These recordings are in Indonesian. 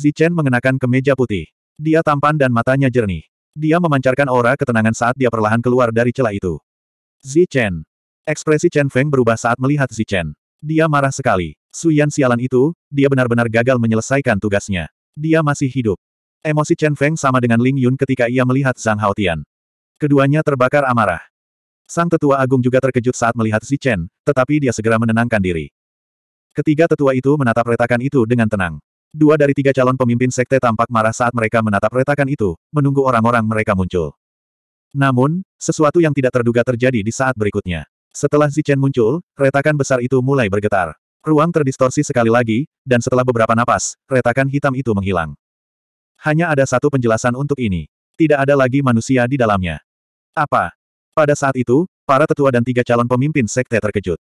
Zichen mengenakan kemeja putih. Dia tampan dan matanya jernih. Dia memancarkan aura ketenangan saat dia perlahan keluar dari celah itu. Zichen. Ekspresi Chen Feng berubah saat melihat Zichen. Dia marah sekali. Su Yan sialan itu, dia benar-benar gagal menyelesaikan tugasnya. Dia masih hidup. Emosi Chen Feng sama dengan Ling Yun ketika ia melihat Zhang Haotian. Keduanya terbakar amarah. Sang tetua agung juga terkejut saat melihat Zichen, tetapi dia segera menenangkan diri. Ketiga tetua itu menatap retakan itu dengan tenang. Dua dari tiga calon pemimpin sekte tampak marah saat mereka menatap retakan itu, menunggu orang-orang mereka muncul. Namun, sesuatu yang tidak terduga terjadi di saat berikutnya. Setelah Zichen muncul, retakan besar itu mulai bergetar. Ruang terdistorsi sekali lagi, dan setelah beberapa napas, retakan hitam itu menghilang. Hanya ada satu penjelasan untuk ini. Tidak ada lagi manusia di dalamnya. Apa? Pada saat itu, para tetua dan tiga calon pemimpin sekte terkejut.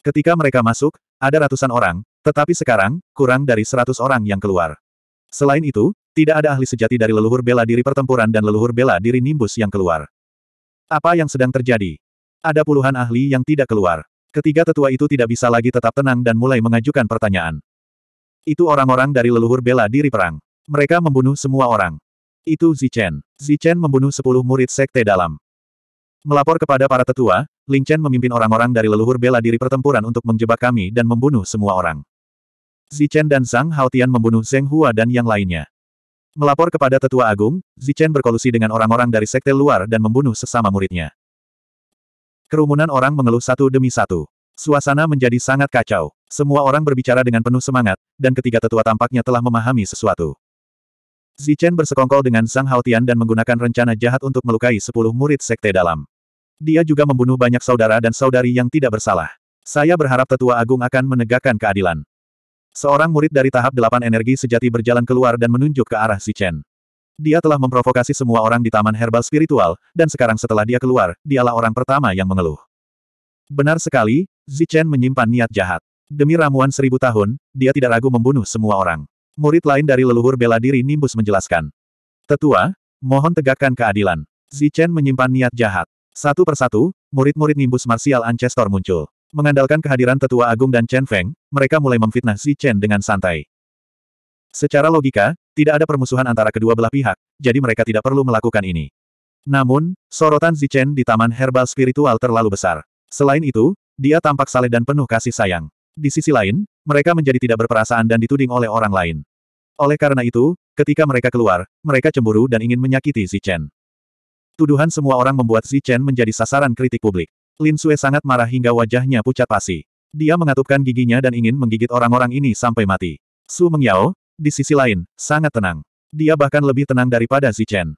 Ketika mereka masuk, ada ratusan orang, tetapi sekarang, kurang dari seratus orang yang keluar. Selain itu, tidak ada ahli sejati dari leluhur bela diri pertempuran dan leluhur bela diri nimbus yang keluar. Apa yang sedang terjadi? Ada puluhan ahli yang tidak keluar. Ketiga tetua itu tidak bisa lagi tetap tenang dan mulai mengajukan pertanyaan. Itu orang-orang dari leluhur bela diri perang. Mereka membunuh semua orang. Itu Zichen. Zichen membunuh sepuluh murid sekte dalam. Melapor kepada para tetua, Lingchen Chen memimpin orang-orang dari leluhur bela diri pertempuran untuk menjebak kami dan membunuh semua orang. Zichen dan Zhang Haotian membunuh Zheng Hua dan yang lainnya. Melapor kepada Tetua Agung, Zichen berkolusi dengan orang-orang dari sekte luar dan membunuh sesama muridnya. Kerumunan orang mengeluh satu demi satu. Suasana menjadi sangat kacau. Semua orang berbicara dengan penuh semangat, dan ketiga tetua tampaknya telah memahami sesuatu. Zichen bersekongkol dengan Zhang Haotian dan menggunakan rencana jahat untuk melukai sepuluh murid sekte dalam. Dia juga membunuh banyak saudara dan saudari yang tidak bersalah. Saya berharap tetua agung akan menegakkan keadilan. Seorang murid dari tahap delapan energi sejati berjalan keluar dan menunjuk ke arah si Chen. Dia telah memprovokasi semua orang di Taman Herbal Spiritual, dan sekarang setelah dia keluar, dialah orang pertama yang mengeluh. Benar sekali, Zichen menyimpan niat jahat. Demi ramuan seribu tahun, dia tidak ragu membunuh semua orang. Murid lain dari leluhur bela diri Nimbus menjelaskan. Tetua, mohon tegakkan keadilan. Zichen menyimpan niat jahat. Satu persatu, murid-murid Nimbus Martial Ancestor muncul. Mengandalkan kehadiran tetua agung dan Chen Feng, mereka mulai memfitnah Zichen Chen dengan santai. Secara logika, tidak ada permusuhan antara kedua belah pihak, jadi mereka tidak perlu melakukan ini. Namun, sorotan Zichen di Taman Herbal Spiritual terlalu besar. Selain itu, dia tampak saleh dan penuh kasih sayang. Di sisi lain, mereka menjadi tidak berperasaan dan dituding oleh orang lain. Oleh karena itu, ketika mereka keluar, mereka cemburu dan ingin menyakiti Zichen. Tuduhan semua orang membuat Zichen menjadi sasaran kritik publik. Lin Sue sangat marah hingga wajahnya pucat pasi. Dia mengatupkan giginya dan ingin menggigit orang-orang ini sampai mati. Su Mengyao, di sisi lain, sangat tenang. Dia bahkan lebih tenang daripada Zichen.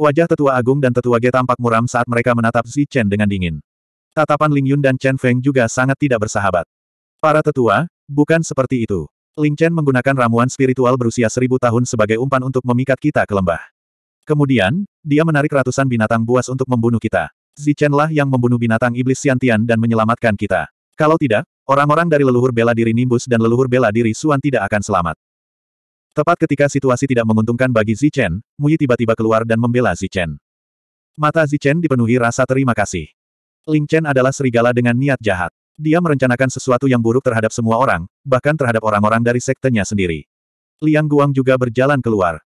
Wajah tetua agung dan tetua Ge tampak muram saat mereka menatap Zichen dengan dingin. Tatapan Ling Yun dan Chen Feng juga sangat tidak bersahabat. Para tetua, bukan seperti itu. Ling Chen menggunakan ramuan spiritual berusia seribu tahun sebagai umpan untuk memikat kita ke lembah. Kemudian, dia menarik ratusan binatang buas untuk membunuh kita. Zichen lah yang membunuh binatang iblis Siantian dan menyelamatkan kita. Kalau tidak, orang-orang dari leluhur bela diri Nimbus dan leluhur bela diri Suan tidak akan selamat. Tepat ketika situasi tidak menguntungkan bagi Zichen, Muyi tiba-tiba keluar dan membela Zichen. Mata Zichen dipenuhi rasa terima kasih. Ling Chen adalah serigala dengan niat jahat. Dia merencanakan sesuatu yang buruk terhadap semua orang, bahkan terhadap orang-orang dari sektenya sendiri. Liang Guang juga berjalan keluar.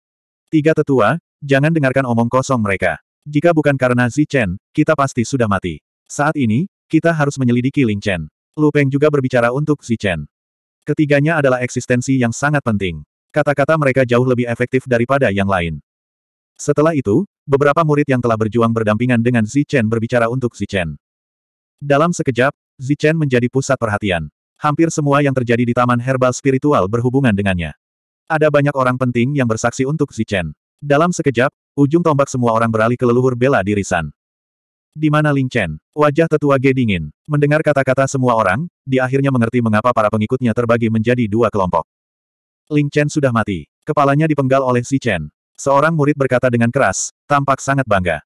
Tiga tetua, jangan dengarkan omong kosong mereka. Jika bukan karena Zi Chen, kita pasti sudah mati. Saat ini, kita harus menyelidiki Ling Chen. Lu Peng juga berbicara untuk Zi Chen. Ketiganya adalah eksistensi yang sangat penting. Kata-kata mereka jauh lebih efektif daripada yang lain. Setelah itu, beberapa murid yang telah berjuang berdampingan dengan Zi Chen berbicara untuk Zi Chen. Dalam sekejap, Zi Chen menjadi pusat perhatian. Hampir semua yang terjadi di Taman Herbal Spiritual berhubungan dengannya. Ada banyak orang penting yang bersaksi untuk Zi Chen. Dalam sekejap, Ujung tombak semua orang beralih ke leluhur bela diri San. Di mana Ling Chen? Wajah tetua Ge dingin. Mendengar kata-kata semua orang, di akhirnya mengerti mengapa para pengikutnya terbagi menjadi dua kelompok. Ling Chen sudah mati. Kepalanya dipenggal oleh Si Chen. Seorang murid berkata dengan keras, tampak sangat bangga.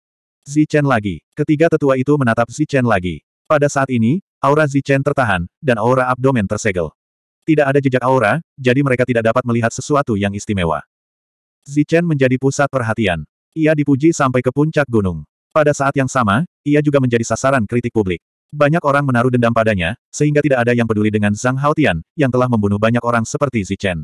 Zi Chen lagi. Ketiga tetua itu menatap Zi Chen lagi. Pada saat ini, aura Zi Chen tertahan, dan aura abdomen tersegel. Tidak ada jejak aura, jadi mereka tidak dapat melihat sesuatu yang istimewa. Zichen menjadi pusat perhatian. Ia dipuji sampai ke puncak gunung. Pada saat yang sama, ia juga menjadi sasaran kritik publik. Banyak orang menaruh dendam padanya, sehingga tidak ada yang peduli dengan Zhang Haotian, yang telah membunuh banyak orang seperti Zichen.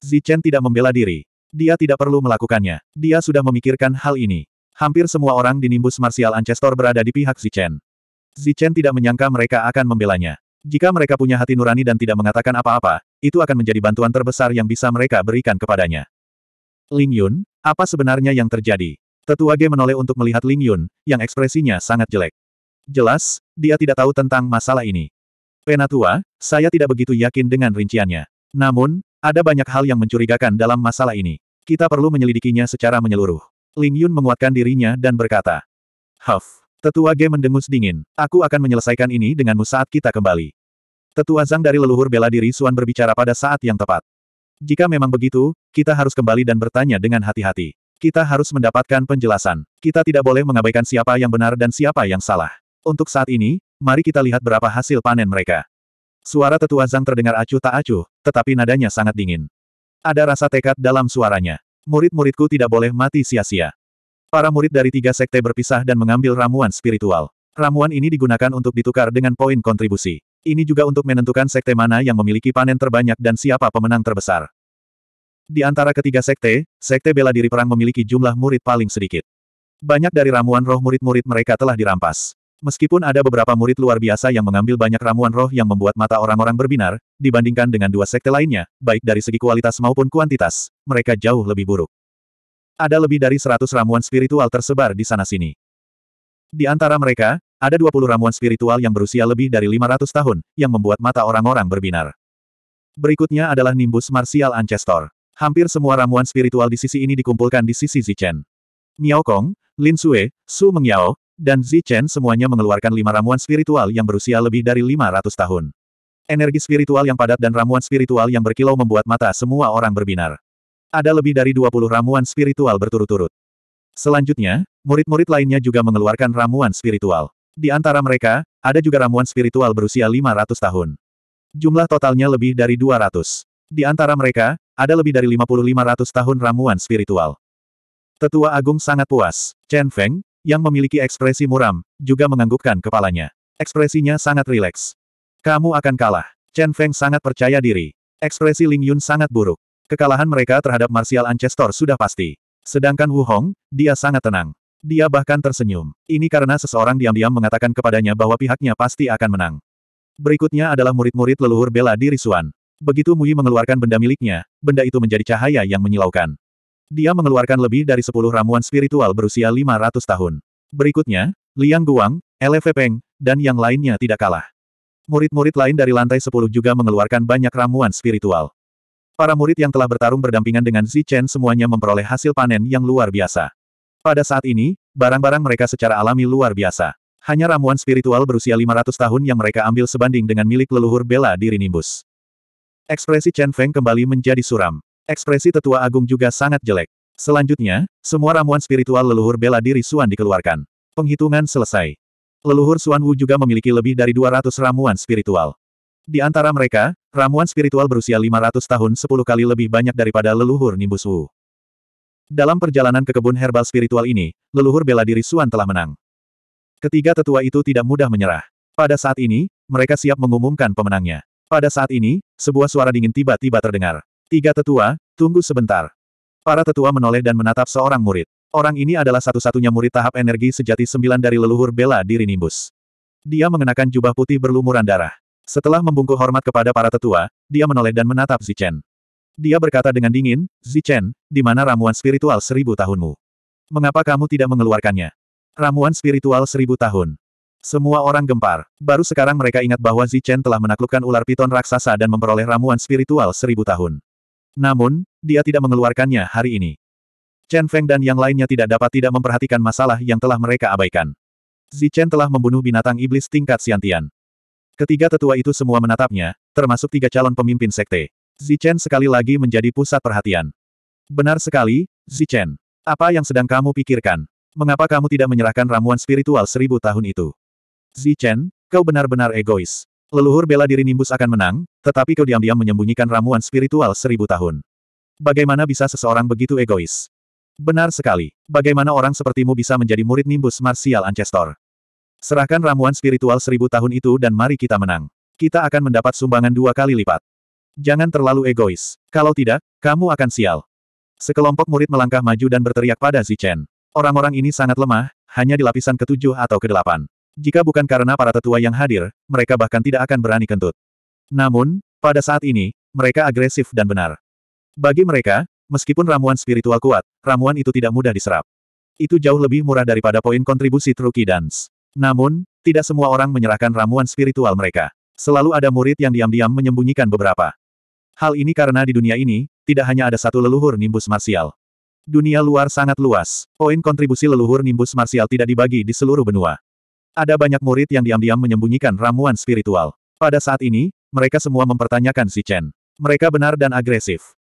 Zichen tidak membela diri. Dia tidak perlu melakukannya. Dia sudah memikirkan hal ini. Hampir semua orang di nimbus Martial Ancestor berada di pihak Zichen. Zichen tidak menyangka mereka akan membelanya. Jika mereka punya hati nurani dan tidak mengatakan apa-apa, itu akan menjadi bantuan terbesar yang bisa mereka berikan kepadanya. Ling Yun, apa sebenarnya yang terjadi? Tetua Ge menoleh untuk melihat Ling Yun, yang ekspresinya sangat jelek. Jelas, dia tidak tahu tentang masalah ini. Penatua, saya tidak begitu yakin dengan rinciannya. Namun, ada banyak hal yang mencurigakan dalam masalah ini. Kita perlu menyelidikinya secara menyeluruh. Ling Yun menguatkan dirinya dan berkata. Huff. Tetua Ge mendengus dingin. Aku akan menyelesaikan ini denganmu saat kita kembali. Tetua Zhang dari leluhur bela diri Suan berbicara pada saat yang tepat. Jika memang begitu, kita harus kembali dan bertanya dengan hati-hati. Kita harus mendapatkan penjelasan. Kita tidak boleh mengabaikan siapa yang benar dan siapa yang salah. Untuk saat ini, mari kita lihat berapa hasil panen mereka. Suara tetua Zhang terdengar acuh tak acuh, tetapi nadanya sangat dingin. Ada rasa tekad dalam suaranya. Murid-muridku tidak boleh mati sia-sia. Para murid dari tiga sekte berpisah dan mengambil ramuan spiritual. Ramuan ini digunakan untuk ditukar dengan poin kontribusi. Ini juga untuk menentukan sekte mana yang memiliki panen terbanyak dan siapa pemenang terbesar. Di antara ketiga sekte, sekte bela diri perang memiliki jumlah murid paling sedikit. Banyak dari ramuan roh murid-murid mereka telah dirampas. Meskipun ada beberapa murid luar biasa yang mengambil banyak ramuan roh yang membuat mata orang-orang berbinar, dibandingkan dengan dua sekte lainnya, baik dari segi kualitas maupun kuantitas, mereka jauh lebih buruk. Ada lebih dari 100 ramuan spiritual tersebar di sana-sini. Di antara mereka, ada 20 ramuan spiritual yang berusia lebih dari 500 tahun, yang membuat mata orang-orang berbinar. Berikutnya adalah nimbus martial ancestor. Hampir semua ramuan spiritual di sisi ini dikumpulkan di sisi Zichen. Miao Kong, Lin Sue, Su Mengyao, dan Zichen semuanya mengeluarkan lima ramuan spiritual yang berusia lebih dari 500 tahun. Energi spiritual yang padat dan ramuan spiritual yang berkilau membuat mata semua orang berbinar. Ada lebih dari 20 ramuan spiritual berturut-turut. Selanjutnya, murid-murid lainnya juga mengeluarkan ramuan spiritual. Di antara mereka, ada juga ramuan spiritual berusia 500 tahun. Jumlah totalnya lebih dari 200. Di antara mereka, ada lebih dari 5.500 tahun ramuan spiritual. Tetua Agung sangat puas. Chen Feng, yang memiliki ekspresi muram, juga menganggukkan kepalanya. Ekspresinya sangat rileks. Kamu akan kalah. Chen Feng sangat percaya diri. Ekspresi Ling Yun sangat buruk. Kekalahan mereka terhadap Martial Ancestor sudah pasti. Sedangkan Wu Hong, dia sangat tenang. Dia bahkan tersenyum. Ini karena seseorang diam-diam mengatakan kepadanya bahwa pihaknya pasti akan menang. Berikutnya adalah murid-murid leluhur bela diri Suan. Begitu Mui mengeluarkan benda miliknya, benda itu menjadi cahaya yang menyilaukan. Dia mengeluarkan lebih dari sepuluh ramuan spiritual berusia 500 tahun. Berikutnya, Liang Guang, LV Peng, dan yang lainnya tidak kalah. Murid-murid lain dari lantai 10 juga mengeluarkan banyak ramuan spiritual. Para murid yang telah bertarung berdampingan dengan Zi Chen semuanya memperoleh hasil panen yang luar biasa. Pada saat ini, barang-barang mereka secara alami luar biasa. Hanya ramuan spiritual berusia 500 tahun yang mereka ambil sebanding dengan milik leluhur bela diri Nimbus. Ekspresi Chen Feng kembali menjadi suram. Ekspresi tetua agung juga sangat jelek. Selanjutnya, semua ramuan spiritual leluhur bela diri Suan dikeluarkan. Penghitungan selesai. Leluhur Suan Wu juga memiliki lebih dari 200 ramuan spiritual. Di antara mereka, ramuan spiritual berusia 500 tahun 10 kali lebih banyak daripada leluhur Nimbus Wu. Dalam perjalanan ke kebun herbal spiritual ini, leluhur bela diri Suan telah menang. Ketiga tetua itu tidak mudah menyerah. Pada saat ini, mereka siap mengumumkan pemenangnya. Pada saat ini, sebuah suara dingin tiba-tiba terdengar. Tiga tetua, tunggu sebentar. Para tetua menoleh dan menatap seorang murid. Orang ini adalah satu-satunya murid tahap energi sejati sembilan dari leluhur bela diri Nimbus. Dia mengenakan jubah putih berlumuran darah. Setelah membungkuk hormat kepada para tetua, dia menoleh dan menatap Zichen. Dia berkata dengan dingin, Zichen, di mana ramuan spiritual seribu tahunmu? Mengapa kamu tidak mengeluarkannya? Ramuan spiritual seribu tahun. Semua orang gempar. Baru sekarang mereka ingat bahwa Zichen telah menaklukkan ular piton raksasa dan memperoleh ramuan spiritual seribu tahun. Namun, dia tidak mengeluarkannya hari ini. Chen Feng dan yang lainnya tidak dapat tidak memperhatikan masalah yang telah mereka abaikan. Zichen telah membunuh binatang iblis tingkat siantian. Ketiga tetua itu semua menatapnya, termasuk tiga calon pemimpin sekte. Zichen sekali lagi menjadi pusat perhatian. Benar sekali, Zichen. Apa yang sedang kamu pikirkan? Mengapa kamu tidak menyerahkan ramuan spiritual seribu tahun itu? Zichen, kau benar-benar egois. Leluhur bela diri Nimbus akan menang, tetapi kau diam-diam menyembunyikan ramuan spiritual seribu tahun. Bagaimana bisa seseorang begitu egois? Benar sekali. Bagaimana orang sepertimu bisa menjadi murid Nimbus Martial Ancestor? Serahkan ramuan spiritual seribu tahun itu dan mari kita menang. Kita akan mendapat sumbangan dua kali lipat. Jangan terlalu egois. Kalau tidak, kamu akan sial. Sekelompok murid melangkah maju dan berteriak pada Zichen. Orang-orang ini sangat lemah, hanya di lapisan ketujuh atau kedelapan. Jika bukan karena para tetua yang hadir, mereka bahkan tidak akan berani kentut. Namun, pada saat ini, mereka agresif dan benar. Bagi mereka, meskipun ramuan spiritual kuat, ramuan itu tidak mudah diserap. Itu jauh lebih murah daripada poin kontribusi Truki Dance. Namun, tidak semua orang menyerahkan ramuan spiritual mereka. Selalu ada murid yang diam-diam menyembunyikan beberapa. Hal ini karena di dunia ini, tidak hanya ada satu leluhur nimbus marsial. Dunia luar sangat luas. Poin kontribusi leluhur nimbus marsial tidak dibagi di seluruh benua. Ada banyak murid yang diam-diam menyembunyikan ramuan spiritual. Pada saat ini, mereka semua mempertanyakan si Chen. Mereka benar dan agresif.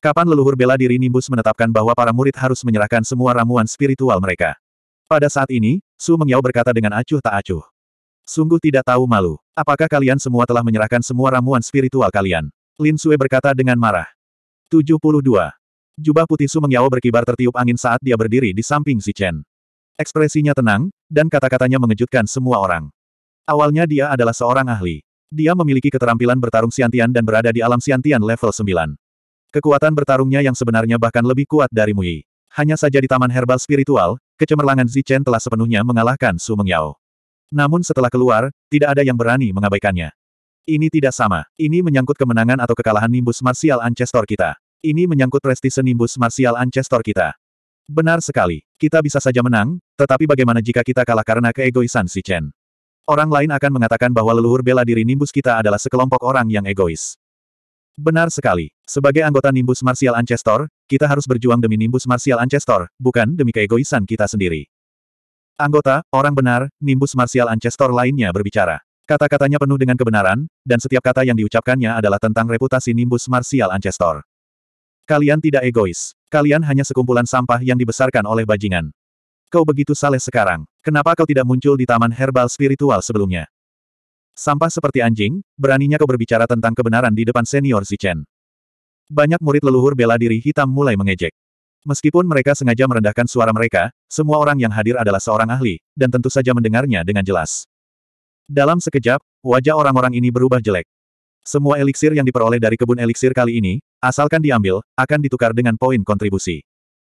Kapan leluhur bela diri nimbus menetapkan bahwa para murid harus menyerahkan semua ramuan spiritual mereka? Pada saat ini, Su Mengyao berkata dengan acuh tak acuh. Sungguh tidak tahu malu. Apakah kalian semua telah menyerahkan semua ramuan spiritual kalian? Lin Sue berkata dengan marah. 72. Jubah putih Su Mengyao berkibar tertiup angin saat dia berdiri di samping Si Chen. Ekspresinya tenang, dan kata-katanya mengejutkan semua orang. Awalnya dia adalah seorang ahli. Dia memiliki keterampilan bertarung siantian dan berada di alam siantian level 9. Kekuatan bertarungnya yang sebenarnya bahkan lebih kuat dari Mui. Hanya saja di taman herbal spiritual, kecemerlangan Zichen telah sepenuhnya mengalahkan Su Mengyao. Namun setelah keluar, tidak ada yang berani mengabaikannya. Ini tidak sama. Ini menyangkut kemenangan atau kekalahan nimbus Martial ancestor kita. Ini menyangkut prestise nimbus Martial ancestor kita. Benar sekali. Kita bisa saja menang, tetapi bagaimana jika kita kalah karena keegoisan si Chen? Orang lain akan mengatakan bahwa leluhur bela diri nimbus kita adalah sekelompok orang yang egois. Benar sekali. Sebagai anggota nimbus Martial ancestor, kita harus berjuang demi nimbus Martial ancestor, bukan demi keegoisan kita sendiri. Anggota, orang benar, nimbus Martial ancestor lainnya berbicara. Kata-katanya penuh dengan kebenaran, dan setiap kata yang diucapkannya adalah tentang reputasi Nimbus Martial Ancestor. Kalian tidak egois. Kalian hanya sekumpulan sampah yang dibesarkan oleh bajingan. Kau begitu saleh sekarang. Kenapa kau tidak muncul di taman herbal spiritual sebelumnya? Sampah seperti anjing, beraninya kau berbicara tentang kebenaran di depan senior Zichen. Banyak murid leluhur bela diri hitam mulai mengejek. Meskipun mereka sengaja merendahkan suara mereka, semua orang yang hadir adalah seorang ahli, dan tentu saja mendengarnya dengan jelas. Dalam sekejap, wajah orang-orang ini berubah jelek. Semua eliksir yang diperoleh dari kebun eliksir kali ini, asalkan diambil, akan ditukar dengan poin kontribusi.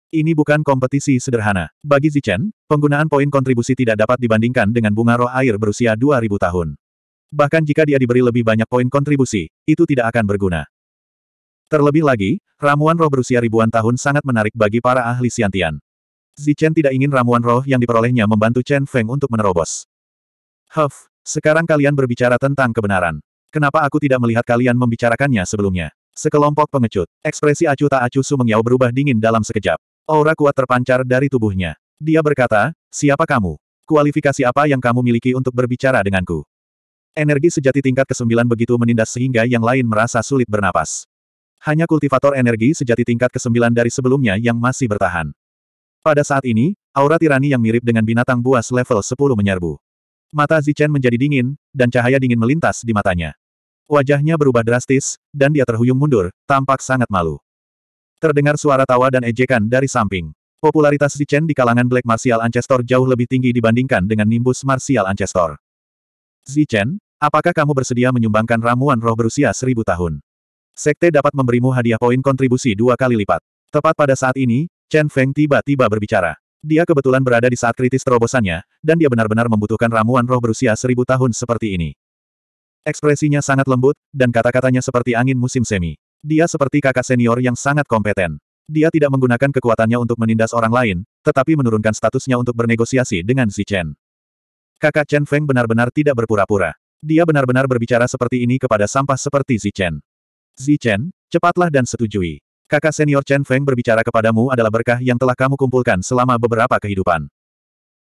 Ini bukan kompetisi sederhana. Bagi Zichen, penggunaan poin kontribusi tidak dapat dibandingkan dengan bunga roh air berusia 2000 tahun. Bahkan jika dia diberi lebih banyak poin kontribusi, itu tidak akan berguna. Terlebih lagi, ramuan roh berusia ribuan tahun sangat menarik bagi para ahli siantian. Zichen tidak ingin ramuan roh yang diperolehnya membantu Chen Feng untuk menerobos. Huff, sekarang kalian berbicara tentang kebenaran. Kenapa aku tidak melihat kalian membicarakannya sebelumnya? Sekelompok pengecut. Ekspresi acuh tak acuh Su Mengyao berubah dingin dalam sekejap. Aura kuat terpancar dari tubuhnya. Dia berkata, siapa kamu? Kualifikasi apa yang kamu miliki untuk berbicara denganku? Energi sejati tingkat ke-9 begitu menindas sehingga yang lain merasa sulit bernapas. Hanya kultivator energi sejati tingkat ke-9 dari sebelumnya yang masih bertahan. Pada saat ini, aura tirani yang mirip dengan binatang buas level 10 menyerbu. Mata Zichen menjadi dingin, dan cahaya dingin melintas di matanya. Wajahnya berubah drastis, dan dia terhuyung mundur, tampak sangat malu. Terdengar suara tawa dan ejekan dari samping. Popularitas Zichen di kalangan Black Martial Ancestor jauh lebih tinggi dibandingkan dengan Nimbus Martial Ancestor. Zichen, apakah kamu bersedia menyumbangkan ramuan roh berusia seribu tahun? Sekte dapat memberimu hadiah poin kontribusi dua kali lipat. Tepat pada saat ini, Chen Feng tiba-tiba berbicara. Dia kebetulan berada di saat kritis terobosannya, dan dia benar-benar membutuhkan ramuan roh berusia seribu tahun seperti ini. Ekspresinya sangat lembut, dan kata-katanya seperti angin musim semi. Dia seperti kakak senior yang sangat kompeten. Dia tidak menggunakan kekuatannya untuk menindas orang lain, tetapi menurunkan statusnya untuk bernegosiasi dengan Zi Chen. Kakak Chen Feng benar-benar tidak berpura-pura. Dia benar-benar berbicara seperti ini kepada sampah seperti Zichen. Chen. Zi Chen, cepatlah dan setujui. Kakak senior Chen Feng berbicara kepadamu adalah berkah yang telah kamu kumpulkan selama beberapa kehidupan.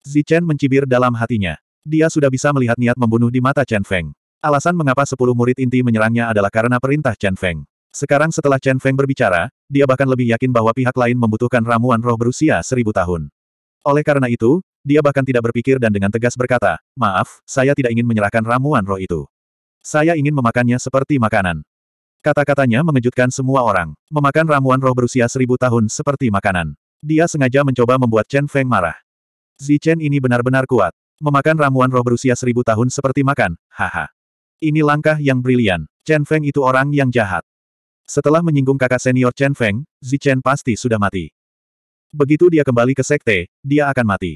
Zi Chen mencibir dalam hatinya. Dia sudah bisa melihat niat membunuh di mata Chen Feng. Alasan mengapa sepuluh murid inti menyerangnya adalah karena perintah Chen Feng. Sekarang setelah Chen Feng berbicara, dia bahkan lebih yakin bahwa pihak lain membutuhkan ramuan roh berusia seribu tahun. Oleh karena itu, dia bahkan tidak berpikir dan dengan tegas berkata, Maaf, saya tidak ingin menyerahkan ramuan roh itu. Saya ingin memakannya seperti makanan. Kata-katanya mengejutkan semua orang. Memakan ramuan roh berusia seribu tahun seperti makanan. Dia sengaja mencoba membuat Chen Feng marah. Zi Chen ini benar-benar kuat. Memakan ramuan roh berusia seribu tahun seperti makan, haha. Ini langkah yang brilian. Chen Feng itu orang yang jahat. Setelah menyinggung kakak senior Chen Feng, Zi Chen pasti sudah mati. Begitu dia kembali ke sekte, dia akan mati.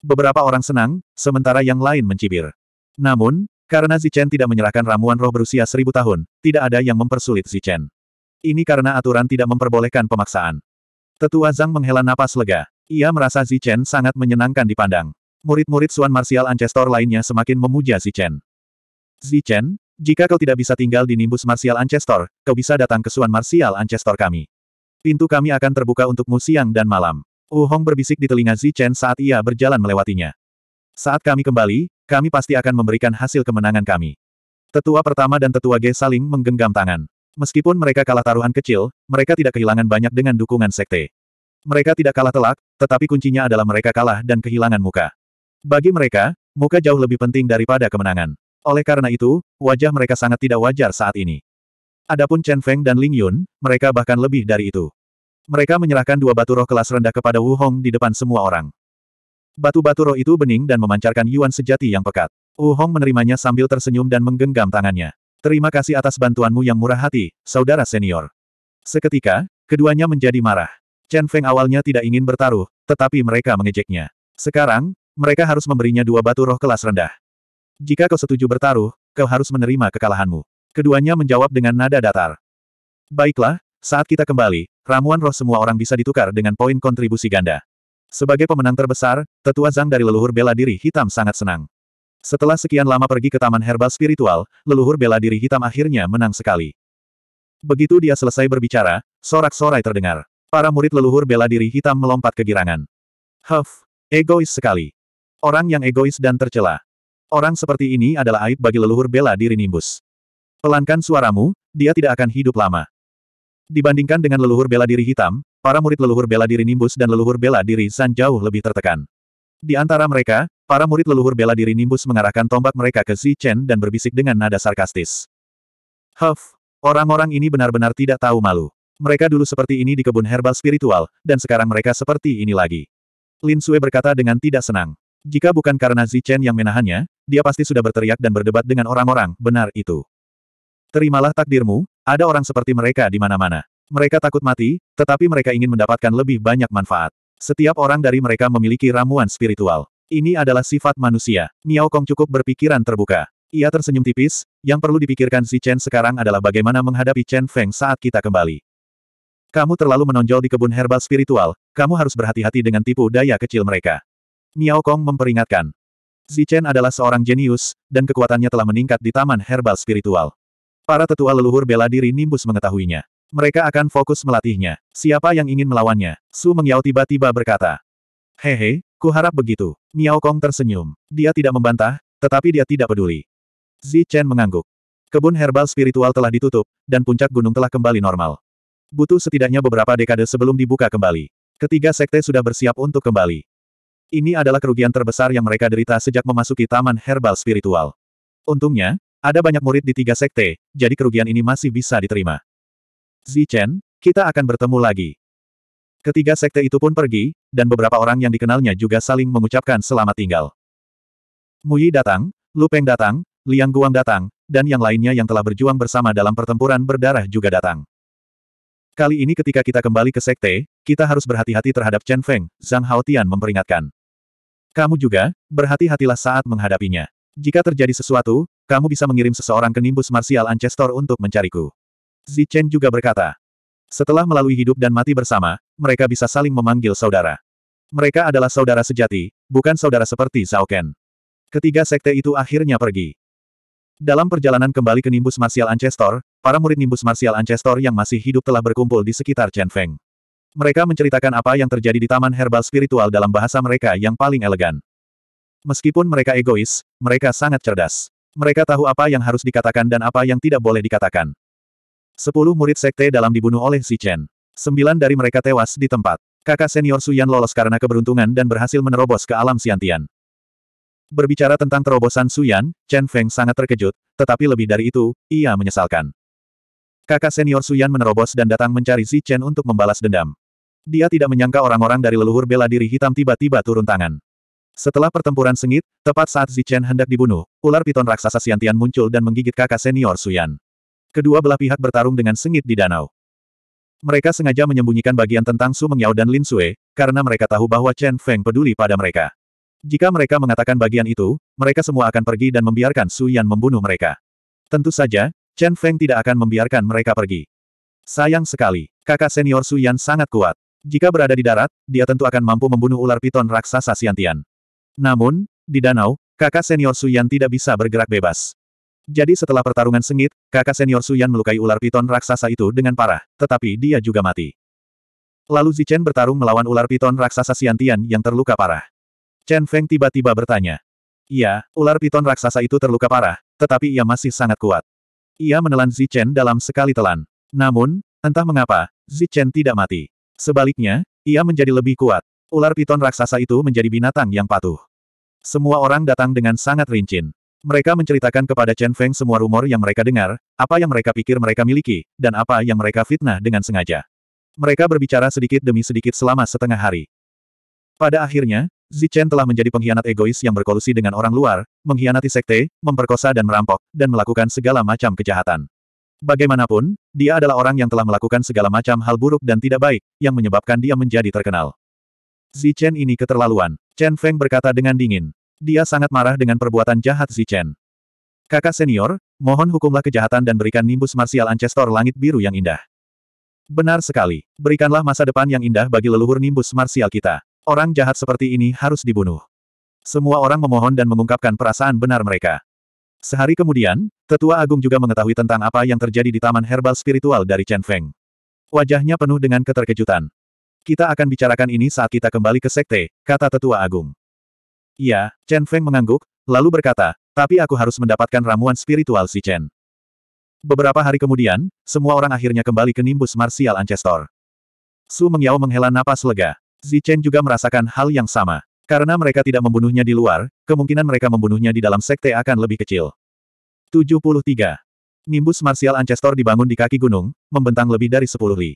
Beberapa orang senang, sementara yang lain mencibir. Namun, karena Zichen tidak menyerahkan ramuan roh berusia seribu tahun, tidak ada yang mempersulit Zichen. Ini karena aturan tidak memperbolehkan pemaksaan. Tetua Zhang menghela napas lega. Ia merasa Zichen sangat menyenangkan dipandang. Murid-murid Suan Martial Ancestor lainnya semakin memuja Zichen. Zichen, jika kau tidak bisa tinggal di Nimbus Martial Ancestor, kau bisa datang ke Suan Martial Ancestor kami. Pintu kami akan terbuka untukmu siang dan malam. Wu Hong berbisik di telinga Zichen saat ia berjalan melewatinya. Saat kami kembali, kami pasti akan memberikan hasil kemenangan kami. Tetua pertama dan tetua G saling menggenggam tangan. Meskipun mereka kalah taruhan kecil, mereka tidak kehilangan banyak dengan dukungan sekte. Mereka tidak kalah telak, tetapi kuncinya adalah mereka kalah dan kehilangan muka. Bagi mereka, muka jauh lebih penting daripada kemenangan. Oleh karena itu, wajah mereka sangat tidak wajar saat ini. Adapun Chen Feng dan Ling Yun, mereka bahkan lebih dari itu. Mereka menyerahkan dua batu roh kelas rendah kepada Wu Hong di depan semua orang. Batu-batu roh itu bening dan memancarkan yuan sejati yang pekat. Wu Hong menerimanya sambil tersenyum dan menggenggam tangannya. Terima kasih atas bantuanmu yang murah hati, saudara senior. Seketika, keduanya menjadi marah. Chen Feng awalnya tidak ingin bertaruh, tetapi mereka mengejeknya. Sekarang, mereka harus memberinya dua batu roh kelas rendah. Jika kau setuju bertaruh, kau harus menerima kekalahanmu. Keduanya menjawab dengan nada datar. Baiklah, saat kita kembali, ramuan roh semua orang bisa ditukar dengan poin kontribusi ganda. Sebagai pemenang terbesar, tetua Zhang dari leluhur bela diri hitam sangat senang. Setelah sekian lama pergi ke taman herbal spiritual, leluhur bela diri hitam akhirnya menang sekali. Begitu dia selesai berbicara, sorak-sorai terdengar. Para murid leluhur bela diri hitam melompat kegirangan. Huff, egois sekali. Orang yang egois dan tercela. Orang seperti ini adalah aib bagi leluhur bela diri Nimbus. Pelankan suaramu, dia tidak akan hidup lama. Dibandingkan dengan leluhur bela diri hitam, para murid leluhur bela diri Nimbus dan leluhur bela diri San jauh lebih tertekan. Di antara mereka, para murid leluhur bela diri Nimbus mengarahkan tombak mereka ke Zi Chen dan berbisik dengan nada sarkastis. Huff, orang-orang ini benar-benar tidak tahu malu. Mereka dulu seperti ini di kebun herbal spiritual, dan sekarang mereka seperti ini lagi. Lin Sue berkata dengan tidak senang. Jika bukan karena Zi Chen yang menahannya, dia pasti sudah berteriak dan berdebat dengan orang-orang, benar itu. Terimalah takdirmu, ada orang seperti mereka di mana-mana. Mereka takut mati, tetapi mereka ingin mendapatkan lebih banyak manfaat. Setiap orang dari mereka memiliki ramuan spiritual. Ini adalah sifat manusia. Miao Kong cukup berpikiran terbuka. Ia tersenyum tipis, yang perlu dipikirkan si Chen sekarang adalah bagaimana menghadapi Chen Feng saat kita kembali. Kamu terlalu menonjol di kebun herbal spiritual, kamu harus berhati-hati dengan tipu daya kecil mereka. Miao Kong memperingatkan. Chen adalah seorang jenius, dan kekuatannya telah meningkat di taman herbal spiritual. Para tetua leluhur bela diri nimbus mengetahuinya. Mereka akan fokus melatihnya. Siapa yang ingin melawannya? Su Mengyao tiba-tiba berkata. Hehe, harap begitu. Miao Kong tersenyum. Dia tidak membantah, tetapi dia tidak peduli. Zi Chen mengangguk. Kebun herbal spiritual telah ditutup, dan puncak gunung telah kembali normal. Butuh setidaknya beberapa dekade sebelum dibuka kembali. Ketiga sekte sudah bersiap untuk kembali. Ini adalah kerugian terbesar yang mereka derita sejak memasuki taman herbal spiritual. Untungnya, ada banyak murid di tiga sekte, jadi kerugian ini masih bisa diterima. Zichen, kita akan bertemu lagi. Ketiga sekte itu pun pergi, dan beberapa orang yang dikenalnya juga saling mengucapkan selamat tinggal. Muyi datang, Lu Peng datang, Liang Guang datang, dan yang lainnya yang telah berjuang bersama dalam pertempuran berdarah juga datang. Kali ini ketika kita kembali ke sekte, kita harus berhati-hati terhadap Chen Feng, Zhang Haotian memperingatkan. Kamu juga, berhati-hatilah saat menghadapinya. Jika terjadi sesuatu, kamu bisa mengirim seseorang ke nimbus martial Ancestor untuk mencariku. Zichen juga berkata. Setelah melalui hidup dan mati bersama, mereka bisa saling memanggil saudara. Mereka adalah saudara sejati, bukan saudara seperti Zhao Ken. Ketiga sekte itu akhirnya pergi. Dalam perjalanan kembali ke Nimbus Martial Ancestor, para murid Nimbus Martial Ancestor yang masih hidup telah berkumpul di sekitar Chen Feng. Mereka menceritakan apa yang terjadi di Taman Herbal Spiritual dalam bahasa mereka yang paling elegan. Meskipun mereka egois, mereka sangat cerdas. Mereka tahu apa yang harus dikatakan dan apa yang tidak boleh dikatakan. Sepuluh murid sekte dalam dibunuh oleh Si Chen. Sembilan dari mereka tewas di tempat. Kakak senior Su Yan lolos karena keberuntungan dan berhasil menerobos ke alam Siantian. Berbicara tentang terobosan Su Yan, Chen Feng sangat terkejut, tetapi lebih dari itu, ia menyesalkan. Kakak senior Su Yan menerobos dan datang mencari Si Chen untuk membalas dendam. Dia tidak menyangka orang-orang dari leluhur bela diri hitam tiba-tiba turun tangan. Setelah pertempuran sengit, tepat saat Zichen hendak dibunuh, ular piton raksasa Siantian muncul dan menggigit kakak senior Suyan. Kedua belah pihak bertarung dengan sengit di danau. Mereka sengaja menyembunyikan bagian tentang Su Mengyao dan Lin Sue, karena mereka tahu bahwa Chen Feng peduli pada mereka. Jika mereka mengatakan bagian itu, mereka semua akan pergi dan membiarkan Su Yan membunuh mereka. Tentu saja, Chen Feng tidak akan membiarkan mereka pergi. Sayang sekali, kakak senior Su Yan sangat kuat. Jika berada di darat, dia tentu akan mampu membunuh ular piton raksasa Siantian. Namun, di danau, kakak senior Su Yan tidak bisa bergerak bebas. Jadi setelah pertarungan sengit, kakak senior Suyan melukai ular piton raksasa itu dengan parah, tetapi dia juga mati. Lalu Zichen bertarung melawan ular piton raksasa Siantian yang terluka parah. Chen Feng tiba-tiba bertanya. Iya, ular piton raksasa itu terluka parah, tetapi ia masih sangat kuat. Ia menelan Zichen dalam sekali telan. Namun, entah mengapa, Zichen tidak mati. Sebaliknya, ia menjadi lebih kuat. Ular piton raksasa itu menjadi binatang yang patuh. Semua orang datang dengan sangat rincin. Mereka menceritakan kepada Chen Feng semua rumor yang mereka dengar, apa yang mereka pikir mereka miliki, dan apa yang mereka fitnah dengan sengaja. Mereka berbicara sedikit demi sedikit selama setengah hari. Pada akhirnya, Zichen telah menjadi pengkhianat egois yang berkolusi dengan orang luar, mengkhianati sekte, memperkosa dan merampok, dan melakukan segala macam kejahatan. Bagaimanapun, dia adalah orang yang telah melakukan segala macam hal buruk dan tidak baik, yang menyebabkan dia menjadi terkenal. Zichen ini keterlaluan, Chen Feng berkata dengan dingin. Dia sangat marah dengan perbuatan jahat Zichen. Kakak senior, mohon hukumlah kejahatan dan berikan nimbus Martial Ancestor Langit Biru yang indah. Benar sekali, berikanlah masa depan yang indah bagi leluhur nimbus Martial kita. Orang jahat seperti ini harus dibunuh. Semua orang memohon dan mengungkapkan perasaan benar mereka. Sehari kemudian, Tetua Agung juga mengetahui tentang apa yang terjadi di Taman Herbal Spiritual dari Chen Feng. Wajahnya penuh dengan keterkejutan. Kita akan bicarakan ini saat kita kembali ke Sekte, kata Tetua Agung. Iya, Chen Feng mengangguk, lalu berkata, tapi aku harus mendapatkan ramuan spiritual si Chen. Beberapa hari kemudian, semua orang akhirnya kembali ke nimbus Martial Ancestor. Su Mengyao menghela napas lega. Zi Chen juga merasakan hal yang sama. Karena mereka tidak membunuhnya di luar, kemungkinan mereka membunuhnya di dalam sekte akan lebih kecil. 73. Nimbus Martial Ancestor dibangun di kaki gunung, membentang lebih dari 10 li.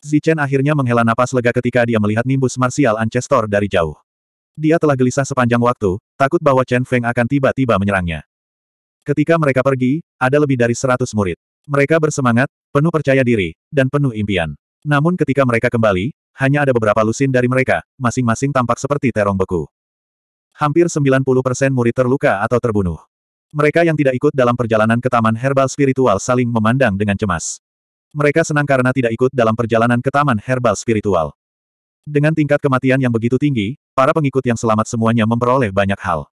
Zi Chen akhirnya menghela napas lega ketika dia melihat nimbus Martial Ancestor dari jauh. Dia telah gelisah sepanjang waktu, takut bahwa Chen Feng akan tiba-tiba menyerangnya. Ketika mereka pergi, ada lebih dari seratus murid. Mereka bersemangat, penuh percaya diri, dan penuh impian. Namun ketika mereka kembali, hanya ada beberapa lusin dari mereka, masing-masing tampak seperti terong beku. Hampir 90% murid terluka atau terbunuh. Mereka yang tidak ikut dalam perjalanan ke Taman Herbal Spiritual saling memandang dengan cemas. Mereka senang karena tidak ikut dalam perjalanan ke Taman Herbal Spiritual. Dengan tingkat kematian yang begitu tinggi, Para pengikut yang selamat semuanya memperoleh banyak hal.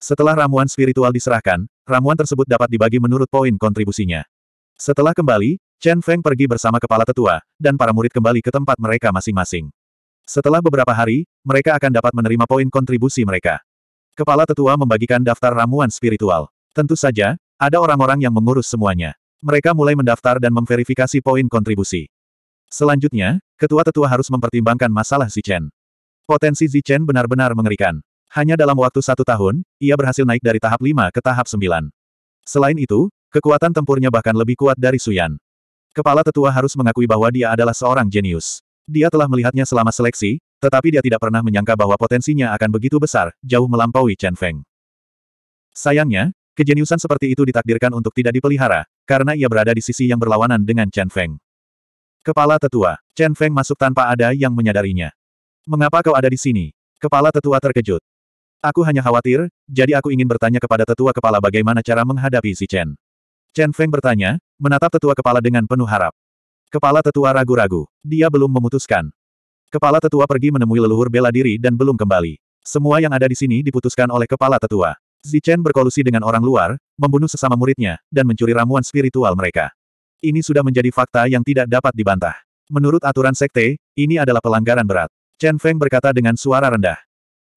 Setelah ramuan spiritual diserahkan, ramuan tersebut dapat dibagi menurut poin kontribusinya. Setelah kembali, Chen Feng pergi bersama kepala tetua, dan para murid kembali ke tempat mereka masing-masing. Setelah beberapa hari, mereka akan dapat menerima poin kontribusi mereka. Kepala tetua membagikan daftar ramuan spiritual. Tentu saja, ada orang-orang yang mengurus semuanya. Mereka mulai mendaftar dan memverifikasi poin kontribusi. Selanjutnya, ketua tetua harus mempertimbangkan masalah si Chen. Potensi Zichen benar-benar mengerikan. Hanya dalam waktu satu tahun, ia berhasil naik dari tahap 5 ke tahap 9. Selain itu, kekuatan tempurnya bahkan lebih kuat dari Suyan. Kepala tetua harus mengakui bahwa dia adalah seorang jenius. Dia telah melihatnya selama seleksi, tetapi dia tidak pernah menyangka bahwa potensinya akan begitu besar, jauh melampaui Chen Feng. Sayangnya, kejeniusan seperti itu ditakdirkan untuk tidak dipelihara, karena ia berada di sisi yang berlawanan dengan Chen Feng. Kepala tetua, Chen Feng masuk tanpa ada yang menyadarinya. Mengapa kau ada di sini? Kepala tetua terkejut. Aku hanya khawatir, jadi aku ingin bertanya kepada tetua kepala bagaimana cara menghadapi si Chen. Chen Feng bertanya, menatap tetua kepala dengan penuh harap. Kepala tetua ragu-ragu. Dia belum memutuskan. Kepala tetua pergi menemui leluhur bela diri dan belum kembali. Semua yang ada di sini diputuskan oleh kepala tetua. Zi Chen berkolusi dengan orang luar, membunuh sesama muridnya, dan mencuri ramuan spiritual mereka. Ini sudah menjadi fakta yang tidak dapat dibantah. Menurut aturan sekte, ini adalah pelanggaran berat. Chen Feng berkata dengan suara rendah.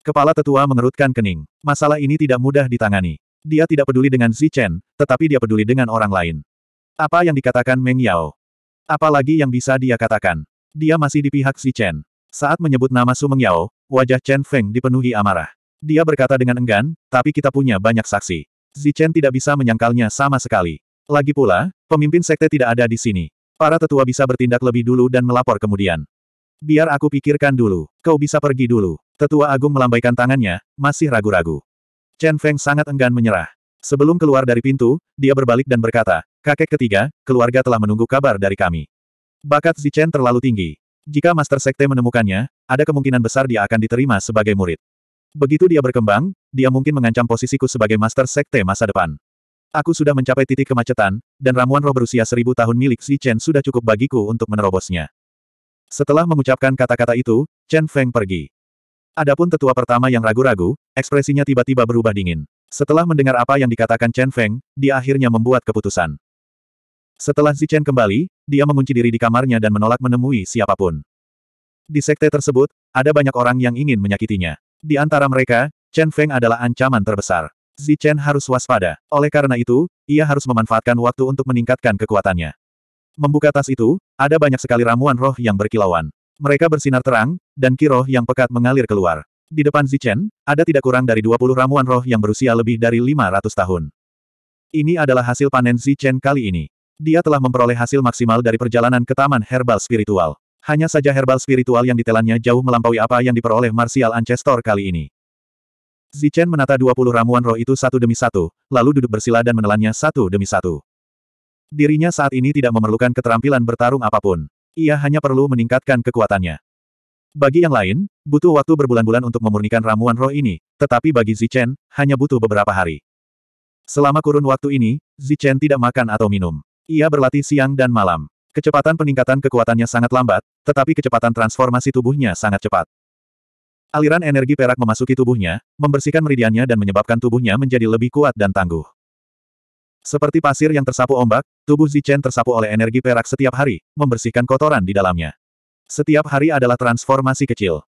Kepala tetua mengerutkan kening. Masalah ini tidak mudah ditangani. Dia tidak peduli dengan Zi Chen, tetapi dia peduli dengan orang lain. Apa yang dikatakan Meng Yao? Apalagi yang bisa dia katakan? Dia masih di pihak Zi Chen. Saat menyebut nama Su Meng Yao, wajah Chen Feng dipenuhi amarah. Dia berkata dengan enggan, tapi kita punya banyak saksi. Zi Chen tidak bisa menyangkalnya sama sekali. Lagi pula, pemimpin sekte tidak ada di sini. Para tetua bisa bertindak lebih dulu dan melapor kemudian. Biar aku pikirkan dulu, kau bisa pergi dulu. Tetua Agung melambaikan tangannya, masih ragu-ragu. Chen Feng sangat enggan menyerah. Sebelum keluar dari pintu, dia berbalik dan berkata, kakek ketiga, keluarga telah menunggu kabar dari kami. Bakat Zichen terlalu tinggi. Jika Master Sekte menemukannya, ada kemungkinan besar dia akan diterima sebagai murid. Begitu dia berkembang, dia mungkin mengancam posisiku sebagai Master Sekte masa depan. Aku sudah mencapai titik kemacetan, dan ramuan roh berusia seribu tahun milik Zichen sudah cukup bagiku untuk menerobosnya. Setelah mengucapkan kata-kata itu, Chen Feng pergi. Adapun tetua pertama yang ragu-ragu, ekspresinya tiba-tiba berubah dingin. Setelah mendengar apa yang dikatakan Chen Feng, dia akhirnya membuat keputusan. Setelah Zichen kembali, dia mengunci diri di kamarnya dan menolak menemui siapapun. Di sekte tersebut, ada banyak orang yang ingin menyakitinya. Di antara mereka, Chen Feng adalah ancaman terbesar. Zichen harus waspada. Oleh karena itu, ia harus memanfaatkan waktu untuk meningkatkan kekuatannya. Membuka tas itu, ada banyak sekali ramuan roh yang berkilauan. Mereka bersinar terang, dan kiroh yang pekat mengalir keluar. Di depan Zichen, ada tidak kurang dari 20 ramuan roh yang berusia lebih dari 500 tahun. Ini adalah hasil panen Zichen kali ini. Dia telah memperoleh hasil maksimal dari perjalanan ke Taman Herbal Spiritual. Hanya saja herbal spiritual yang ditelannya jauh melampaui apa yang diperoleh Martial Ancestor kali ini. Zichen menata 20 ramuan roh itu satu demi satu, lalu duduk bersila dan menelannya satu demi satu. Dirinya saat ini tidak memerlukan keterampilan bertarung apapun. Ia hanya perlu meningkatkan kekuatannya. Bagi yang lain, butuh waktu berbulan-bulan untuk memurnikan ramuan roh ini, tetapi bagi Zichen, hanya butuh beberapa hari. Selama kurun waktu ini, Zichen tidak makan atau minum. Ia berlatih siang dan malam. Kecepatan peningkatan kekuatannya sangat lambat, tetapi kecepatan transformasi tubuhnya sangat cepat. Aliran energi perak memasuki tubuhnya, membersihkan meridiannya dan menyebabkan tubuhnya menjadi lebih kuat dan tangguh. Seperti pasir yang tersapu ombak, tubuh Zichen tersapu oleh energi perak setiap hari, membersihkan kotoran di dalamnya. Setiap hari adalah transformasi kecil.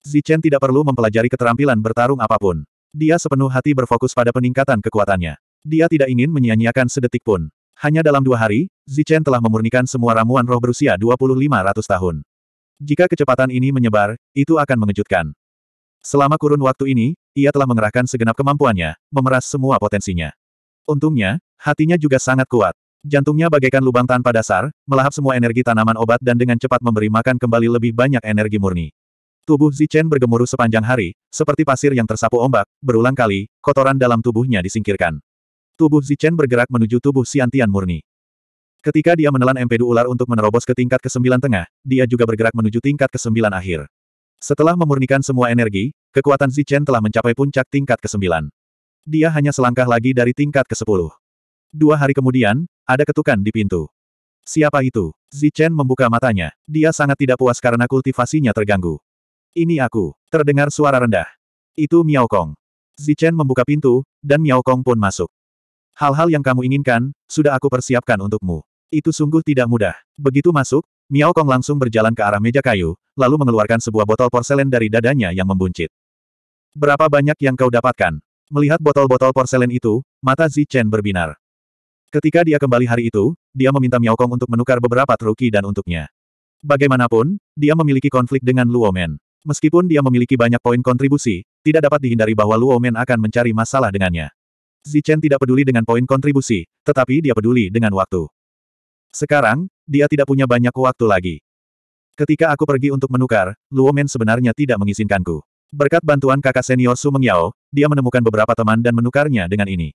Zichen tidak perlu mempelajari keterampilan bertarung apapun. Dia sepenuh hati berfokus pada peningkatan kekuatannya. Dia tidak ingin menyia-nyiakan sedetik pun. Hanya dalam dua hari, Zichen telah memurnikan semua ramuan roh berusia 2500 tahun. Jika kecepatan ini menyebar, itu akan mengejutkan. Selama kurun waktu ini, ia telah mengerahkan segenap kemampuannya, memeras semua potensinya. Untungnya, Hatinya juga sangat kuat. Jantungnya bagaikan lubang tanpa dasar, melahap semua energi tanaman obat dan dengan cepat memberi makan kembali lebih banyak energi murni. Tubuh Zichen bergemuruh sepanjang hari, seperti pasir yang tersapu ombak, berulang kali, kotoran dalam tubuhnya disingkirkan. Tubuh Zichen bergerak menuju tubuh Siantian murni. Ketika dia menelan empedu ular untuk menerobos ke tingkat ke-9 tengah, dia juga bergerak menuju tingkat ke-9 akhir. Setelah memurnikan semua energi, kekuatan Zichen telah mencapai puncak tingkat ke-9. Dia hanya selangkah lagi dari tingkat ke-10. Dua hari kemudian, ada ketukan di pintu. Siapa itu? Zichen membuka matanya. Dia sangat tidak puas karena kultivasinya terganggu. Ini aku. Terdengar suara rendah. Itu Miao Kong. Zichen membuka pintu, dan Miao Kong pun masuk. Hal-hal yang kamu inginkan, sudah aku persiapkan untukmu. Itu sungguh tidak mudah. Begitu masuk, Miao Kong langsung berjalan ke arah meja kayu, lalu mengeluarkan sebuah botol porselen dari dadanya yang membuncit. Berapa banyak yang kau dapatkan? Melihat botol-botol porselen itu, mata Zichen berbinar. Ketika dia kembali hari itu, dia meminta Miao Kong untuk menukar beberapa truki dan untuknya. Bagaimanapun, dia memiliki konflik dengan Luo Men. Meskipun dia memiliki banyak poin kontribusi, tidak dapat dihindari bahwa Luo Men akan mencari masalah dengannya. Zichen tidak peduli dengan poin kontribusi, tetapi dia peduli dengan waktu. Sekarang, dia tidak punya banyak waktu lagi. Ketika aku pergi untuk menukar, Luo Men sebenarnya tidak mengizinkanku. Berkat bantuan kakak senior Su Mengyao, dia menemukan beberapa teman dan menukarnya dengan ini.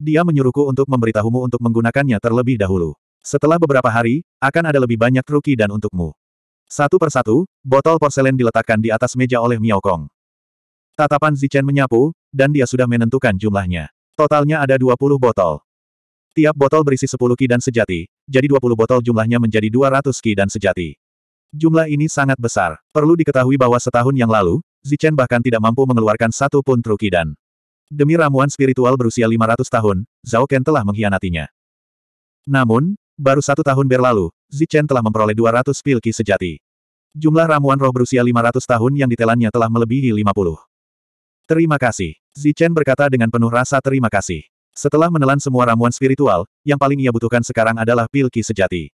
Dia menyuruhku untuk memberitahumu untuk menggunakannya terlebih dahulu. Setelah beberapa hari, akan ada lebih banyak truki dan untukmu. Satu persatu, botol porselen diletakkan di atas meja oleh Miao Kong. Tatapan Zichen menyapu, dan dia sudah menentukan jumlahnya. Totalnya ada 20 botol. Tiap botol berisi 10 ki dan sejati, jadi 20 botol jumlahnya menjadi 200 ki dan sejati. Jumlah ini sangat besar. Perlu diketahui bahwa setahun yang lalu, Zichen bahkan tidak mampu mengeluarkan satu pun truki dan. Demi ramuan spiritual berusia 500 tahun, Zhao Ken telah mengkhianatinya. Namun, baru satu tahun berlalu, Zichen telah memperoleh 200 pilki sejati. Jumlah ramuan roh berusia 500 tahun yang ditelannya telah melebihi 50. Terima kasih. Zichen berkata dengan penuh rasa terima kasih. Setelah menelan semua ramuan spiritual, yang paling ia butuhkan sekarang adalah pilki sejati.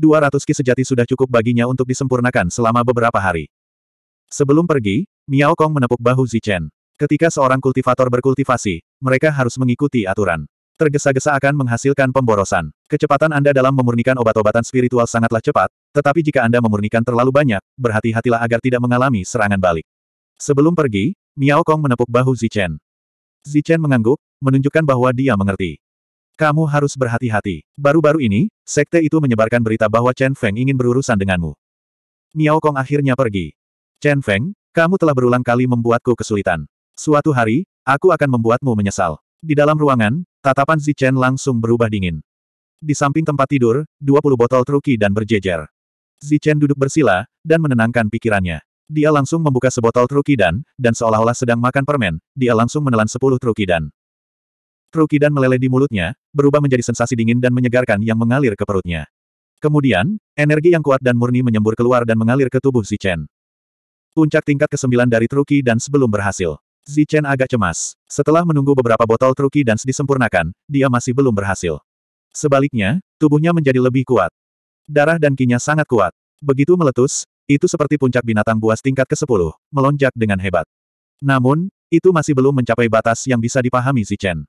200 ki sejati sudah cukup baginya untuk disempurnakan selama beberapa hari. Sebelum pergi, Miao Kong menepuk bahu Zichen. Ketika seorang kultivator berkultivasi, mereka harus mengikuti aturan. Tergesa-gesa akan menghasilkan pemborosan. Kecepatan Anda dalam memurnikan obat-obatan spiritual sangatlah cepat, tetapi jika Anda memurnikan terlalu banyak, berhati-hatilah agar tidak mengalami serangan balik. Sebelum pergi, Miao Kong menepuk bahu Zichen. Zichen mengangguk, menunjukkan bahwa dia mengerti. Kamu harus berhati-hati. Baru-baru ini, sekte itu menyebarkan berita bahwa Chen Feng ingin berurusan denganmu. Miao Kong akhirnya pergi. Chen Feng, kamu telah berulang kali membuatku kesulitan. Suatu hari, aku akan membuatmu menyesal. Di dalam ruangan, tatapan Zichen langsung berubah dingin. Di samping tempat tidur, 20 botol truki dan berjejer. Zichen duduk bersila, dan menenangkan pikirannya. Dia langsung membuka sebotol truki dan, dan seolah-olah sedang makan permen, dia langsung menelan 10 truki dan. Truki dan meleleh di mulutnya, berubah menjadi sensasi dingin dan menyegarkan yang mengalir ke perutnya. Kemudian, energi yang kuat dan murni menyembur keluar dan mengalir ke tubuh Zichen. Puncak tingkat ke-9 dari Truki dan sebelum berhasil. Zichen agak cemas. Setelah menunggu beberapa botol truki dan disempurnakan, dia masih belum berhasil. Sebaliknya, tubuhnya menjadi lebih kuat. Darah dan kinya sangat kuat. Begitu meletus, itu seperti puncak binatang buas tingkat ke-10, melonjak dengan hebat. Namun, itu masih belum mencapai batas yang bisa dipahami Zichen.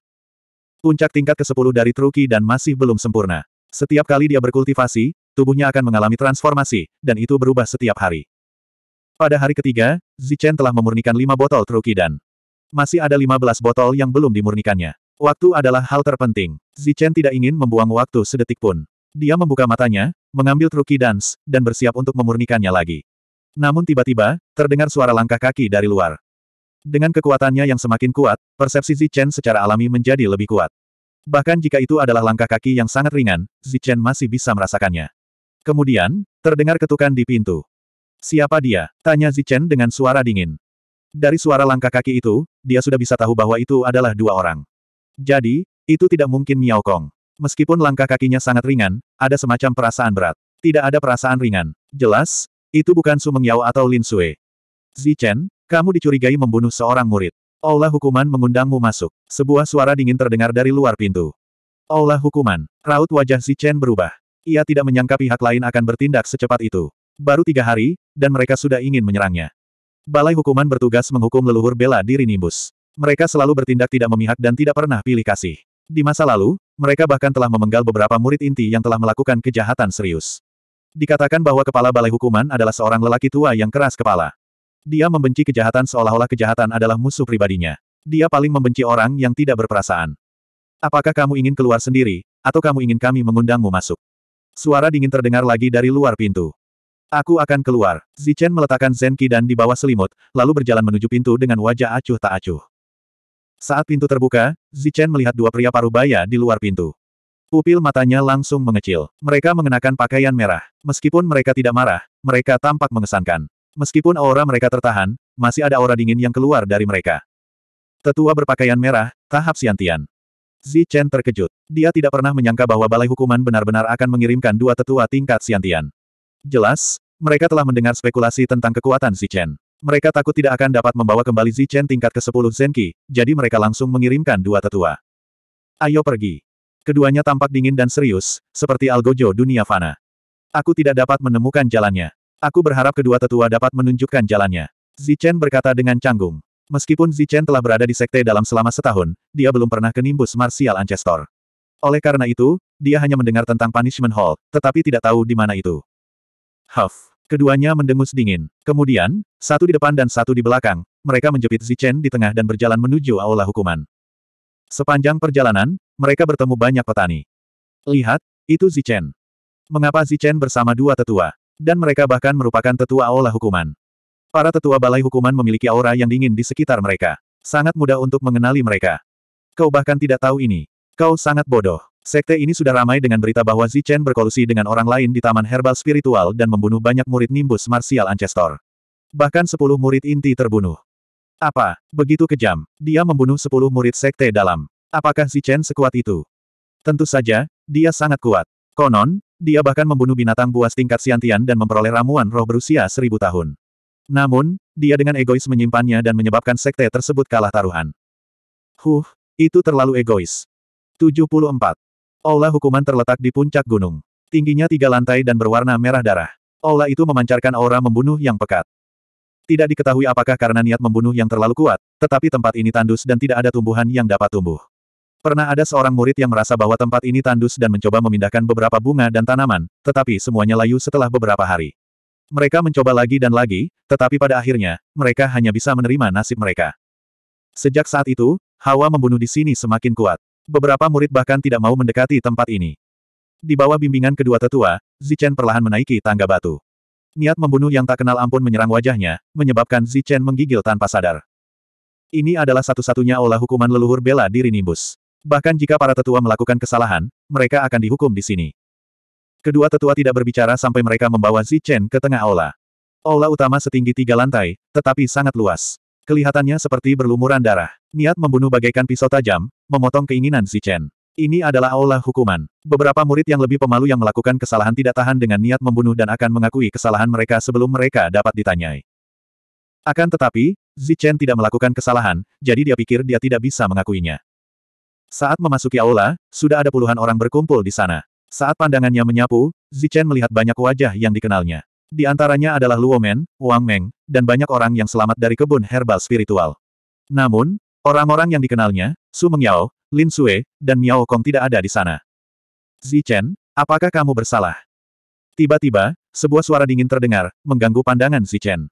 Puncak tingkat ke-10 dari truki dan masih belum sempurna. Setiap kali dia berkultivasi, tubuhnya akan mengalami transformasi, dan itu berubah setiap hari. Pada hari ketiga, Zichen telah memurnikan lima botol truki dan masih ada 15 botol yang belum dimurnikannya. Waktu adalah hal terpenting. Zichen tidak ingin membuang waktu sedetik pun. Dia membuka matanya, mengambil truki dance, dan bersiap untuk memurnikannya lagi. Namun tiba-tiba, terdengar suara langkah kaki dari luar. Dengan kekuatannya yang semakin kuat, persepsi Zichen secara alami menjadi lebih kuat. Bahkan jika itu adalah langkah kaki yang sangat ringan, Zichen masih bisa merasakannya. Kemudian, terdengar ketukan di pintu. Siapa dia? Tanya Zichen dengan suara dingin. Dari suara langkah kaki itu, dia sudah bisa tahu bahwa itu adalah dua orang. Jadi, itu tidak mungkin Miao Kong. Meskipun langkah kakinya sangat ringan, ada semacam perasaan berat. Tidak ada perasaan ringan. Jelas, itu bukan Su Mengyao atau Lin Sui. Zichen, kamu dicurigai membunuh seorang murid. Allah hukuman mengundangmu masuk. Sebuah suara dingin terdengar dari luar pintu. Allah hukuman. Raut wajah Zichen berubah. Ia tidak menyangka pihak lain akan bertindak secepat itu. Baru tiga hari, dan mereka sudah ingin menyerangnya. Balai hukuman bertugas menghukum leluhur bela diri Nimbus. Mereka selalu bertindak tidak memihak dan tidak pernah pilih kasih. Di masa lalu, mereka bahkan telah memenggal beberapa murid inti yang telah melakukan kejahatan serius. Dikatakan bahwa kepala balai hukuman adalah seorang lelaki tua yang keras kepala. Dia membenci kejahatan seolah-olah kejahatan adalah musuh pribadinya. Dia paling membenci orang yang tidak berperasaan. Apakah kamu ingin keluar sendiri, atau kamu ingin kami mengundangmu masuk? Suara dingin terdengar lagi dari luar pintu. Aku akan keluar. Zichen meletakkan Zen dan di bawah selimut, lalu berjalan menuju pintu dengan wajah acuh tak acuh. Saat pintu terbuka, Zichen melihat dua pria parubaya di luar pintu. Pupil matanya langsung mengecil. Mereka mengenakan pakaian merah. Meskipun mereka tidak marah, mereka tampak mengesankan. Meskipun aura mereka tertahan, masih ada aura dingin yang keluar dari mereka. Tetua berpakaian merah, tahap siantian. Zichen terkejut. Dia tidak pernah menyangka bahwa Balai Hukuman benar-benar akan mengirimkan dua tetua tingkat siantian. Jelas, mereka telah mendengar spekulasi tentang kekuatan Zichen. Mereka takut tidak akan dapat membawa kembali Zichen tingkat ke-10 Zenki, jadi mereka langsung mengirimkan dua tetua. Ayo pergi. Keduanya tampak dingin dan serius, seperti algojo dunia fana. Aku tidak dapat menemukan jalannya. Aku berharap kedua tetua dapat menunjukkan jalannya. Zichen berkata dengan canggung. Meskipun Zichen telah berada di sekte dalam selama setahun, dia belum pernah kenimbus martial ancestor. Oleh karena itu, dia hanya mendengar tentang Punishment Hall, tetapi tidak tahu di mana itu. Huff. Keduanya mendengus dingin. Kemudian, satu di depan dan satu di belakang, mereka menjepit Zichen di tengah dan berjalan menuju aula hukuman. Sepanjang perjalanan, mereka bertemu banyak petani. Lihat, itu Zichen. Mengapa Zichen bersama dua tetua? Dan mereka bahkan merupakan tetua aula hukuman. Para tetua balai hukuman memiliki aura yang dingin di sekitar mereka. Sangat mudah untuk mengenali mereka. Kau bahkan tidak tahu ini. Kau sangat bodoh. Sekte ini sudah ramai dengan berita bahwa Zichen berkolusi dengan orang lain di Taman Herbal Spiritual dan membunuh banyak murid nimbus Martial Ancestor. Bahkan sepuluh murid inti terbunuh. Apa? Begitu kejam. Dia membunuh sepuluh murid sekte dalam. Apakah Zichen sekuat itu? Tentu saja, dia sangat kuat. Konon, dia bahkan membunuh binatang buas tingkat siantian dan memperoleh ramuan roh berusia seribu tahun. Namun, dia dengan egois menyimpannya dan menyebabkan sekte tersebut kalah taruhan. Huh, itu terlalu egois. 74. Aula hukuman terletak di puncak gunung. Tingginya tiga lantai dan berwarna merah darah. Aula itu memancarkan aura membunuh yang pekat. Tidak diketahui apakah karena niat membunuh yang terlalu kuat, tetapi tempat ini tandus dan tidak ada tumbuhan yang dapat tumbuh. Pernah ada seorang murid yang merasa bahwa tempat ini tandus dan mencoba memindahkan beberapa bunga dan tanaman, tetapi semuanya layu setelah beberapa hari. Mereka mencoba lagi dan lagi, tetapi pada akhirnya, mereka hanya bisa menerima nasib mereka. Sejak saat itu, hawa membunuh di sini semakin kuat. Beberapa murid bahkan tidak mau mendekati tempat ini. Di bawah bimbingan kedua tetua, Zichen perlahan menaiki tangga batu. Niat membunuh yang tak kenal ampun menyerang wajahnya, menyebabkan Zichen menggigil tanpa sadar. Ini adalah satu-satunya olah hukuman leluhur bela diri Nimbus. Bahkan jika para tetua melakukan kesalahan, mereka akan dihukum di sini. Kedua tetua tidak berbicara sampai mereka membawa Zichen ke tengah aula. Aula utama setinggi tiga lantai, tetapi sangat luas. Kelihatannya seperti berlumuran darah. Niat membunuh bagaikan pisau tajam, memotong keinginan si Chen. Ini adalah aula hukuman. Beberapa murid yang lebih pemalu yang melakukan kesalahan tidak tahan dengan niat membunuh dan akan mengakui kesalahan mereka sebelum mereka dapat ditanyai. Akan tetapi, Zichen tidak melakukan kesalahan, jadi dia pikir dia tidak bisa mengakuinya. Saat memasuki aula, sudah ada puluhan orang berkumpul di sana. Saat pandangannya menyapu, Zichen melihat banyak wajah yang dikenalnya. Di antaranya adalah Luomen, Wang Meng, dan banyak orang yang selamat dari kebun herbal spiritual. Namun, orang-orang yang dikenalnya, Su Mengyao, Lin Sue, dan Miao Kong tidak ada di sana. Zichen, apakah kamu bersalah? Tiba-tiba, sebuah suara dingin terdengar, mengganggu pandangan Zichen.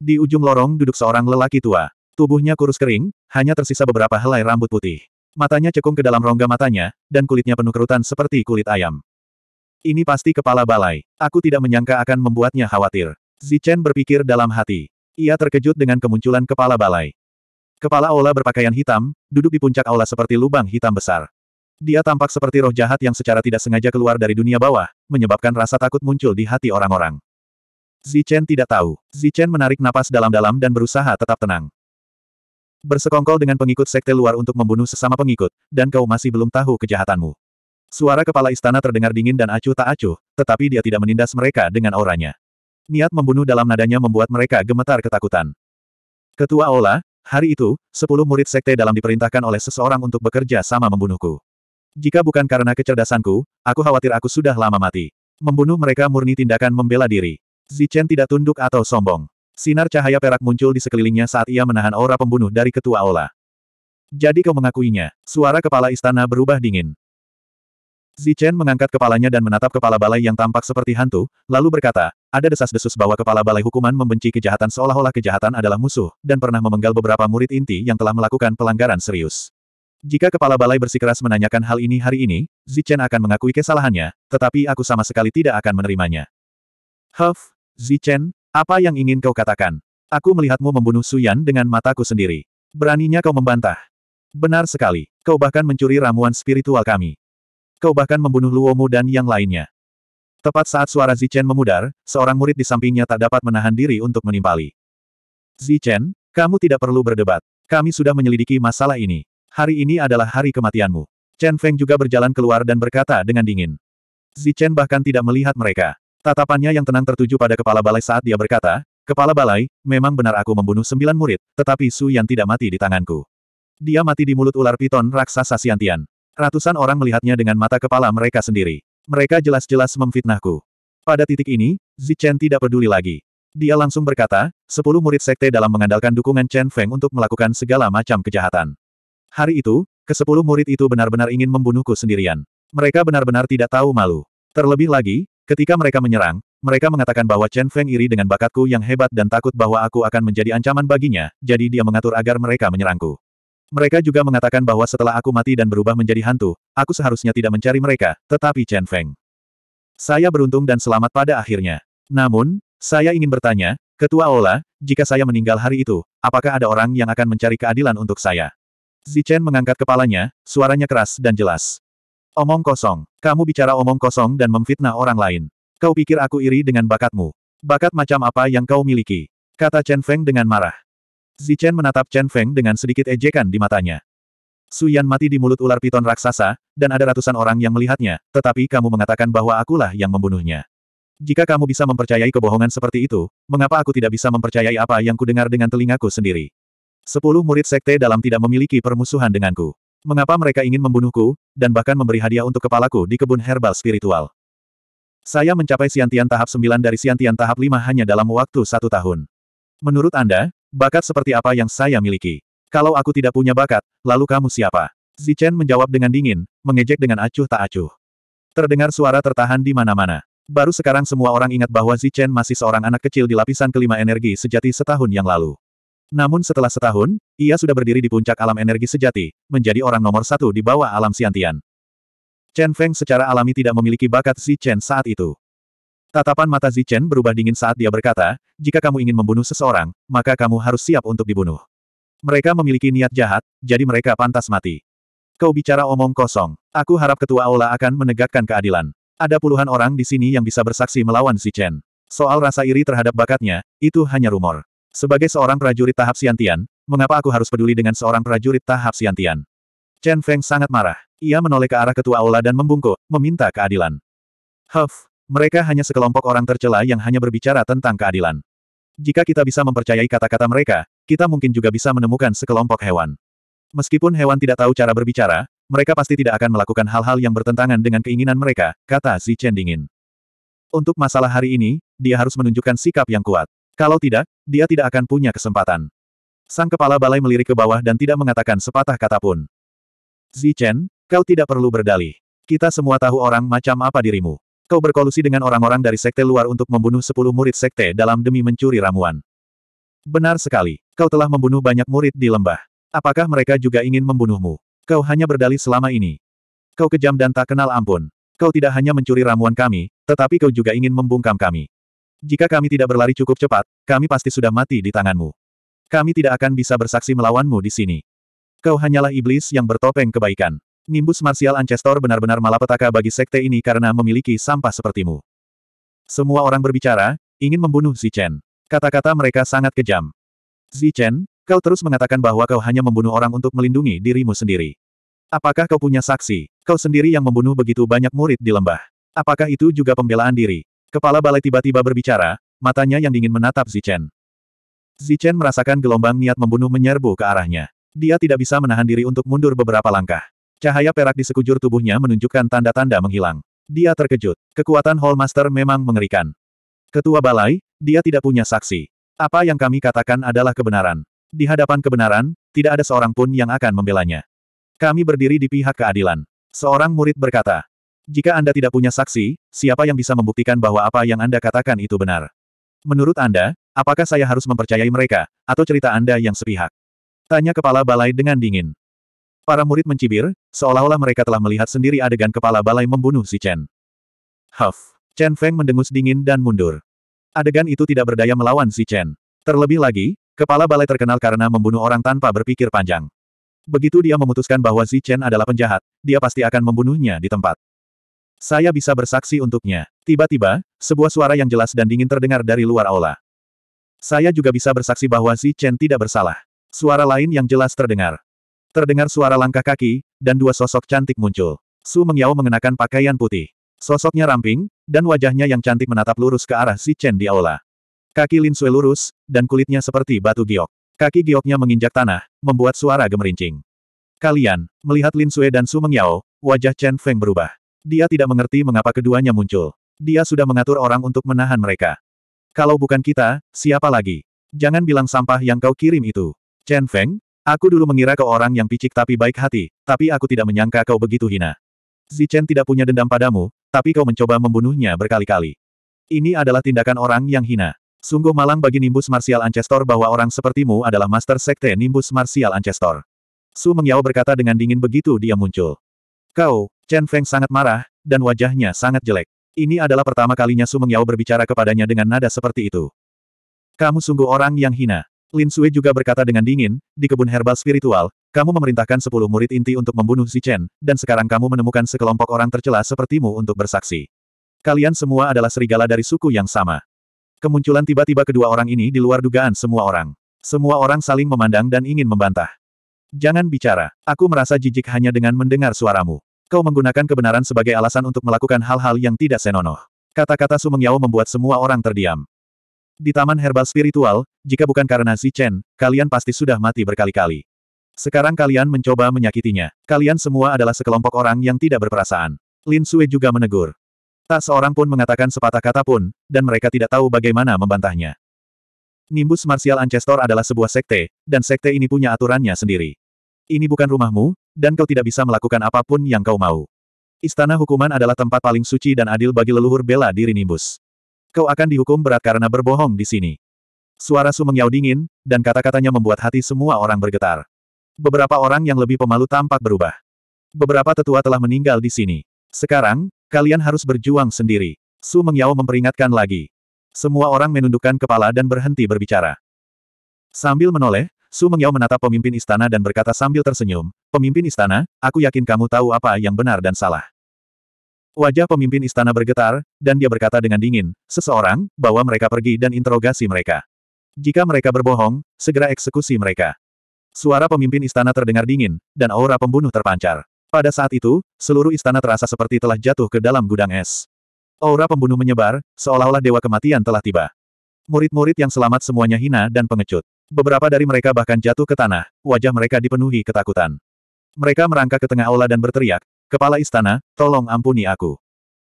Di ujung lorong duduk seorang lelaki tua. Tubuhnya kurus kering, hanya tersisa beberapa helai rambut putih. Matanya cekung ke dalam rongga matanya, dan kulitnya penuh kerutan seperti kulit ayam. Ini pasti kepala balai. Aku tidak menyangka akan membuatnya khawatir. Zichen berpikir dalam hati. Ia terkejut dengan kemunculan kepala balai. Kepala aula berpakaian hitam, duduk di puncak aula seperti lubang hitam besar. Dia tampak seperti roh jahat yang secara tidak sengaja keluar dari dunia bawah, menyebabkan rasa takut muncul di hati orang-orang. Zichen tidak tahu. Zichen menarik napas dalam-dalam dan berusaha tetap tenang. Bersekongkol dengan pengikut sekte luar untuk membunuh sesama pengikut, dan kau masih belum tahu kejahatanmu. Suara kepala istana terdengar dingin dan acuh tak acuh, tetapi dia tidak menindas mereka dengan auranya. Niat membunuh dalam nadanya membuat mereka gemetar ketakutan. Ketua Ola, hari itu, sepuluh murid sekte dalam diperintahkan oleh seseorang untuk bekerja sama membunuhku. Jika bukan karena kecerdasanku, aku khawatir aku sudah lama mati. Membunuh mereka murni tindakan membela diri. Zichen tidak tunduk atau sombong. Sinar cahaya perak muncul di sekelilingnya saat ia menahan aura pembunuh dari ketua Ola. Jadi kau mengakuinya. Suara kepala istana berubah dingin. Zichen mengangkat kepalanya dan menatap kepala balai yang tampak seperti hantu, lalu berkata, ada desas-desus bahwa kepala balai hukuman membenci kejahatan seolah-olah kejahatan adalah musuh, dan pernah memenggal beberapa murid inti yang telah melakukan pelanggaran serius. Jika kepala balai bersikeras menanyakan hal ini hari ini, Zichen akan mengakui kesalahannya, tetapi aku sama sekali tidak akan menerimanya. Huff, Zichen, apa yang ingin kau katakan? Aku melihatmu membunuh Suyan dengan mataku sendiri. Beraninya kau membantah. Benar sekali, kau bahkan mencuri ramuan spiritual kami. Kau bahkan membunuh Luomu dan yang lainnya. Tepat saat suara Zichen memudar, seorang murid di sampingnya tak dapat menahan diri untuk menimpali. Zichen, kamu tidak perlu berdebat. Kami sudah menyelidiki masalah ini. Hari ini adalah hari kematianmu. Chen Feng juga berjalan keluar dan berkata dengan dingin. Zichen bahkan tidak melihat mereka. Tatapannya yang tenang tertuju pada kepala balai saat dia berkata, Kepala balai, memang benar aku membunuh sembilan murid, tetapi Su Yan tidak mati di tanganku. Dia mati di mulut ular piton raksasa Siantian." Ratusan orang melihatnya dengan mata kepala mereka sendiri. Mereka jelas-jelas memfitnahku. Pada titik ini, Zichen tidak peduli lagi. Dia langsung berkata, sepuluh murid sekte dalam mengandalkan dukungan Chen Feng untuk melakukan segala macam kejahatan. Hari itu, kesepuluh murid itu benar-benar ingin membunuhku sendirian. Mereka benar-benar tidak tahu malu. Terlebih lagi, ketika mereka menyerang, mereka mengatakan bahwa Chen Feng iri dengan bakatku yang hebat dan takut bahwa aku akan menjadi ancaman baginya, jadi dia mengatur agar mereka menyerangku. Mereka juga mengatakan bahwa setelah aku mati dan berubah menjadi hantu, aku seharusnya tidak mencari mereka, tetapi Chen Feng. Saya beruntung dan selamat pada akhirnya. Namun, saya ingin bertanya, Ketua Ola, jika saya meninggal hari itu, apakah ada orang yang akan mencari keadilan untuk saya? Zichen mengangkat kepalanya, suaranya keras dan jelas. Omong kosong. Kamu bicara omong kosong dan memfitnah orang lain. Kau pikir aku iri dengan bakatmu. Bakat macam apa yang kau miliki? Kata Chen Feng dengan marah. Zichen menatap Chen Feng dengan sedikit ejekan di matanya. Su Yan mati di mulut ular piton raksasa, dan ada ratusan orang yang melihatnya, tetapi kamu mengatakan bahwa akulah yang membunuhnya. Jika kamu bisa mempercayai kebohongan seperti itu, mengapa aku tidak bisa mempercayai apa yang kudengar dengan telingaku sendiri? Sepuluh murid sekte dalam tidak memiliki permusuhan denganku. Mengapa mereka ingin membunuhku, dan bahkan memberi hadiah untuk kepalaku di kebun herbal spiritual? Saya mencapai siantian tahap sembilan dari siantian tahap lima hanya dalam waktu satu tahun. Menurut Anda, Bakat seperti apa yang saya miliki? Kalau aku tidak punya bakat, lalu kamu siapa? Zichen menjawab dengan dingin, mengejek dengan acuh tak acuh. Terdengar suara tertahan di mana-mana. Baru sekarang semua orang ingat bahwa Zichen masih seorang anak kecil di lapisan kelima energi sejati setahun yang lalu. Namun setelah setahun, ia sudah berdiri di puncak alam energi sejati, menjadi orang nomor satu di bawah alam siantian. Chen Feng secara alami tidak memiliki bakat Zichen saat itu. Tatapan mata Zichen berubah dingin saat dia berkata, jika kamu ingin membunuh seseorang, maka kamu harus siap untuk dibunuh. Mereka memiliki niat jahat, jadi mereka pantas mati. Kau bicara omong kosong. Aku harap ketua aula akan menegakkan keadilan. Ada puluhan orang di sini yang bisa bersaksi melawan Zichen. Soal rasa iri terhadap bakatnya, itu hanya rumor. Sebagai seorang prajurit tahap Siantian, mengapa aku harus peduli dengan seorang prajurit tahap Siantian? Chen Feng sangat marah. Ia menoleh ke arah ketua aula dan membungkuk, meminta keadilan. Huff, mereka hanya sekelompok orang tercela yang hanya berbicara tentang keadilan. Jika kita bisa mempercayai kata-kata mereka, kita mungkin juga bisa menemukan sekelompok hewan. Meskipun hewan tidak tahu cara berbicara, mereka pasti tidak akan melakukan hal-hal yang bertentangan dengan keinginan mereka, kata Zi Chen dingin. Untuk masalah hari ini, dia harus menunjukkan sikap yang kuat. Kalau tidak, dia tidak akan punya kesempatan. Sang kepala balai melirik ke bawah dan tidak mengatakan sepatah kata pun. Zi Chen, kau tidak perlu berdalih. Kita semua tahu orang macam apa dirimu. Kau berkolusi dengan orang-orang dari sekte luar untuk membunuh sepuluh murid sekte dalam demi mencuri ramuan. Benar sekali. Kau telah membunuh banyak murid di lembah. Apakah mereka juga ingin membunuhmu? Kau hanya berdalih selama ini. Kau kejam dan tak kenal ampun. Kau tidak hanya mencuri ramuan kami, tetapi kau juga ingin membungkam kami. Jika kami tidak berlari cukup cepat, kami pasti sudah mati di tanganmu. Kami tidak akan bisa bersaksi melawanmu di sini. Kau hanyalah iblis yang bertopeng kebaikan. Nimbus Martial Ancestor benar-benar malapetaka bagi sekte ini karena memiliki sampah sepertimu. Semua orang berbicara, ingin membunuh Zichen. Kata-kata mereka sangat kejam. Zichen, kau terus mengatakan bahwa kau hanya membunuh orang untuk melindungi dirimu sendiri. Apakah kau punya saksi? Kau sendiri yang membunuh begitu banyak murid di lembah. Apakah itu juga pembelaan diri? Kepala balai tiba-tiba berbicara, matanya yang dingin menatap Zichen. Zichen merasakan gelombang niat membunuh menyerbu ke arahnya. Dia tidak bisa menahan diri untuk mundur beberapa langkah. Cahaya perak di sekujur tubuhnya menunjukkan tanda-tanda menghilang. Dia terkejut. Kekuatan Hallmaster memang mengerikan. Ketua Balai, dia tidak punya saksi. Apa yang kami katakan adalah kebenaran. Di hadapan kebenaran, tidak ada seorang pun yang akan membelanya. Kami berdiri di pihak keadilan. Seorang murid berkata, jika Anda tidak punya saksi, siapa yang bisa membuktikan bahwa apa yang Anda katakan itu benar? Menurut Anda, apakah saya harus mempercayai mereka, atau cerita Anda yang sepihak? Tanya kepala balai dengan dingin. Para murid mencibir, seolah-olah mereka telah melihat sendiri adegan kepala balai membunuh si Chen. Huff! Chen Feng mendengus dingin dan mundur. Adegan itu tidak berdaya melawan si Chen. Terlebih lagi, kepala balai terkenal karena membunuh orang tanpa berpikir panjang. Begitu dia memutuskan bahwa Si Chen adalah penjahat, dia pasti akan membunuhnya di tempat. Saya bisa bersaksi untuknya. Tiba-tiba, sebuah suara yang jelas dan dingin terdengar dari luar aula. Saya juga bisa bersaksi bahwa Si Chen tidak bersalah. Suara lain yang jelas terdengar. Terdengar suara langkah kaki, dan dua sosok cantik muncul. Su Mengyao mengenakan pakaian putih. Sosoknya ramping, dan wajahnya yang cantik menatap lurus ke arah si Chen di aula. Kaki Lin Sui lurus, dan kulitnya seperti batu giok. Kaki gioknya menginjak tanah, membuat suara gemerincing. Kalian, melihat Lin Sui dan Su Mengyao, wajah Chen Feng berubah. Dia tidak mengerti mengapa keduanya muncul. Dia sudah mengatur orang untuk menahan mereka. Kalau bukan kita, siapa lagi? Jangan bilang sampah yang kau kirim itu. Chen Feng, Aku dulu mengira kau orang yang picik tapi baik hati, tapi aku tidak menyangka kau begitu hina. Zichen tidak punya dendam padamu, tapi kau mencoba membunuhnya berkali-kali. Ini adalah tindakan orang yang hina. Sungguh malang bagi Nimbus Martial Ancestor bahwa orang sepertimu adalah Master Sekte Nimbus Martial Ancestor. Su Mengyao berkata dengan dingin begitu dia muncul. Kau, Chen Feng sangat marah, dan wajahnya sangat jelek. Ini adalah pertama kalinya Su Mengyao berbicara kepadanya dengan nada seperti itu. Kamu sungguh orang yang hina. Lin Sui juga berkata dengan dingin, di kebun herbal spiritual, kamu memerintahkan sepuluh murid inti untuk membunuh Chen, dan sekarang kamu menemukan sekelompok orang tercela sepertimu untuk bersaksi. Kalian semua adalah serigala dari suku yang sama. Kemunculan tiba-tiba kedua orang ini di luar dugaan semua orang. Semua orang saling memandang dan ingin membantah. Jangan bicara. Aku merasa jijik hanya dengan mendengar suaramu. Kau menggunakan kebenaran sebagai alasan untuk melakukan hal-hal yang tidak senonoh. Kata-kata Sumeng Mengyao membuat semua orang terdiam. Di Taman Herbal Spiritual, jika bukan karena si Chen, kalian pasti sudah mati berkali-kali. Sekarang kalian mencoba menyakitinya. Kalian semua adalah sekelompok orang yang tidak berperasaan. Lin Sui juga menegur. Tak seorang pun mengatakan sepatah kata pun, dan mereka tidak tahu bagaimana membantahnya. Nimbus Martial Ancestor adalah sebuah sekte, dan sekte ini punya aturannya sendiri. Ini bukan rumahmu, dan kau tidak bisa melakukan apapun yang kau mau. Istana hukuman adalah tempat paling suci dan adil bagi leluhur bela diri Nimbus. Kau akan dihukum berat karena berbohong di sini. Suara Sumengyao dingin, dan kata-katanya membuat hati semua orang bergetar. Beberapa orang yang lebih pemalu tampak berubah. Beberapa tetua telah meninggal di sini. Sekarang, kalian harus berjuang sendiri. Su Mengyao memperingatkan lagi. Semua orang menundukkan kepala dan berhenti berbicara. Sambil menoleh, Su Mengyao menatap pemimpin istana dan berkata sambil tersenyum, Pemimpin istana, aku yakin kamu tahu apa yang benar dan salah. Wajah pemimpin istana bergetar, dan dia berkata dengan dingin, seseorang, bawa mereka pergi dan interogasi mereka. Jika mereka berbohong, segera eksekusi mereka. Suara pemimpin istana terdengar dingin, dan aura pembunuh terpancar. Pada saat itu, seluruh istana terasa seperti telah jatuh ke dalam gudang es. Aura pembunuh menyebar, seolah-olah dewa kematian telah tiba. Murid-murid yang selamat semuanya hina dan pengecut. Beberapa dari mereka bahkan jatuh ke tanah, wajah mereka dipenuhi ketakutan. Mereka merangkak ke tengah aula dan berteriak, Kepala istana, tolong ampuni aku.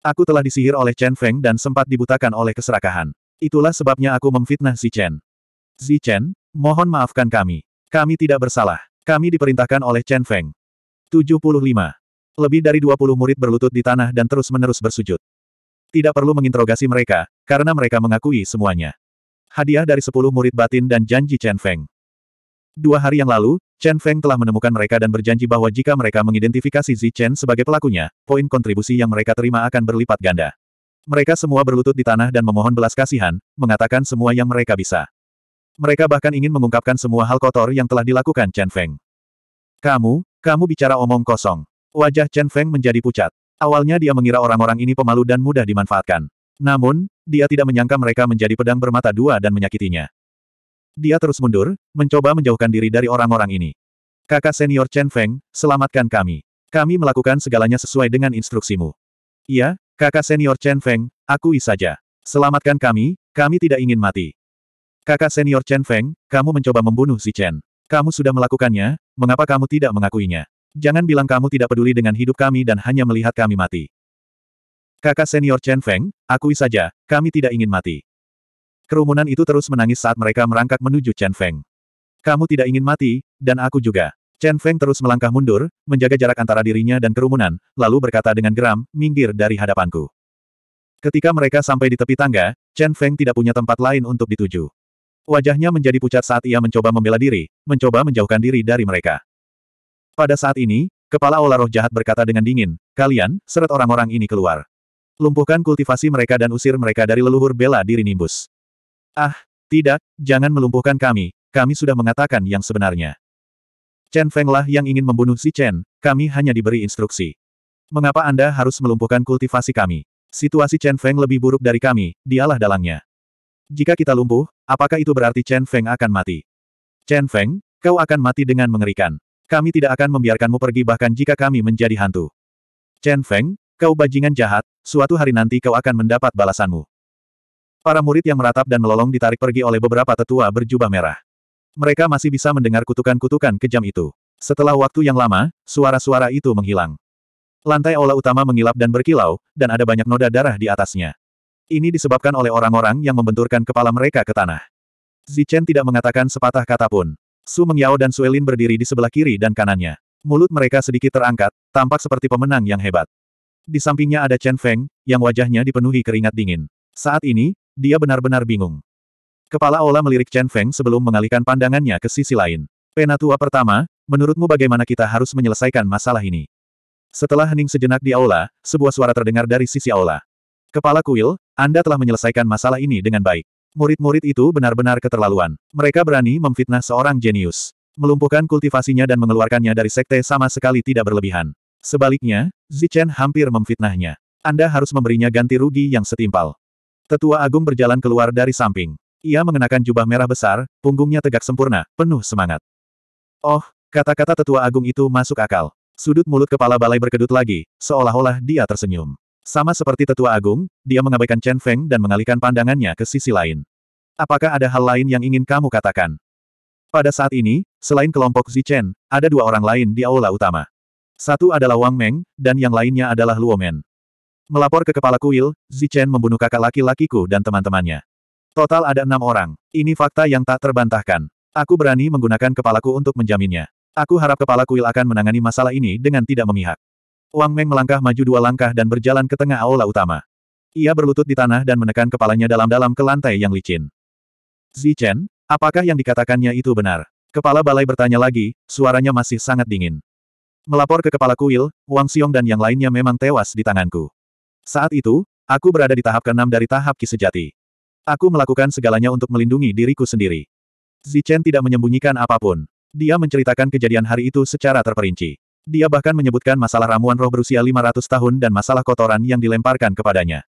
Aku telah disihir oleh Chen Feng dan sempat dibutakan oleh keserakahan. Itulah sebabnya aku memfitnah Zi Chen. Zi Chen, mohon maafkan kami. Kami tidak bersalah. Kami diperintahkan oleh Chen Feng. 75. Lebih dari 20 murid berlutut di tanah dan terus-menerus bersujud. Tidak perlu menginterogasi mereka, karena mereka mengakui semuanya. Hadiah dari 10 murid batin dan janji Chen Feng. Dua hari yang lalu, Chen Feng telah menemukan mereka dan berjanji bahwa jika mereka mengidentifikasi Zi Chen sebagai pelakunya, poin kontribusi yang mereka terima akan berlipat ganda. Mereka semua berlutut di tanah dan memohon belas kasihan, mengatakan semua yang mereka bisa. Mereka bahkan ingin mengungkapkan semua hal kotor yang telah dilakukan Chen Feng. Kamu, kamu bicara omong kosong. Wajah Chen Feng menjadi pucat. Awalnya dia mengira orang-orang ini pemalu dan mudah dimanfaatkan. Namun, dia tidak menyangka mereka menjadi pedang bermata dua dan menyakitinya. Dia terus mundur, mencoba menjauhkan diri dari orang-orang ini. Kakak senior Chen Feng, selamatkan kami. Kami melakukan segalanya sesuai dengan instruksimu. Iya, kakak senior Chen Feng, akui saja. Selamatkan kami, kami tidak ingin mati. Kakak senior Chen Feng, kamu mencoba membunuh si Chen. Kamu sudah melakukannya, mengapa kamu tidak mengakuinya? Jangan bilang kamu tidak peduli dengan hidup kami dan hanya melihat kami mati. Kakak senior Chen Feng, akui saja, kami tidak ingin mati. Kerumunan itu terus menangis saat mereka merangkak menuju Chen Feng. Kamu tidak ingin mati, dan aku juga. Chen Feng terus melangkah mundur, menjaga jarak antara dirinya dan kerumunan, lalu berkata dengan geram, minggir dari hadapanku. Ketika mereka sampai di tepi tangga, Chen Feng tidak punya tempat lain untuk dituju. Wajahnya menjadi pucat saat ia mencoba membela diri, mencoba menjauhkan diri dari mereka. Pada saat ini, kepala olah roh jahat berkata dengan dingin, kalian, seret orang-orang ini keluar. Lumpuhkan kultivasi mereka dan usir mereka dari leluhur bela diri Nimbus. Ah, tidak, jangan melumpuhkan kami, kami sudah mengatakan yang sebenarnya. Chen Feng lah yang ingin membunuh si Chen, kami hanya diberi instruksi. Mengapa Anda harus melumpuhkan kultivasi kami? Situasi Chen Feng lebih buruk dari kami, dialah dalangnya. Jika kita lumpuh, apakah itu berarti Chen Feng akan mati? Chen Feng, kau akan mati dengan mengerikan. Kami tidak akan membiarkanmu pergi bahkan jika kami menjadi hantu. Chen Feng, kau bajingan jahat, suatu hari nanti kau akan mendapat balasanmu. Para murid yang meratap dan melolong ditarik pergi oleh beberapa tetua berjubah merah. Mereka masih bisa mendengar kutukan-kutukan kejam itu. Setelah waktu yang lama, suara-suara itu menghilang. Lantai aula utama mengilap dan berkilau, dan ada banyak noda darah di atasnya. Ini disebabkan oleh orang-orang yang membenturkan kepala mereka ke tanah. Zichen tidak mengatakan sepatah kata pun. Su Mengyao dan Suelin berdiri di sebelah kiri dan kanannya. Mulut mereka sedikit terangkat, tampak seperti pemenang yang hebat. Di sampingnya ada Chen Feng, yang wajahnya dipenuhi keringat dingin. Saat ini, dia benar-benar bingung. Kepala Ola melirik Chen Feng sebelum mengalihkan pandangannya ke sisi lain. Penatua pertama, menurutmu bagaimana kita harus menyelesaikan masalah ini? Setelah hening sejenak di aula, sebuah suara terdengar dari sisi aula. Kepala kuil, Anda telah menyelesaikan masalah ini dengan baik. Murid-murid itu benar-benar keterlaluan. Mereka berani memfitnah seorang jenius. Melumpuhkan kultivasinya dan mengeluarkannya dari sekte sama sekali tidak berlebihan. Sebaliknya, Zichen hampir memfitnahnya. Anda harus memberinya ganti rugi yang setimpal. Tetua Agung berjalan keluar dari samping. Ia mengenakan jubah merah besar, punggungnya tegak sempurna, penuh semangat. Oh, kata-kata tetua agung itu masuk akal. Sudut mulut kepala balai berkedut lagi, seolah-olah dia tersenyum. Sama seperti tetua agung, dia mengabaikan Chen Feng dan mengalihkan pandangannya ke sisi lain. Apakah ada hal lain yang ingin kamu katakan? Pada saat ini, selain kelompok Zichen, ada dua orang lain di aula utama. Satu adalah Wang Meng, dan yang lainnya adalah Luo Men. Melapor ke kepala kuil, Zichen membunuh kakak laki-lakiku dan teman-temannya. Total ada enam orang. Ini fakta yang tak terbantahkan. Aku berani menggunakan kepalaku untuk menjaminnya. Aku harap kepala kuil akan menangani masalah ini dengan tidak memihak. Wang Meng melangkah maju dua langkah dan berjalan ke tengah aula utama. Ia berlutut di tanah dan menekan kepalanya dalam-dalam ke lantai yang licin. Zichen, apakah yang dikatakannya itu benar? Kepala balai bertanya lagi, suaranya masih sangat dingin. Melapor ke kepala kuil, Wang Xiong dan yang lainnya memang tewas di tanganku. Saat itu, aku berada di tahap keenam dari tahap ki sejati. Aku melakukan segalanya untuk melindungi diriku sendiri. Zichen tidak menyembunyikan apapun. Dia menceritakan kejadian hari itu secara terperinci. Dia bahkan menyebutkan masalah ramuan roh berusia 500 tahun dan masalah kotoran yang dilemparkan kepadanya.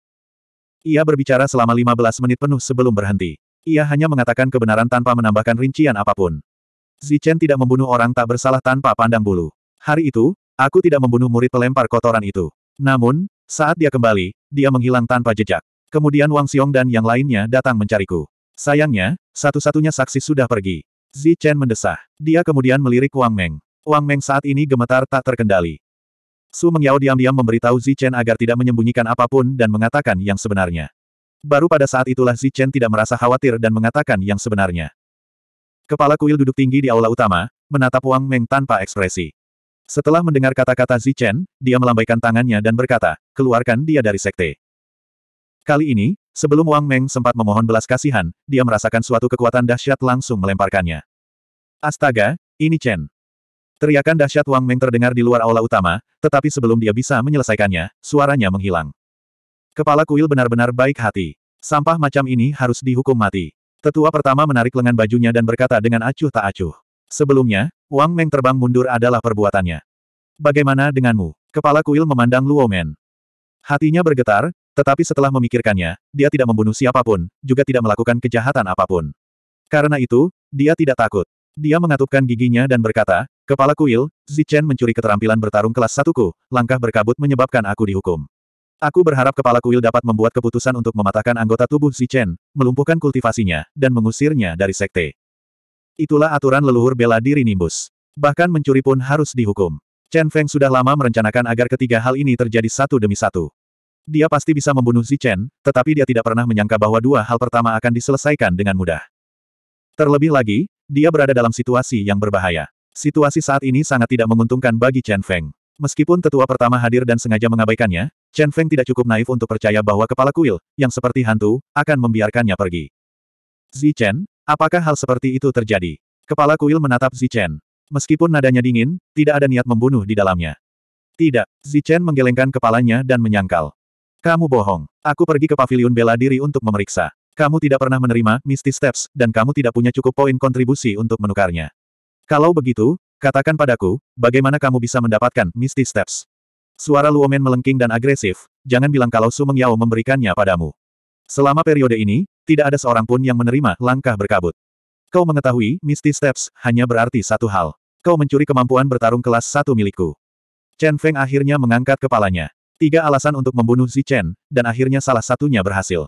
Ia berbicara selama 15 menit penuh sebelum berhenti. Ia hanya mengatakan kebenaran tanpa menambahkan rincian apapun. Zichen tidak membunuh orang tak bersalah tanpa pandang bulu. Hari itu, aku tidak membunuh murid pelempar kotoran itu. Namun, saat dia kembali, dia menghilang tanpa jejak. Kemudian Wang Xiong dan yang lainnya datang mencariku. Sayangnya, satu-satunya saksi sudah pergi. Zi Chen mendesah. Dia kemudian melirik Wang Meng. Wang Meng saat ini gemetar tak terkendali. Su Mengyao diam-diam memberitahu Zi Chen agar tidak menyembunyikan apapun dan mengatakan yang sebenarnya. Baru pada saat itulah Zi Chen tidak merasa khawatir dan mengatakan yang sebenarnya. Kepala kuil duduk tinggi di aula utama, menatap Wang Meng tanpa ekspresi. Setelah mendengar kata-kata Zichen, dia melambaikan tangannya dan berkata, keluarkan dia dari sekte. Kali ini, sebelum Wang Meng sempat memohon belas kasihan, dia merasakan suatu kekuatan dahsyat langsung melemparkannya. Astaga, ini Chen. Teriakan dahsyat Wang Meng terdengar di luar aula utama, tetapi sebelum dia bisa menyelesaikannya, suaranya menghilang. Kepala kuil benar-benar baik hati. Sampah macam ini harus dihukum mati. Tetua pertama menarik lengan bajunya dan berkata dengan acuh tak acuh. Sebelumnya, Wang Meng terbang mundur adalah perbuatannya. Bagaimana denganmu? Kepala kuil memandang Luo Men. Hatinya bergetar, tetapi setelah memikirkannya, dia tidak membunuh siapapun, juga tidak melakukan kejahatan apapun. Karena itu, dia tidak takut. Dia mengatupkan giginya dan berkata, Kepala kuil, Zichen mencuri keterampilan bertarung kelas satuku, langkah berkabut menyebabkan aku dihukum. Aku berharap kepala kuil dapat membuat keputusan untuk mematahkan anggota tubuh Zichen, melumpuhkan kultivasinya, dan mengusirnya dari sekte. Itulah aturan leluhur bela diri Nimbus. Bahkan mencuri pun harus dihukum. Chen Feng sudah lama merencanakan agar ketiga hal ini terjadi satu demi satu. Dia pasti bisa membunuh Xi Chen, tetapi dia tidak pernah menyangka bahwa dua hal pertama akan diselesaikan dengan mudah. Terlebih lagi, dia berada dalam situasi yang berbahaya. Situasi saat ini sangat tidak menguntungkan bagi Chen Feng. Meskipun tetua pertama hadir dan sengaja mengabaikannya, Chen Feng tidak cukup naif untuk percaya bahwa kepala kuil, yang seperti hantu, akan membiarkannya pergi. Zi Chen, Apakah hal seperti itu terjadi? Kepala kuil menatap Zichen. Meskipun nadanya dingin, tidak ada niat membunuh di dalamnya. Tidak, Zichen menggelengkan kepalanya dan menyangkal. Kamu bohong. Aku pergi ke pavilion bela diri untuk memeriksa. Kamu tidak pernah menerima Misty Steps, dan kamu tidak punya cukup poin kontribusi untuk menukarnya. Kalau begitu, katakan padaku, bagaimana kamu bisa mendapatkan Misty Steps? Suara Luomen melengking dan agresif, jangan bilang kalau Su Mengyao memberikannya padamu. Selama periode ini, tidak ada seorang pun yang menerima langkah berkabut. Kau mengetahui, Misty Steps, hanya berarti satu hal. Kau mencuri kemampuan bertarung kelas satu milikku. Chen Feng akhirnya mengangkat kepalanya. Tiga alasan untuk membunuh Zi Chen, dan akhirnya salah satunya berhasil.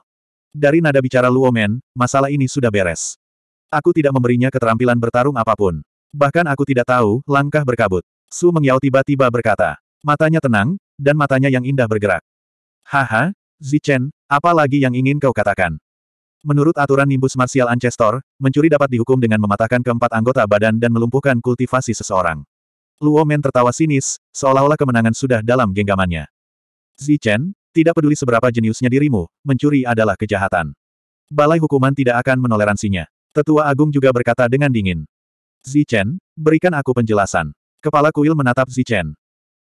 Dari nada bicara Luomen, masalah ini sudah beres. Aku tidak memberinya keterampilan bertarung apapun. Bahkan aku tidak tahu, langkah berkabut. Su Mengyao tiba-tiba berkata. Matanya tenang, dan matanya yang indah bergerak. Haha, Zichen, apa lagi yang ingin kau katakan? Menurut aturan nimbus Martial Ancestor, mencuri dapat dihukum dengan mematahkan keempat anggota badan dan melumpuhkan kultivasi seseorang. Luo Men tertawa sinis, seolah-olah kemenangan sudah dalam genggamannya. Zichen, tidak peduli seberapa jeniusnya dirimu, mencuri adalah kejahatan. Balai hukuman tidak akan menoleransinya. Tetua Agung juga berkata dengan dingin. Zichen, berikan aku penjelasan. Kepala kuil menatap Zichen.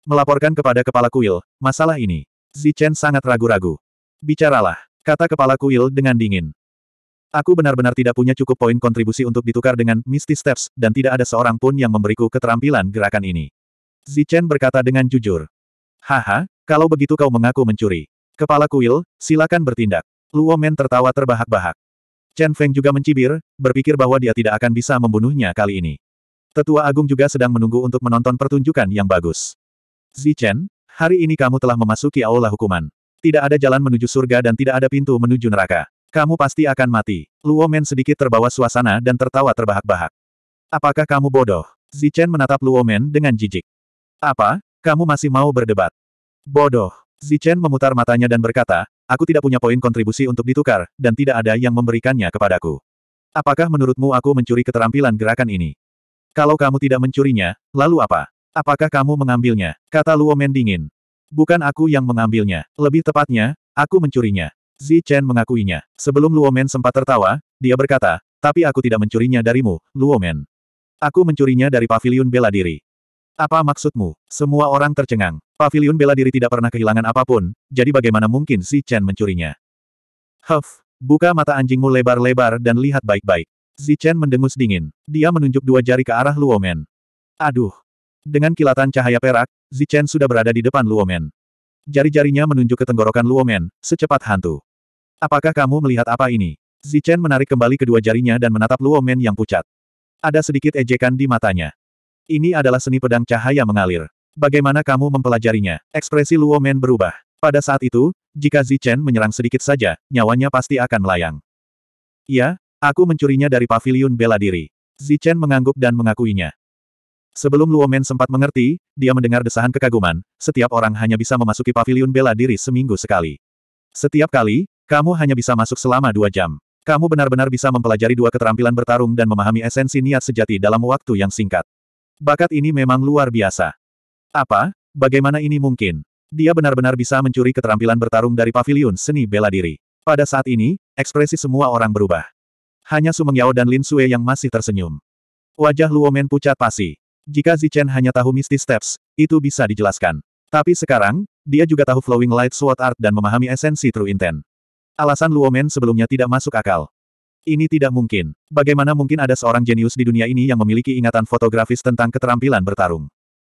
Melaporkan kepada kepala kuil, masalah ini. Zichen sangat ragu-ragu. Bicaralah, kata kepala kuil dengan dingin. Aku benar-benar tidak punya cukup poin kontribusi untuk ditukar dengan Misty Steps, dan tidak ada seorang pun yang memberiku keterampilan gerakan ini. Zichen berkata dengan jujur. Haha, kalau begitu kau mengaku mencuri. Kepala kuil, silakan bertindak. Luo Men tertawa terbahak-bahak. Chen Feng juga mencibir, berpikir bahwa dia tidak akan bisa membunuhnya kali ini. Tetua Agung juga sedang menunggu untuk menonton pertunjukan yang bagus. Zichen, hari ini kamu telah memasuki aula hukuman. Tidak ada jalan menuju surga dan tidak ada pintu menuju neraka. Kamu pasti akan mati. Luo Men sedikit terbawa suasana dan tertawa terbahak-bahak. Apakah kamu bodoh? Zichen menatap Luo Men dengan jijik. Apa? Kamu masih mau berdebat? Bodoh. Zichen memutar matanya dan berkata, aku tidak punya poin kontribusi untuk ditukar, dan tidak ada yang memberikannya kepadaku. Apakah menurutmu aku mencuri keterampilan gerakan ini? Kalau kamu tidak mencurinya, lalu apa? Apakah kamu mengambilnya? Kata Luo Men dingin. Bukan aku yang mengambilnya. Lebih tepatnya, aku mencurinya. Zi Chen mengakuinya. Sebelum Luomen sempat tertawa, dia berkata, tapi aku tidak mencurinya darimu, Luomen. Aku mencurinya dari pavilion bela diri. Apa maksudmu? Semua orang tercengang. Pavilion bela diri tidak pernah kehilangan apapun, jadi bagaimana mungkin Zi Chen mencurinya? Huff, buka mata anjingmu lebar-lebar dan lihat baik-baik. Zi Chen mendengus dingin. Dia menunjuk dua jari ke arah Luomen. Aduh. Dengan kilatan cahaya perak, Zi Chen sudah berada di depan Luomen. Jari-jarinya menunjuk ke tenggorokan Luomen, secepat hantu. Apakah kamu melihat apa ini? Zichen menarik kembali kedua jarinya dan menatap Luo Men yang pucat. Ada sedikit ejekan di matanya. Ini adalah seni pedang cahaya mengalir. Bagaimana kamu mempelajarinya? Ekspresi Luo Men berubah. Pada saat itu, jika Zichen menyerang sedikit saja, nyawanya pasti akan melayang. Ya, aku mencurinya dari pavilion bela diri. Zichen mengangguk dan mengakuinya. Sebelum Luo Men sempat mengerti, dia mendengar desahan kekaguman, setiap orang hanya bisa memasuki pavilion bela diri seminggu sekali. Setiap kali, kamu hanya bisa masuk selama dua jam. Kamu benar-benar bisa mempelajari dua keterampilan bertarung dan memahami esensi niat sejati dalam waktu yang singkat. Bakat ini memang luar biasa. Apa? Bagaimana ini mungkin? Dia benar-benar bisa mencuri keterampilan bertarung dari pavilion seni bela diri. Pada saat ini, ekspresi semua orang berubah. Hanya Sumeng Yao dan Lin Sue yang masih tersenyum. Wajah Luomen pucat pasi. Jika Zichen hanya tahu Misty Steps, itu bisa dijelaskan. Tapi sekarang, dia juga tahu Flowing Light Sword Art dan memahami esensi True Intent. Alasan Luomen sebelumnya tidak masuk akal. Ini tidak mungkin. Bagaimana mungkin ada seorang jenius di dunia ini yang memiliki ingatan fotografis tentang keterampilan bertarung?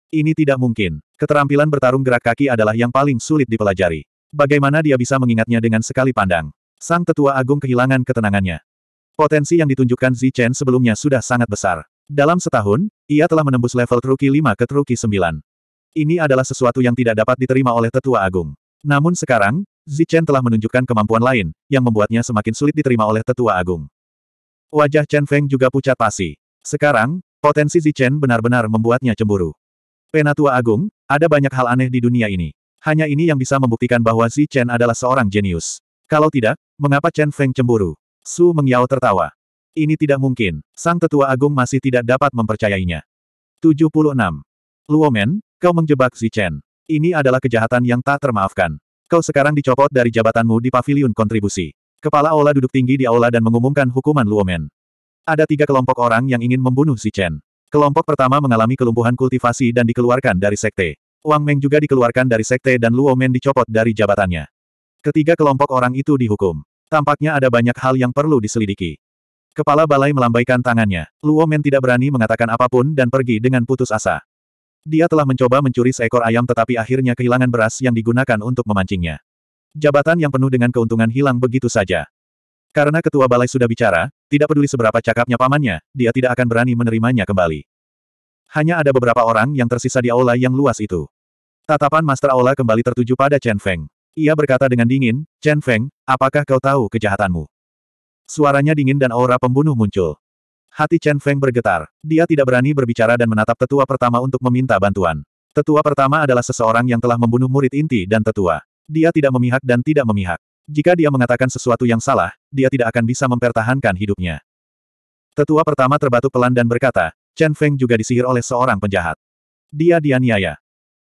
Ini tidak mungkin. Keterampilan bertarung gerak kaki adalah yang paling sulit dipelajari. Bagaimana dia bisa mengingatnya dengan sekali pandang? Sang tetua agung kehilangan ketenangannya. Potensi yang ditunjukkan Zi Chen sebelumnya sudah sangat besar. Dalam setahun, ia telah menembus level Truki 5 ke Truki 9. Ini adalah sesuatu yang tidak dapat diterima oleh tetua agung. Namun sekarang, Zichen telah menunjukkan kemampuan lain, yang membuatnya semakin sulit diterima oleh tetua agung. Wajah Chen Feng juga pucat pasi. Sekarang, potensi Zichen benar-benar membuatnya cemburu. Penatua agung, ada banyak hal aneh di dunia ini. Hanya ini yang bisa membuktikan bahwa Zichen adalah seorang jenius. Kalau tidak, mengapa Chen Feng cemburu? Su Mengyao tertawa. Ini tidak mungkin. Sang tetua agung masih tidak dapat mempercayainya. 76. Luomen, kau menjebak Zichen. Ini adalah kejahatan yang tak termaafkan. Kau sekarang dicopot dari jabatanmu di paviliun kontribusi. Kepala Aula duduk tinggi di Aula dan mengumumkan hukuman Luomen. Ada tiga kelompok orang yang ingin membunuh si Chen. Kelompok pertama mengalami kelumpuhan kultivasi dan dikeluarkan dari sekte. Wang Meng juga dikeluarkan dari sekte dan Luomen dicopot dari jabatannya. Ketiga kelompok orang itu dihukum. Tampaknya ada banyak hal yang perlu diselidiki. Kepala balai melambaikan tangannya. Luomen tidak berani mengatakan apapun dan pergi dengan putus asa. Dia telah mencoba mencuri seekor ayam tetapi akhirnya kehilangan beras yang digunakan untuk memancingnya. Jabatan yang penuh dengan keuntungan hilang begitu saja. Karena ketua balai sudah bicara, tidak peduli seberapa cakapnya pamannya, dia tidak akan berani menerimanya kembali. Hanya ada beberapa orang yang tersisa di aula yang luas itu. Tatapan Master Aula kembali tertuju pada Chen Feng. Ia berkata dengan dingin, Chen Feng, apakah kau tahu kejahatanmu? Suaranya dingin dan aura pembunuh muncul. Hati Chen Feng bergetar. Dia tidak berani berbicara dan menatap tetua pertama untuk meminta bantuan. Tetua pertama adalah seseorang yang telah membunuh murid inti dan tetua. Dia tidak memihak dan tidak memihak. Jika dia mengatakan sesuatu yang salah, dia tidak akan bisa mempertahankan hidupnya. Tetua pertama terbatuk pelan dan berkata, Chen Feng juga disihir oleh seorang penjahat. Dia dianiaya.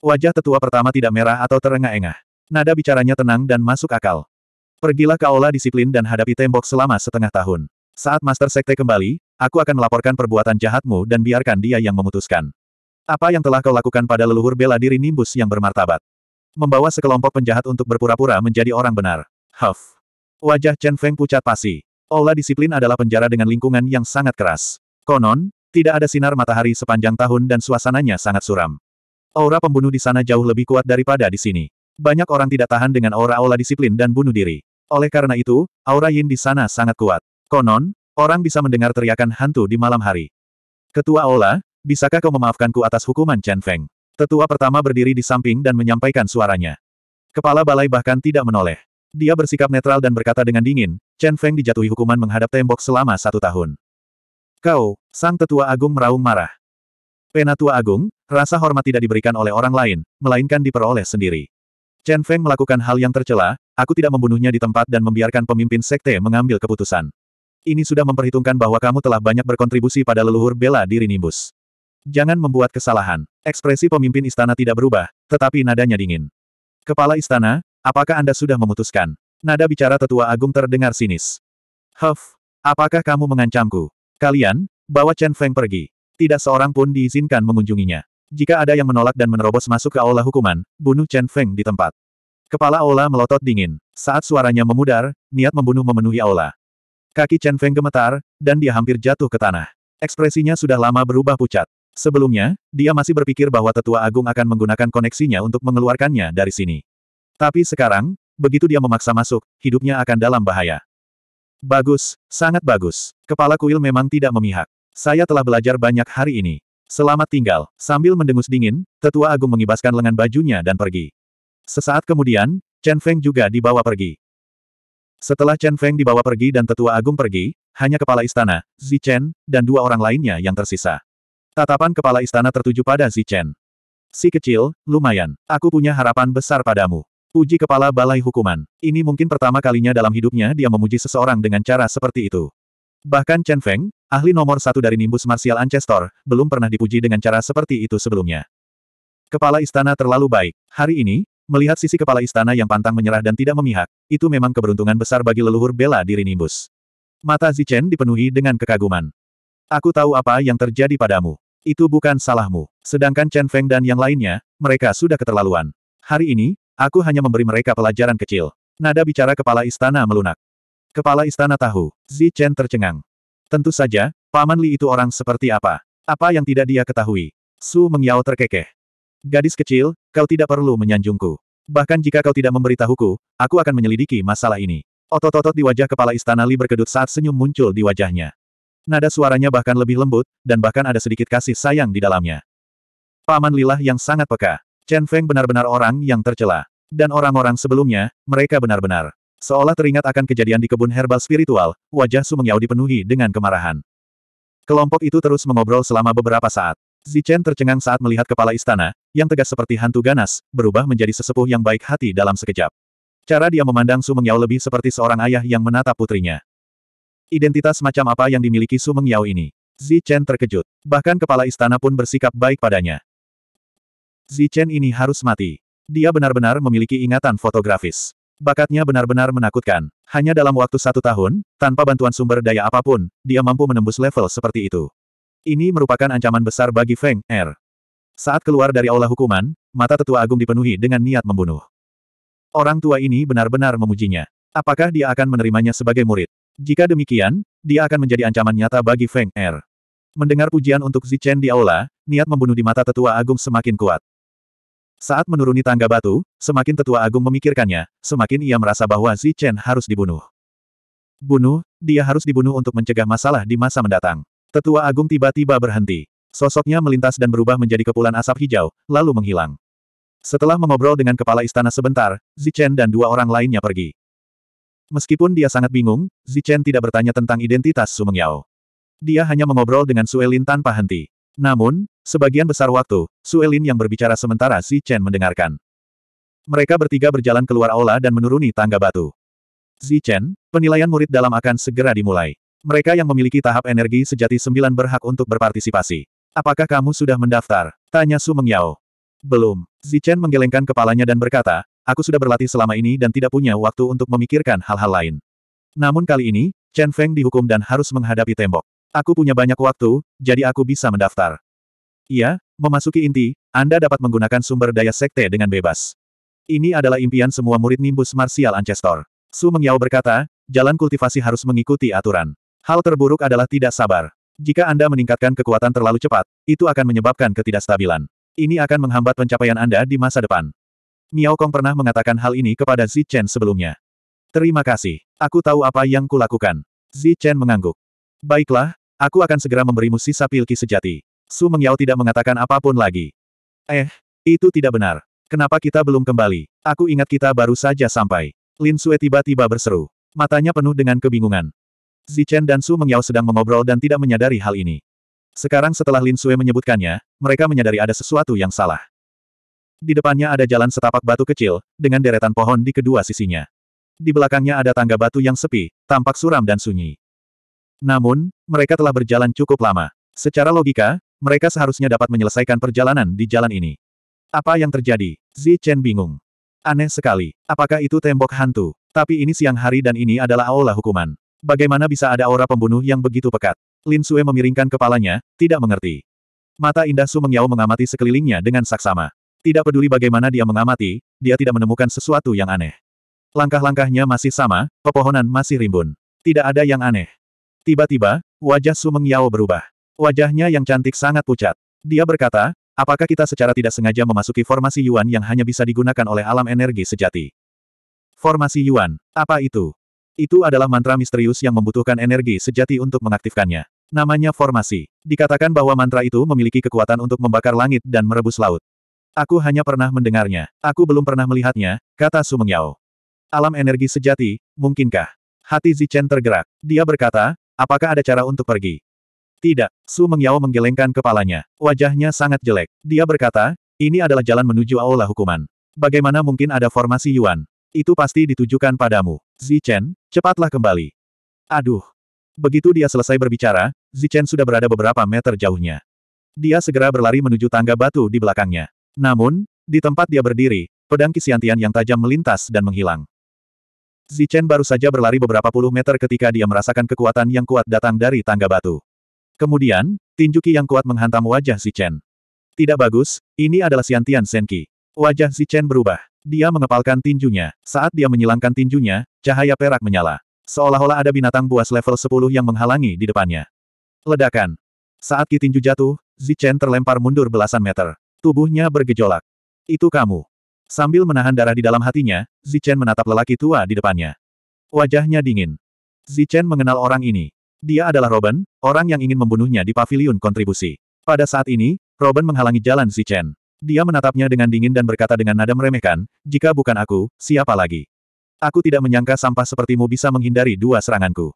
Wajah tetua pertama tidak merah atau terengah-engah. Nada bicaranya tenang dan masuk akal. Pergilah ke aula disiplin dan hadapi tembok selama setengah tahun. Saat Master Sekte kembali, Aku akan melaporkan perbuatan jahatmu dan biarkan dia yang memutuskan. Apa yang telah kau lakukan pada leluhur bela diri Nimbus yang bermartabat? Membawa sekelompok penjahat untuk berpura-pura menjadi orang benar. Huff. Wajah Chen Feng pucat pasi. Ola disiplin adalah penjara dengan lingkungan yang sangat keras. Konon, tidak ada sinar matahari sepanjang tahun dan suasananya sangat suram. Aura pembunuh di sana jauh lebih kuat daripada di sini. Banyak orang tidak tahan dengan aura aula disiplin dan bunuh diri. Oleh karena itu, aura yin di sana sangat kuat. Konon, Orang bisa mendengar teriakan hantu di malam hari. Ketua Ola, bisakah kau memaafkanku atas hukuman Chen Feng? Tetua pertama berdiri di samping dan menyampaikan suaranya. Kepala balai bahkan tidak menoleh. Dia bersikap netral dan berkata dengan dingin, Chen Feng dijatuhi hukuman menghadap tembok selama satu tahun. Kau, sang tetua agung meraung marah. Penatua agung, rasa hormat tidak diberikan oleh orang lain, melainkan diperoleh sendiri. Chen Feng melakukan hal yang tercela, aku tidak membunuhnya di tempat dan membiarkan pemimpin sekte mengambil keputusan. Ini sudah memperhitungkan bahwa kamu telah banyak berkontribusi pada leluhur bela diri Nimbus. Jangan membuat kesalahan. Ekspresi pemimpin istana tidak berubah, tetapi nadanya dingin. Kepala istana, apakah Anda sudah memutuskan? Nada bicara tetua agung terdengar sinis. Huff, apakah kamu mengancamku? Kalian, bawa Chen Feng pergi. Tidak seorang pun diizinkan mengunjunginya. Jika ada yang menolak dan menerobos masuk ke aula hukuman, bunuh Chen Feng di tempat. Kepala aula melotot dingin. Saat suaranya memudar, niat membunuh memenuhi aula. Kaki Chen Feng gemetar, dan dia hampir jatuh ke tanah. Ekspresinya sudah lama berubah pucat. Sebelumnya, dia masih berpikir bahwa tetua agung akan menggunakan koneksinya untuk mengeluarkannya dari sini. Tapi sekarang, begitu dia memaksa masuk, hidupnya akan dalam bahaya. Bagus, sangat bagus. Kepala kuil memang tidak memihak. Saya telah belajar banyak hari ini. Selamat tinggal. Sambil mendengus dingin, tetua agung mengibaskan lengan bajunya dan pergi. Sesaat kemudian, Chen Feng juga dibawa pergi. Setelah Chen Feng dibawa pergi dan tetua agung pergi, hanya kepala istana, Zi Chen, dan dua orang lainnya yang tersisa. Tatapan kepala istana tertuju pada Zi Chen. Si kecil, lumayan. Aku punya harapan besar padamu. Puji kepala balai hukuman. Ini mungkin pertama kalinya dalam hidupnya dia memuji seseorang dengan cara seperti itu. Bahkan Chen Feng, ahli nomor satu dari nimbus martial Ancestor, belum pernah dipuji dengan cara seperti itu sebelumnya. Kepala istana terlalu baik. Hari ini, Melihat sisi kepala istana yang pantang menyerah dan tidak memihak, itu memang keberuntungan besar bagi leluhur bela diri Nimbus. Mata Zichen dipenuhi dengan kekaguman. Aku tahu apa yang terjadi padamu. Itu bukan salahmu. Sedangkan Chen Feng dan yang lainnya, mereka sudah keterlaluan. Hari ini, aku hanya memberi mereka pelajaran kecil. Nada bicara kepala istana melunak. Kepala istana tahu, Zichen tercengang. Tentu saja, Paman Li itu orang seperti apa. Apa yang tidak dia ketahui? Su Mengyao terkekeh. Gadis kecil, kau tidak perlu menyanjungku. Bahkan jika kau tidak memberitahuku, aku akan menyelidiki masalah ini. Otot-otot di wajah kepala istana Li berkedut saat senyum muncul di wajahnya. Nada suaranya bahkan lebih lembut, dan bahkan ada sedikit kasih sayang di dalamnya. Paman Lilah yang sangat peka. Chen Feng benar-benar orang yang tercela. Dan orang-orang sebelumnya, mereka benar-benar. Seolah teringat akan kejadian di kebun herbal spiritual, wajah Su Mengyao dipenuhi dengan kemarahan. Kelompok itu terus mengobrol selama beberapa saat. Zichen tercengang saat melihat kepala istana, yang tegas seperti hantu ganas, berubah menjadi sesepuh yang baik hati dalam sekejap. Cara dia memandang Su Mengyao lebih seperti seorang ayah yang menatap putrinya. Identitas macam apa yang dimiliki Su Mengyao ini? Zichen terkejut. Bahkan kepala istana pun bersikap baik padanya. Zichen ini harus mati. Dia benar-benar memiliki ingatan fotografis. Bakatnya benar-benar menakutkan. Hanya dalam waktu satu tahun, tanpa bantuan sumber daya apapun, dia mampu menembus level seperti itu. Ini merupakan ancaman besar bagi Feng Er. Saat keluar dari aula hukuman, mata tetua agung dipenuhi dengan niat membunuh. Orang tua ini benar-benar memujinya. Apakah dia akan menerimanya sebagai murid? Jika demikian, dia akan menjadi ancaman nyata bagi Feng Er. Mendengar pujian untuk Zichen di aula, niat membunuh di mata tetua agung semakin kuat. Saat menuruni tangga batu, semakin tetua agung memikirkannya, semakin ia merasa bahwa Zichen harus dibunuh. Bunuh, dia harus dibunuh untuk mencegah masalah di masa mendatang. Tetua Agung tiba-tiba berhenti. Sosoknya melintas dan berubah menjadi kepulan asap hijau, lalu menghilang. Setelah mengobrol dengan kepala istana sebentar, Zichen dan dua orang lainnya pergi. Meskipun dia sangat bingung, Zichen tidak bertanya tentang identitas Sumengyao. Dia hanya mengobrol dengan Suelin tanpa henti. Namun, sebagian besar waktu, Suelin yang berbicara sementara Zichen mendengarkan. Mereka bertiga berjalan keluar aula dan menuruni tangga batu. Zichen, penilaian murid dalam akan segera dimulai. Mereka yang memiliki tahap energi sejati sembilan berhak untuk berpartisipasi. Apakah kamu sudah mendaftar? Tanya Su Mengyao. Belum. Zichen menggelengkan kepalanya dan berkata, aku sudah berlatih selama ini dan tidak punya waktu untuk memikirkan hal-hal lain. Namun kali ini, Chen Feng dihukum dan harus menghadapi tembok. Aku punya banyak waktu, jadi aku bisa mendaftar. Iya, memasuki inti, Anda dapat menggunakan sumber daya sekte dengan bebas. Ini adalah impian semua murid nimbus martial ancestor. Su Mengyao berkata, jalan kultivasi harus mengikuti aturan. Hal terburuk adalah tidak sabar. Jika Anda meningkatkan kekuatan terlalu cepat, itu akan menyebabkan ketidakstabilan. Ini akan menghambat pencapaian Anda di masa depan. Miao Kong pernah mengatakan hal ini kepada Zi Chen sebelumnya. Terima kasih. Aku tahu apa yang kulakukan. Zi Chen mengangguk. Baiklah, aku akan segera memberimu sisa pilki sejati. Su Mengyao tidak mengatakan apapun lagi. Eh, itu tidak benar. Kenapa kita belum kembali? Aku ingat kita baru saja sampai. Lin Sue tiba-tiba berseru. Matanya penuh dengan kebingungan. Zichen dan Su Mengyao sedang mengobrol dan tidak menyadari hal ini. Sekarang setelah Lin Sue menyebutkannya, mereka menyadari ada sesuatu yang salah. Di depannya ada jalan setapak batu kecil, dengan deretan pohon di kedua sisinya. Di belakangnya ada tangga batu yang sepi, tampak suram dan sunyi. Namun, mereka telah berjalan cukup lama. Secara logika, mereka seharusnya dapat menyelesaikan perjalanan di jalan ini. Apa yang terjadi? Zichen bingung. Aneh sekali. Apakah itu tembok hantu? Tapi ini siang hari dan ini adalah aula hukuman. Bagaimana bisa ada aura pembunuh yang begitu pekat? Lin Sue memiringkan kepalanya, tidak mengerti. Mata indah Su Mengyao mengamati sekelilingnya dengan saksama. Tidak peduli bagaimana dia mengamati, dia tidak menemukan sesuatu yang aneh. Langkah-langkahnya masih sama, pepohonan masih rimbun. Tidak ada yang aneh. Tiba-tiba, wajah Su Mengyao berubah. Wajahnya yang cantik sangat pucat. Dia berkata, apakah kita secara tidak sengaja memasuki formasi Yuan yang hanya bisa digunakan oleh alam energi sejati? Formasi Yuan, apa itu? Itu adalah mantra misterius yang membutuhkan energi sejati untuk mengaktifkannya. Namanya formasi. Dikatakan bahwa mantra itu memiliki kekuatan untuk membakar langit dan merebus laut. Aku hanya pernah mendengarnya. Aku belum pernah melihatnya, kata Sumengyao. Alam energi sejati, mungkinkah? Hati Zichen tergerak. Dia berkata, apakah ada cara untuk pergi? Tidak, Su Mengyao menggelengkan kepalanya. Wajahnya sangat jelek. Dia berkata, ini adalah jalan menuju aula hukuman. Bagaimana mungkin ada formasi Yuan? Itu pasti ditujukan padamu. Zichen, cepatlah kembali. Aduh. Begitu dia selesai berbicara, Zichen sudah berada beberapa meter jauhnya. Dia segera berlari menuju tangga batu di belakangnya. Namun, di tempat dia berdiri, pedang kisiantian yang tajam melintas dan menghilang. Zichen baru saja berlari beberapa puluh meter ketika dia merasakan kekuatan yang kuat datang dari tangga batu. Kemudian, tinjuki yang kuat menghantam wajah Zichen. Tidak bagus, ini adalah siantian Senki. Wajah Zichen berubah. Dia mengepalkan tinjunya. Saat dia menyilangkan tinjunya, cahaya perak menyala. Seolah-olah ada binatang buas level 10 yang menghalangi di depannya. Ledakan. Saat Tinju jatuh, Zichen terlempar mundur belasan meter. Tubuhnya bergejolak. Itu kamu. Sambil menahan darah di dalam hatinya, Zichen menatap lelaki tua di depannya. Wajahnya dingin. Zichen mengenal orang ini. Dia adalah Robin, orang yang ingin membunuhnya di paviliun kontribusi. Pada saat ini, Robin menghalangi jalan Zichen. Dia menatapnya dengan dingin dan berkata dengan nada meremehkan, jika bukan aku, siapa lagi? Aku tidak menyangka sampah sepertimu bisa menghindari dua seranganku.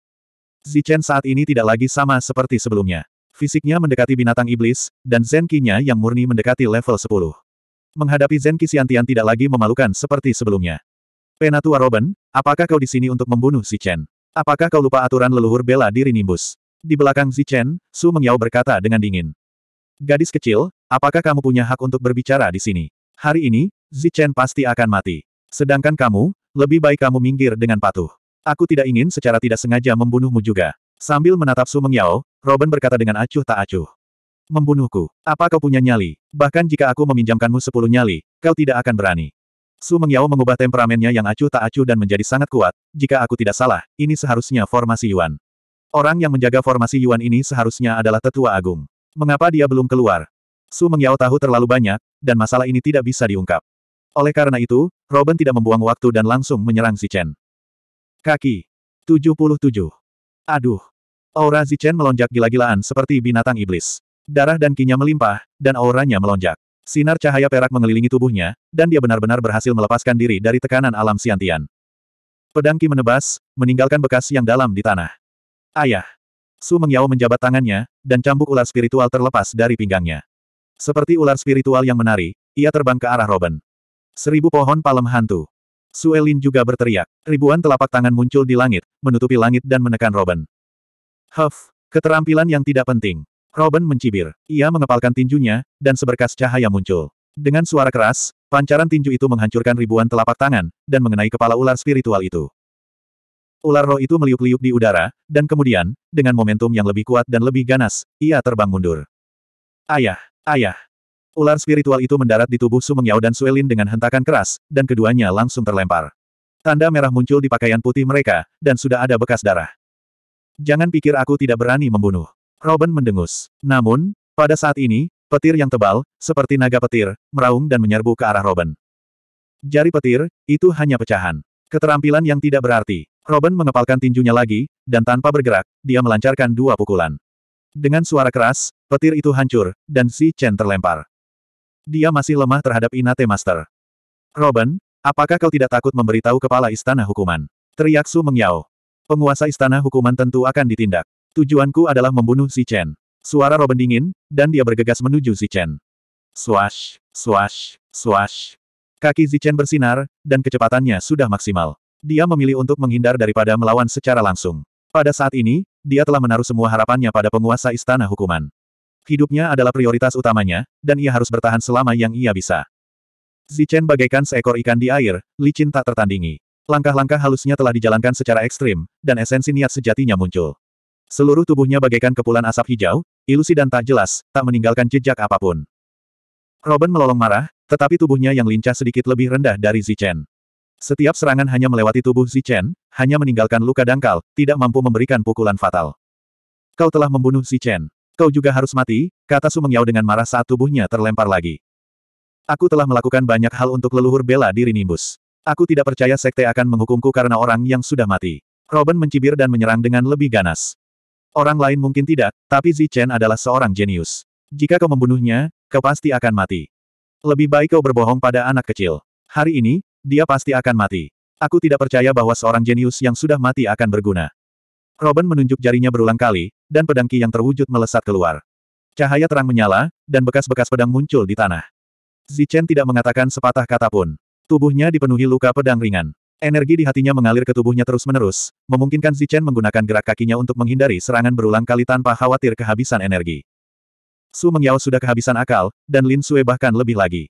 Zichen saat ini tidak lagi sama seperti sebelumnya. Fisiknya mendekati binatang iblis, dan Zenkinya yang murni mendekati level 10. Menghadapi Zenki siantian tidak lagi memalukan seperti sebelumnya. Penatua Robin, apakah kau di sini untuk membunuh Zichen? Apakah kau lupa aturan leluhur bela diri Nimbus? Di belakang Zichen, Su Mengyao berkata dengan dingin. Gadis kecil, Apakah kamu punya hak untuk berbicara di sini? Hari ini, Zichen pasti akan mati. Sedangkan kamu, lebih baik kamu minggir dengan patuh. Aku tidak ingin secara tidak sengaja membunuhmu juga. Sambil menatap Su Mengyao, Robin berkata dengan acuh tak acuh. Membunuhku. Apa kau punya nyali? Bahkan jika aku meminjamkanmu sepuluh nyali, kau tidak akan berani. Su Mengyao mengubah temperamennya yang acuh tak acuh dan menjadi sangat kuat. Jika aku tidak salah, ini seharusnya formasi Yuan. Orang yang menjaga formasi Yuan ini seharusnya adalah tetua agung. Mengapa dia belum keluar? Su Mengyao tahu terlalu banyak, dan masalah ini tidak bisa diungkap. Oleh karena itu, Robin tidak membuang waktu dan langsung menyerang Zichen. Kaki. 77. Aduh. Aura Zichen melonjak gila-gilaan seperti binatang iblis. Darah dan kinya melimpah, dan auranya melonjak. Sinar cahaya perak mengelilingi tubuhnya, dan dia benar-benar berhasil melepaskan diri dari tekanan alam siantian. Pedangki menebas, meninggalkan bekas yang dalam di tanah. Ayah. Su Mengyao menjabat tangannya, dan cambuk ular spiritual terlepas dari pinggangnya. Seperti ular spiritual yang menari, ia terbang ke arah Robin. Seribu pohon palem hantu. Suelin juga berteriak. Ribuan telapak tangan muncul di langit, menutupi langit dan menekan Robin. Huff, keterampilan yang tidak penting. Robin mencibir. Ia mengepalkan tinjunya, dan seberkas cahaya muncul. Dengan suara keras, pancaran tinju itu menghancurkan ribuan telapak tangan, dan mengenai kepala ular spiritual itu. Ular roh itu meliuk-liuk di udara, dan kemudian, dengan momentum yang lebih kuat dan lebih ganas, ia terbang mundur. Ayah! Ayah. Ular spiritual itu mendarat di tubuh Su Mengyao dan Suelin dengan hentakan keras, dan keduanya langsung terlempar. Tanda merah muncul di pakaian putih mereka, dan sudah ada bekas darah. Jangan pikir aku tidak berani membunuh. Robin mendengus. Namun, pada saat ini, petir yang tebal, seperti naga petir, meraung dan menyerbu ke arah Robin. Jari petir, itu hanya pecahan. Keterampilan yang tidak berarti. Robin mengepalkan tinjunya lagi, dan tanpa bergerak, dia melancarkan dua pukulan. Dengan suara keras, petir itu hancur, dan Si Chen terlempar. Dia masih lemah terhadap Inate Master. Robin, apakah kau tidak takut memberitahu kepala istana hukuman? Teriak Su Mengyao. Penguasa istana hukuman tentu akan ditindak. Tujuanku adalah membunuh Si Chen. Suara Robin dingin, dan dia bergegas menuju Si Chen. Swash, swash, swash. Kaki Si Chen bersinar, dan kecepatannya sudah maksimal. Dia memilih untuk menghindar daripada melawan secara langsung. Pada saat ini, dia telah menaruh semua harapannya pada penguasa istana hukuman. Hidupnya adalah prioritas utamanya, dan ia harus bertahan selama yang ia bisa. Zichen bagaikan seekor ikan di air, licin tak tertandingi. Langkah-langkah halusnya telah dijalankan secara ekstrim, dan esensi niat sejatinya muncul. Seluruh tubuhnya bagaikan kepulan asap hijau, ilusi dan tak jelas, tak meninggalkan jejak apapun. Robin melolong marah, tetapi tubuhnya yang lincah sedikit lebih rendah dari Zichen. Setiap serangan hanya melewati tubuh Zichen, hanya meninggalkan luka dangkal, tidak mampu memberikan pukulan fatal. Kau telah membunuh Zichen. Kau juga harus mati, kata Su Mengyao dengan marah saat tubuhnya terlempar lagi. Aku telah melakukan banyak hal untuk leluhur bela diri Nimbus. Aku tidak percaya sekte akan menghukumku karena orang yang sudah mati. Robin mencibir dan menyerang dengan lebih ganas. Orang lain mungkin tidak, tapi Zichen adalah seorang jenius. Jika kau membunuhnya, kau pasti akan mati. Lebih baik kau berbohong pada anak kecil. Hari ini, dia pasti akan mati. Aku tidak percaya bahwa seorang jenius yang sudah mati akan berguna. Robin menunjuk jarinya berulang kali, dan pedangki yang terwujud melesat keluar. Cahaya terang menyala, dan bekas-bekas pedang muncul di tanah. Zichen tidak mengatakan sepatah kata pun. Tubuhnya dipenuhi luka pedang ringan. Energi di hatinya mengalir ke tubuhnya terus-menerus, memungkinkan Zichen menggunakan gerak kakinya untuk menghindari serangan berulang kali tanpa khawatir kehabisan energi. Su Mengyao sudah kehabisan akal, dan Lin Sue bahkan lebih lagi.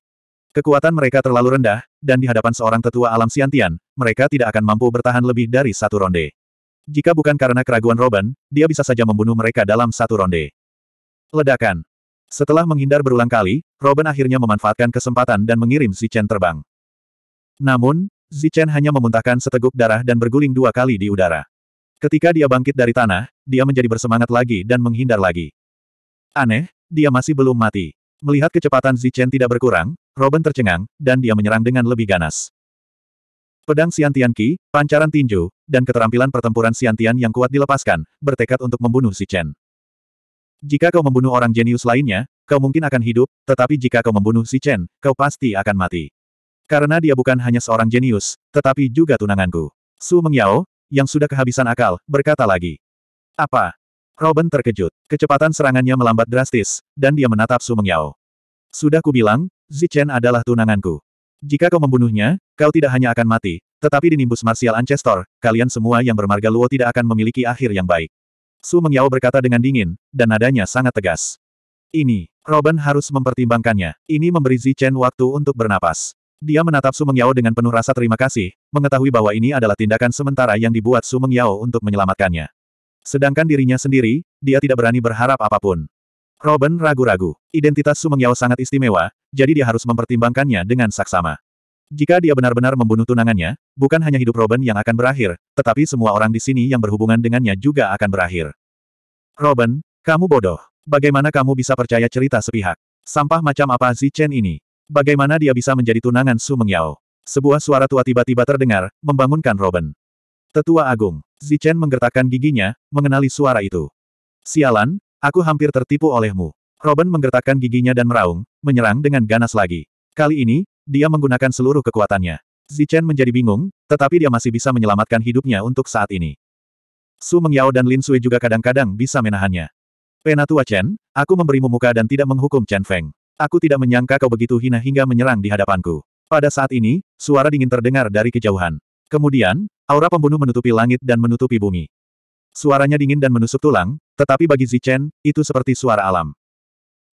Kekuatan mereka terlalu rendah, dan di hadapan seorang tetua alam siantian, mereka tidak akan mampu bertahan lebih dari satu ronde. Jika bukan karena keraguan Robin, dia bisa saja membunuh mereka dalam satu ronde. Ledakan. Setelah menghindar berulang kali, Robin akhirnya memanfaatkan kesempatan dan mengirim Zichen terbang. Namun, Zichen hanya memuntahkan seteguk darah dan berguling dua kali di udara. Ketika dia bangkit dari tanah, dia menjadi bersemangat lagi dan menghindar lagi. Aneh, dia masih belum mati. Melihat kecepatan Zichen tidak berkurang, Robin tercengang, dan dia menyerang dengan lebih ganas. Pedang Siantianki, Qi, pancaran tinju, dan keterampilan pertempuran Siantian yang kuat dilepaskan, bertekad untuk membunuh Zichen. Jika kau membunuh orang jenius lainnya, kau mungkin akan hidup, tetapi jika kau membunuh Zichen, kau pasti akan mati. Karena dia bukan hanya seorang jenius, tetapi juga tunanganku. Su Mengyao, yang sudah kehabisan akal, berkata lagi. Apa? Robin terkejut. Kecepatan serangannya melambat drastis, dan dia menatap Su Mengyao. Sudah kubilang, Zichen adalah tunanganku. Jika kau membunuhnya, kau tidak hanya akan mati, tetapi di nimbus marsial Ancestor, kalian semua yang bermarga Luo tidak akan memiliki akhir yang baik. Su Mengyao berkata dengan dingin, dan nadanya sangat tegas. Ini, Robin harus mempertimbangkannya. Ini memberi Zichen waktu untuk bernapas. Dia menatap Su Mengyao dengan penuh rasa terima kasih, mengetahui bahwa ini adalah tindakan sementara yang dibuat Su Mengyao untuk menyelamatkannya. Sedangkan dirinya sendiri, dia tidak berani berharap apapun. Robin ragu-ragu. Identitas Su Mengyao sangat istimewa, jadi dia harus mempertimbangkannya dengan saksama. Jika dia benar-benar membunuh tunangannya, bukan hanya hidup Robin yang akan berakhir, tetapi semua orang di sini yang berhubungan dengannya juga akan berakhir. Robin, kamu bodoh. Bagaimana kamu bisa percaya cerita sepihak? Sampah macam apa Chen ini? Bagaimana dia bisa menjadi tunangan Su Mengyao? Sebuah suara tua tiba-tiba terdengar, membangunkan Robin. Tetua Agung. Zichen menggertakkan giginya, mengenali suara itu. Sialan, aku hampir tertipu olehmu. Robin menggertakkan giginya dan meraung, menyerang dengan ganas lagi. Kali ini, dia menggunakan seluruh kekuatannya. Zichen menjadi bingung, tetapi dia masih bisa menyelamatkan hidupnya untuk saat ini. Su Mengyao dan Lin Sui juga kadang-kadang bisa menahannya. Penatua Chen, aku memberimu muka dan tidak menghukum Chen Feng. Aku tidak menyangka kau begitu hina hingga menyerang di hadapanku. Pada saat ini, suara dingin terdengar dari kejauhan. Kemudian, aura pembunuh menutupi langit dan menutupi bumi. Suaranya dingin dan menusuk tulang, tetapi bagi Zichen, itu seperti suara alam.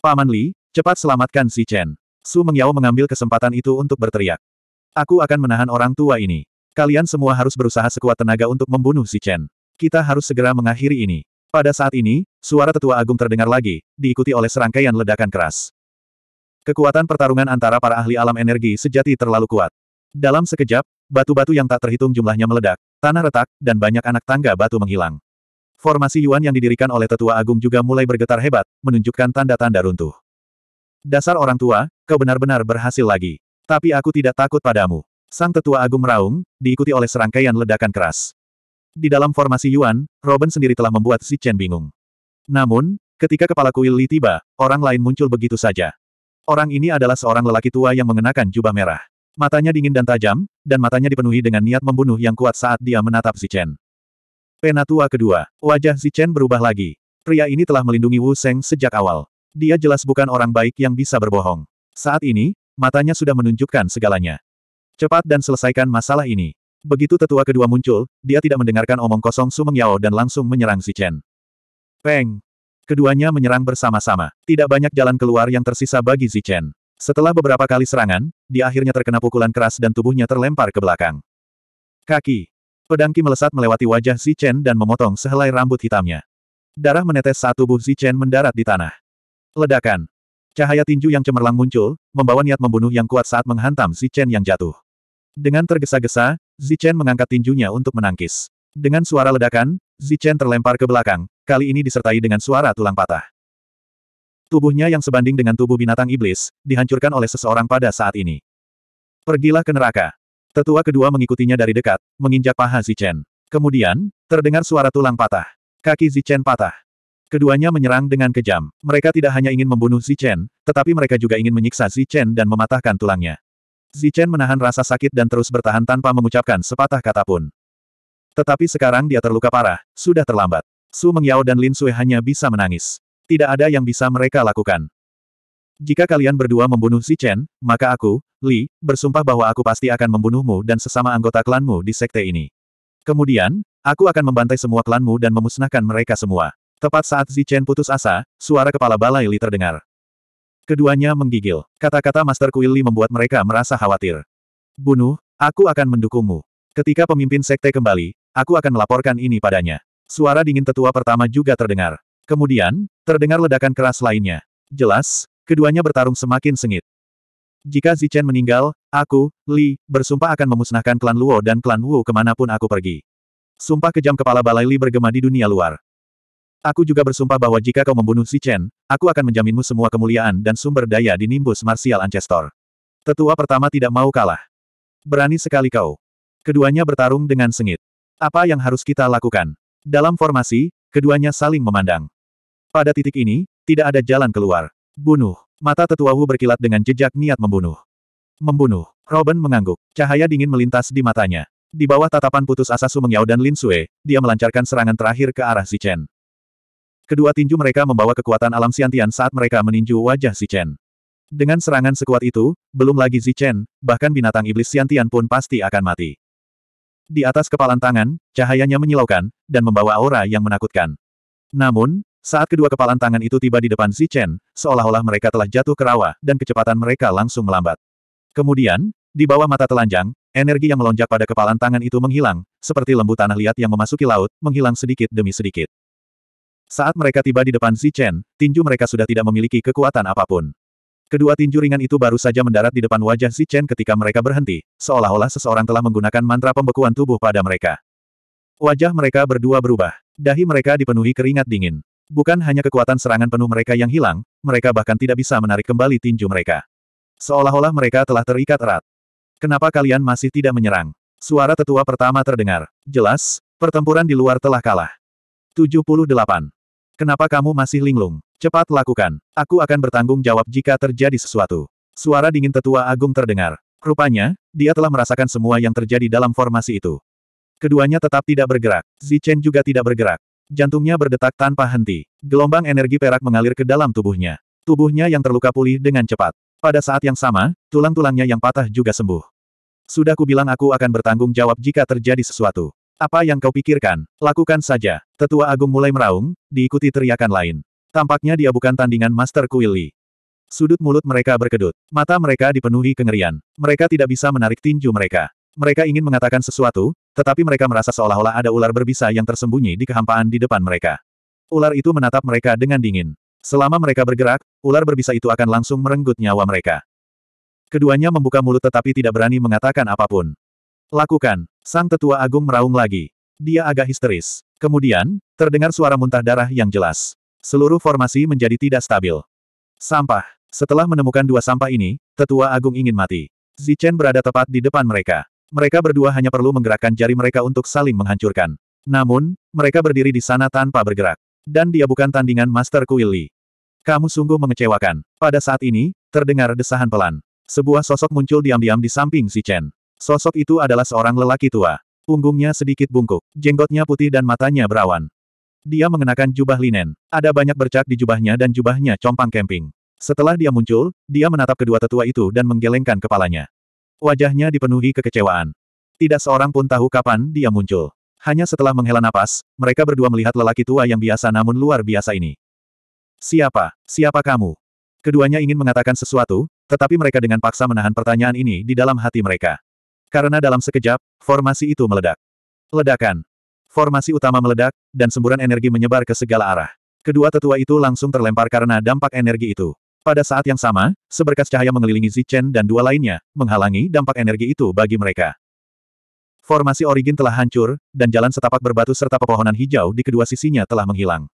Paman Li, cepat selamatkan Zichen. Su Mengyao mengambil kesempatan itu untuk berteriak. Aku akan menahan orang tua ini. Kalian semua harus berusaha sekuat tenaga untuk membunuh Zichen. Kita harus segera mengakhiri ini. Pada saat ini, suara tetua agung terdengar lagi, diikuti oleh serangkaian ledakan keras. Kekuatan pertarungan antara para ahli alam energi sejati terlalu kuat. Dalam sekejap, Batu-batu yang tak terhitung jumlahnya meledak, tanah retak, dan banyak anak tangga batu menghilang. Formasi Yuan yang didirikan oleh tetua agung juga mulai bergetar hebat, menunjukkan tanda-tanda runtuh. Dasar orang tua, kau benar-benar berhasil lagi. Tapi aku tidak takut padamu. Sang tetua agung meraung, diikuti oleh serangkaian ledakan keras. Di dalam formasi Yuan, Robin sendiri telah membuat si Chen bingung. Namun, ketika kepala kuil Li tiba, orang lain muncul begitu saja. Orang ini adalah seorang lelaki tua yang mengenakan jubah merah. Matanya dingin dan tajam, dan matanya dipenuhi dengan niat membunuh yang kuat saat dia menatap Zichen. Penatua kedua, wajah Zichen berubah lagi. Pria ini telah melindungi Wu Seng sejak awal. Dia jelas bukan orang baik yang bisa berbohong. Saat ini, matanya sudah menunjukkan segalanya. Cepat dan selesaikan masalah ini. Begitu tetua kedua muncul, dia tidak mendengarkan omong kosong Sumeng Yao dan langsung menyerang Zichen. Peng! Keduanya menyerang bersama-sama. Tidak banyak jalan keluar yang tersisa bagi Zichen. Setelah beberapa kali serangan, dia akhirnya terkena pukulan keras dan tubuhnya terlempar ke belakang. Kaki. pedangki melesat melewati wajah Xi Chen dan memotong sehelai rambut hitamnya. Darah menetes saat tubuh Xi Chen mendarat di tanah. Ledakan. Cahaya tinju yang cemerlang muncul, membawa niat membunuh yang kuat saat menghantam Xi Chen yang jatuh. Dengan tergesa-gesa, Chen mengangkat tinjunya untuk menangkis. Dengan suara ledakan, Chen terlempar ke belakang, kali ini disertai dengan suara tulang patah. Tubuhnya yang sebanding dengan tubuh binatang iblis, dihancurkan oleh seseorang pada saat ini. Pergilah ke neraka. Tetua kedua mengikutinya dari dekat, menginjak paha Zichen. Kemudian, terdengar suara tulang patah. Kaki Zichen patah. Keduanya menyerang dengan kejam. Mereka tidak hanya ingin membunuh Zichen, tetapi mereka juga ingin menyiksa Zichen dan mematahkan tulangnya. Zichen menahan rasa sakit dan terus bertahan tanpa mengucapkan sepatah kata pun. Tetapi sekarang dia terluka parah, sudah terlambat. Su Mengyao dan Lin Sui hanya bisa menangis. Tidak ada yang bisa mereka lakukan. Jika kalian berdua membunuh si Chen, maka aku, Li, bersumpah bahwa aku pasti akan membunuhmu dan sesama anggota klanmu di sekte ini. Kemudian, aku akan membantai semua klanmu dan memusnahkan mereka semua. Tepat saat Zi Chen putus asa, suara kepala balai Li terdengar. Keduanya menggigil. Kata-kata Master Kuil Li membuat mereka merasa khawatir. Bunuh, aku akan mendukungmu. Ketika pemimpin sekte kembali, aku akan melaporkan ini padanya. Suara dingin tetua pertama juga terdengar. Kemudian, terdengar ledakan keras lainnya. Jelas, keduanya bertarung semakin sengit. Jika Zichen meninggal, aku, Li, bersumpah akan memusnahkan klan Luo dan klan Wu kemanapun aku pergi. Sumpah kejam kepala balai Li bergema di dunia luar. Aku juga bersumpah bahwa jika kau membunuh Zichen, aku akan menjaminmu semua kemuliaan dan sumber daya di Nimbus Martial Ancestor. Tetua pertama tidak mau kalah. Berani sekali kau. Keduanya bertarung dengan sengit. Apa yang harus kita lakukan? Dalam formasi, keduanya saling memandang. Pada titik ini, tidak ada jalan keluar. Bunuh. Mata tetua Wu berkilat dengan jejak niat membunuh. Membunuh. Robin mengangguk. Cahaya dingin melintas di matanya. Di bawah tatapan putus asa Su Mengyao dan Lin Sue, dia melancarkan serangan terakhir ke arah Si Chen. Kedua tinju mereka membawa kekuatan alam siantian saat mereka meninju wajah Si Chen. Dengan serangan sekuat itu, belum lagi Si Chen, bahkan binatang iblis siantian pun pasti akan mati. Di atas kepalan tangan, cahayanya menyilaukan, dan membawa aura yang menakutkan. Namun, saat kedua kepalan tangan itu tiba di depan Xi Chen, seolah-olah mereka telah jatuh ke rawa, dan kecepatan mereka langsung melambat. Kemudian, di bawah mata telanjang, energi yang melonjak pada kepalan tangan itu menghilang, seperti lembu tanah liat yang memasuki laut, menghilang sedikit demi sedikit. Saat mereka tiba di depan Xi Chen, tinju mereka sudah tidak memiliki kekuatan apapun. Kedua tinju ringan itu baru saja mendarat di depan wajah Xi Chen ketika mereka berhenti, seolah-olah seseorang telah menggunakan mantra pembekuan tubuh pada mereka. Wajah mereka berdua berubah. Dahi mereka dipenuhi keringat dingin. Bukan hanya kekuatan serangan penuh mereka yang hilang, mereka bahkan tidak bisa menarik kembali tinju mereka. Seolah-olah mereka telah terikat erat. Kenapa kalian masih tidak menyerang? Suara tetua pertama terdengar. Jelas, pertempuran di luar telah kalah. 78. Kenapa kamu masih linglung? Cepat lakukan. Aku akan bertanggung jawab jika terjadi sesuatu. Suara dingin tetua agung terdengar. Rupanya, dia telah merasakan semua yang terjadi dalam formasi itu. Keduanya tetap tidak bergerak. Zichen juga tidak bergerak. Jantungnya berdetak tanpa henti. Gelombang energi perak mengalir ke dalam tubuhnya. Tubuhnya yang terluka pulih dengan cepat. Pada saat yang sama, tulang-tulangnya yang patah juga sembuh. Sudah kubilang aku akan bertanggung jawab jika terjadi sesuatu. Apa yang kau pikirkan? Lakukan saja. Tetua Agung mulai meraung, diikuti teriakan lain. Tampaknya dia bukan tandingan Master Quilly. Sudut mulut mereka berkedut. Mata mereka dipenuhi kengerian. Mereka tidak bisa menarik tinju mereka. Mereka ingin mengatakan sesuatu, tetapi mereka merasa seolah-olah ada ular berbisa yang tersembunyi di kehampaan di depan mereka. Ular itu menatap mereka dengan dingin. Selama mereka bergerak, ular berbisa itu akan langsung merenggut nyawa mereka. Keduanya membuka mulut tetapi tidak berani mengatakan apapun. Lakukan. Sang tetua agung meraung lagi. Dia agak histeris. Kemudian, terdengar suara muntah darah yang jelas. Seluruh formasi menjadi tidak stabil. Sampah. Setelah menemukan dua sampah ini, tetua agung ingin mati. Zichen berada tepat di depan mereka. Mereka berdua hanya perlu menggerakkan jari mereka untuk saling menghancurkan. Namun, mereka berdiri di sana tanpa bergerak. Dan dia bukan tandingan Master Kuili. Kamu sungguh mengecewakan. Pada saat ini, terdengar desahan pelan. Sebuah sosok muncul diam-diam di samping si Chen. Sosok itu adalah seorang lelaki tua. Punggungnya sedikit bungkuk, jenggotnya putih dan matanya berawan. Dia mengenakan jubah linen. Ada banyak bercak di jubahnya dan jubahnya compang kemping. Setelah dia muncul, dia menatap kedua tetua itu dan menggelengkan kepalanya. Wajahnya dipenuhi kekecewaan. Tidak seorang pun tahu kapan dia muncul. Hanya setelah menghela napas, mereka berdua melihat lelaki tua yang biasa namun luar biasa ini. Siapa? Siapa kamu? Keduanya ingin mengatakan sesuatu, tetapi mereka dengan paksa menahan pertanyaan ini di dalam hati mereka. Karena dalam sekejap, formasi itu meledak. Ledakan. Formasi utama meledak, dan semburan energi menyebar ke segala arah. Kedua tetua itu langsung terlempar karena dampak energi itu. Pada saat yang sama, seberkas cahaya mengelilingi Zichen dan dua lainnya, menghalangi dampak energi itu bagi mereka. Formasi origin telah hancur, dan jalan setapak berbatu serta pepohonan hijau di kedua sisinya telah menghilang.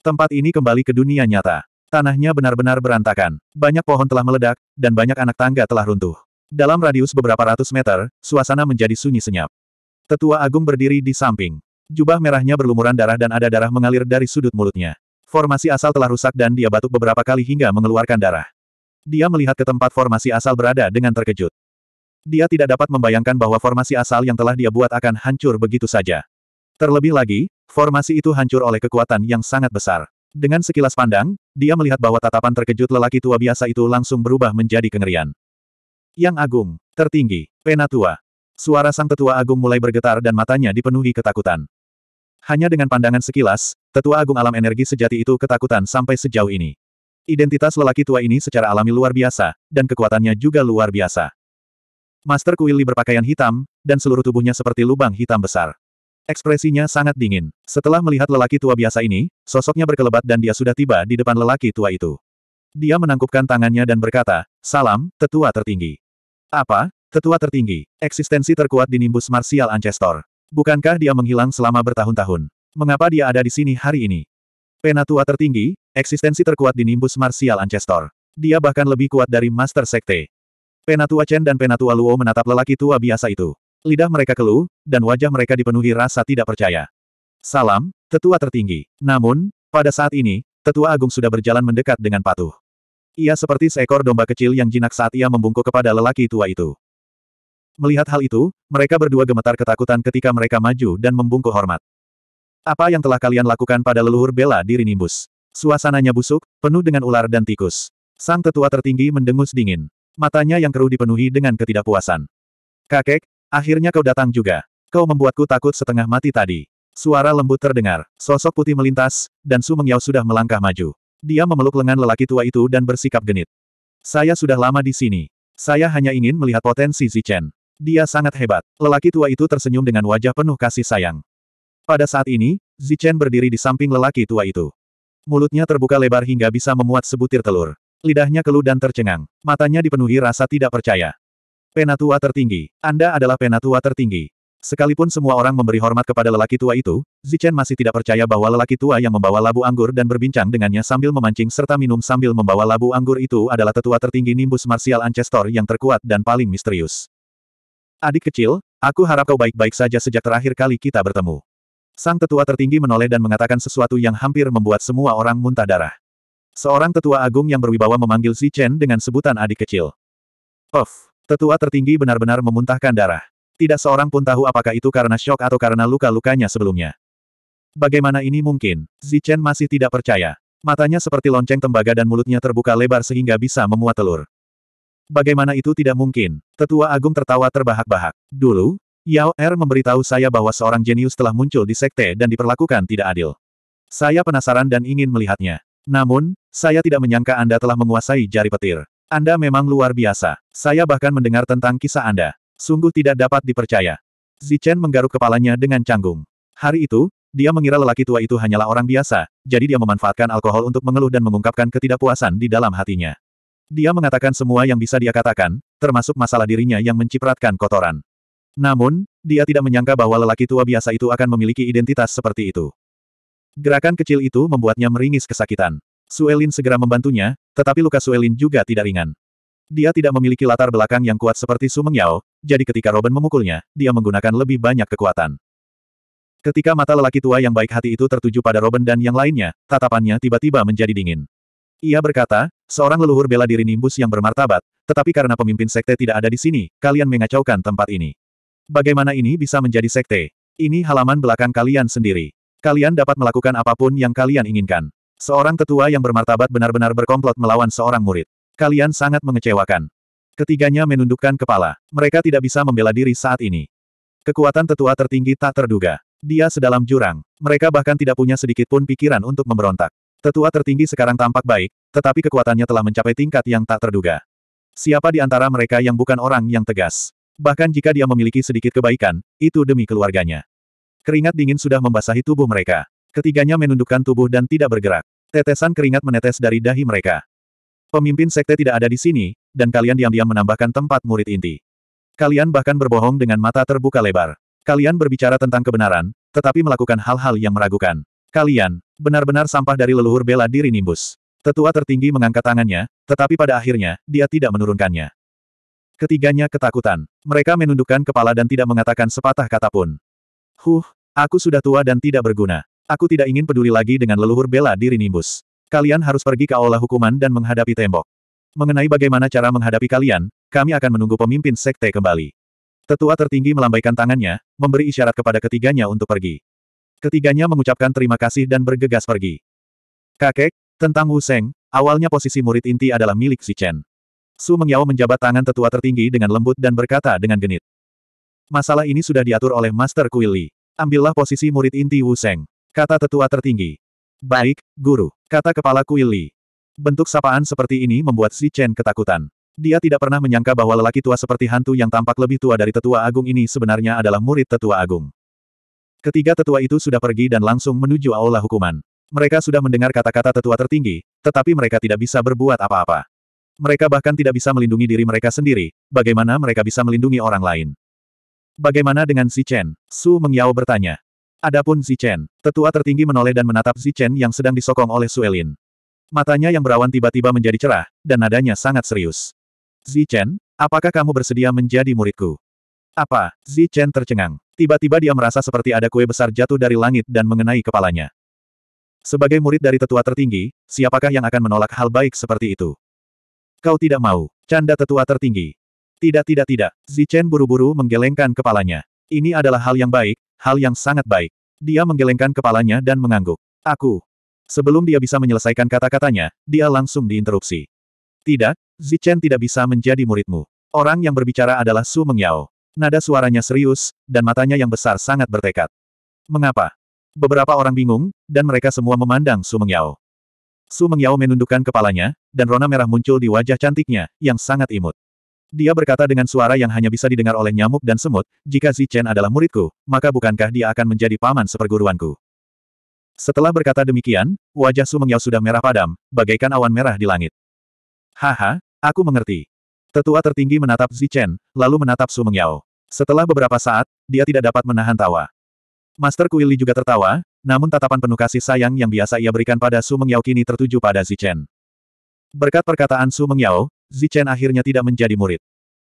Tempat ini kembali ke dunia nyata. Tanahnya benar-benar berantakan. Banyak pohon telah meledak, dan banyak anak tangga telah runtuh. Dalam radius beberapa ratus meter, suasana menjadi sunyi senyap. Tetua Agung berdiri di samping. Jubah merahnya berlumuran darah dan ada darah mengalir dari sudut mulutnya. Formasi asal telah rusak dan dia batuk beberapa kali hingga mengeluarkan darah. Dia melihat ke tempat formasi asal berada dengan terkejut. Dia tidak dapat membayangkan bahwa formasi asal yang telah dia buat akan hancur begitu saja. Terlebih lagi, formasi itu hancur oleh kekuatan yang sangat besar. Dengan sekilas pandang, dia melihat bahwa tatapan terkejut lelaki tua biasa itu langsung berubah menjadi kengerian. Yang agung, tertinggi, penatua. Suara sang tetua agung mulai bergetar dan matanya dipenuhi ketakutan. Hanya dengan pandangan sekilas, tetua agung alam energi sejati itu ketakutan sampai sejauh ini. Identitas lelaki tua ini secara alami luar biasa, dan kekuatannya juga luar biasa. Master Li berpakaian hitam, dan seluruh tubuhnya seperti lubang hitam besar. Ekspresinya sangat dingin. Setelah melihat lelaki tua biasa ini, sosoknya berkelebat dan dia sudah tiba di depan lelaki tua itu. Dia menangkupkan tangannya dan berkata, Salam, tetua tertinggi. Apa? Tetua tertinggi. Eksistensi terkuat di nimbus Martial Ancestor. Bukankah dia menghilang selama bertahun-tahun? Mengapa dia ada di sini hari ini? Penatua tertinggi, eksistensi terkuat di nimbus Martial Ancestor. Dia bahkan lebih kuat dari Master Sekte. Penatua Chen dan Penatua Luo menatap lelaki tua biasa itu. Lidah mereka keluh, dan wajah mereka dipenuhi rasa tidak percaya. Salam, tetua tertinggi. Namun, pada saat ini, tetua agung sudah berjalan mendekat dengan patuh. Ia seperti seekor domba kecil yang jinak saat ia membungkuk kepada lelaki tua itu. Melihat hal itu, mereka berdua gemetar ketakutan ketika mereka maju dan membungkuk hormat. Apa yang telah kalian lakukan pada leluhur bela diri Nimbus? Suasananya busuk, penuh dengan ular dan tikus. Sang tetua tertinggi mendengus dingin. Matanya yang keruh dipenuhi dengan ketidakpuasan. Kakek, akhirnya kau datang juga. Kau membuatku takut setengah mati tadi. Suara lembut terdengar, sosok putih melintas, dan Su Mengyao sudah melangkah maju. Dia memeluk lengan lelaki tua itu dan bersikap genit. Saya sudah lama di sini. Saya hanya ingin melihat potensi Zichen. Dia sangat hebat. Lelaki tua itu tersenyum dengan wajah penuh kasih sayang. Pada saat ini, Zichen berdiri di samping lelaki tua itu. Mulutnya terbuka lebar hingga bisa memuat sebutir telur. Lidahnya keluh dan tercengang. Matanya dipenuhi rasa tidak percaya. Penatua tertinggi. Anda adalah penatua tertinggi. Sekalipun semua orang memberi hormat kepada lelaki tua itu, Zichen masih tidak percaya bahwa lelaki tua yang membawa labu anggur dan berbincang dengannya sambil memancing serta minum sambil membawa labu anggur itu adalah tetua tertinggi nimbus Martial Ancestor yang terkuat dan paling misterius. Adik kecil, aku harap kau baik-baik saja sejak terakhir kali kita bertemu. Sang tetua tertinggi menoleh dan mengatakan sesuatu yang hampir membuat semua orang muntah darah. Seorang tetua agung yang berwibawa memanggil Chen dengan sebutan adik kecil. Of, tetua tertinggi benar-benar memuntahkan darah. Tidak seorang pun tahu apakah itu karena shock atau karena luka-lukanya sebelumnya. Bagaimana ini mungkin? Chen masih tidak percaya. Matanya seperti lonceng tembaga dan mulutnya terbuka lebar sehingga bisa memuat telur. Bagaimana itu tidak mungkin? Tetua Agung tertawa terbahak-bahak. Dulu, Yao Er memberitahu saya bahwa seorang jenius telah muncul di sekte dan diperlakukan tidak adil. Saya penasaran dan ingin melihatnya. Namun, saya tidak menyangka Anda telah menguasai jari petir. Anda memang luar biasa. Saya bahkan mendengar tentang kisah Anda. Sungguh tidak dapat dipercaya. Zichen menggaruk kepalanya dengan canggung. Hari itu, dia mengira lelaki tua itu hanyalah orang biasa, jadi dia memanfaatkan alkohol untuk mengeluh dan mengungkapkan ketidakpuasan di dalam hatinya. Dia mengatakan semua yang bisa dia katakan, termasuk masalah dirinya yang mencipratkan kotoran. Namun, dia tidak menyangka bahwa lelaki tua biasa itu akan memiliki identitas seperti itu. Gerakan kecil itu membuatnya meringis kesakitan. Suelin segera membantunya, tetapi luka Suelin juga tidak ringan. Dia tidak memiliki latar belakang yang kuat seperti Sumeng Yao, jadi ketika Robin memukulnya, dia menggunakan lebih banyak kekuatan. Ketika mata lelaki tua yang baik hati itu tertuju pada Robin dan yang lainnya, tatapannya tiba-tiba menjadi dingin. Ia berkata, seorang leluhur bela diri Nimbus yang bermartabat, tetapi karena pemimpin sekte tidak ada di sini, kalian mengacaukan tempat ini. Bagaimana ini bisa menjadi sekte? Ini halaman belakang kalian sendiri. Kalian dapat melakukan apapun yang kalian inginkan. Seorang tetua yang bermartabat benar-benar berkomplot melawan seorang murid. Kalian sangat mengecewakan. Ketiganya menundukkan kepala. Mereka tidak bisa membela diri saat ini. Kekuatan tetua tertinggi tak terduga. Dia sedalam jurang. Mereka bahkan tidak punya sedikit pun pikiran untuk memberontak. Tetua tertinggi sekarang tampak baik, tetapi kekuatannya telah mencapai tingkat yang tak terduga. Siapa di antara mereka yang bukan orang yang tegas? Bahkan jika dia memiliki sedikit kebaikan, itu demi keluarganya. Keringat dingin sudah membasahi tubuh mereka. Ketiganya menundukkan tubuh dan tidak bergerak. Tetesan keringat menetes dari dahi mereka. Pemimpin sekte tidak ada di sini, dan kalian diam-diam menambahkan tempat murid inti. Kalian bahkan berbohong dengan mata terbuka lebar. Kalian berbicara tentang kebenaran, tetapi melakukan hal-hal yang meragukan. Kalian, benar-benar sampah dari leluhur bela diri Nimbus. Tetua tertinggi mengangkat tangannya, tetapi pada akhirnya, dia tidak menurunkannya. Ketiganya ketakutan. Mereka menundukkan kepala dan tidak mengatakan sepatah kata pun. Huh, aku sudah tua dan tidak berguna. Aku tidak ingin peduli lagi dengan leluhur bela diri Nimbus. Kalian harus pergi ke aula hukuman dan menghadapi tembok. Mengenai bagaimana cara menghadapi kalian, kami akan menunggu pemimpin sekte kembali. Tetua tertinggi melambaikan tangannya, memberi isyarat kepada ketiganya untuk pergi. Ketiganya mengucapkan terima kasih dan bergegas pergi. Kakek, tentang Wu Seng, awalnya posisi murid inti adalah milik si Chen. Su Mengyao menjabat tangan tetua tertinggi dengan lembut dan berkata dengan genit. Masalah ini sudah diatur oleh Master Li. Ambillah posisi murid inti Wu Seng. Kata tetua tertinggi. Baik, guru. Kata kepala Li. Bentuk sapaan seperti ini membuat si Chen ketakutan. Dia tidak pernah menyangka bahwa lelaki tua seperti hantu yang tampak lebih tua dari tetua agung ini sebenarnya adalah murid tetua agung. Ketiga tetua itu sudah pergi dan langsung menuju aula hukuman. Mereka sudah mendengar kata-kata tetua tertinggi, tetapi mereka tidak bisa berbuat apa-apa. Mereka bahkan tidak bisa melindungi diri mereka sendiri, bagaimana mereka bisa melindungi orang lain. Bagaimana dengan Si Chen? Su Mengyao bertanya. Adapun Si Chen, tetua tertinggi menoleh dan menatap Si Chen yang sedang disokong oleh Suelin. Matanya yang berawan tiba-tiba menjadi cerah, dan nadanya sangat serius. Si Chen, apakah kamu bersedia menjadi muridku? Apa? Zi Chen tercengang. Tiba-tiba dia merasa seperti ada kue besar jatuh dari langit dan mengenai kepalanya. Sebagai murid dari tetua tertinggi, siapakah yang akan menolak hal baik seperti itu? Kau tidak mau. Canda tetua tertinggi. Tidak tidak tidak. Zi Chen buru-buru menggelengkan kepalanya. Ini adalah hal yang baik, hal yang sangat baik. Dia menggelengkan kepalanya dan mengangguk. Aku. Sebelum dia bisa menyelesaikan kata-katanya, dia langsung diinterupsi. Tidak, Zi Chen tidak bisa menjadi muridmu. Orang yang berbicara adalah Su Mengyao. Nada suaranya serius, dan matanya yang besar sangat bertekad. Mengapa? Beberapa orang bingung, dan mereka semua memandang Su Mengyao. Su Mengyao menundukkan kepalanya, dan rona merah muncul di wajah cantiknya, yang sangat imut. Dia berkata dengan suara yang hanya bisa didengar oleh nyamuk dan semut, jika Zichen adalah muridku, maka bukankah dia akan menjadi paman seperguruanku? Setelah berkata demikian, wajah Su Mengyao sudah merah padam, bagaikan awan merah di langit. Haha, aku mengerti. Tetua tertinggi menatap Zichen, lalu menatap Su Mengyao. Setelah beberapa saat, dia tidak dapat menahan tawa. Master Kuili juga tertawa, namun tatapan penuh kasih sayang yang biasa ia berikan pada Su Mengyao kini tertuju pada Zichen. Berkat perkataan Su Mengyao, Zichen akhirnya tidak menjadi murid.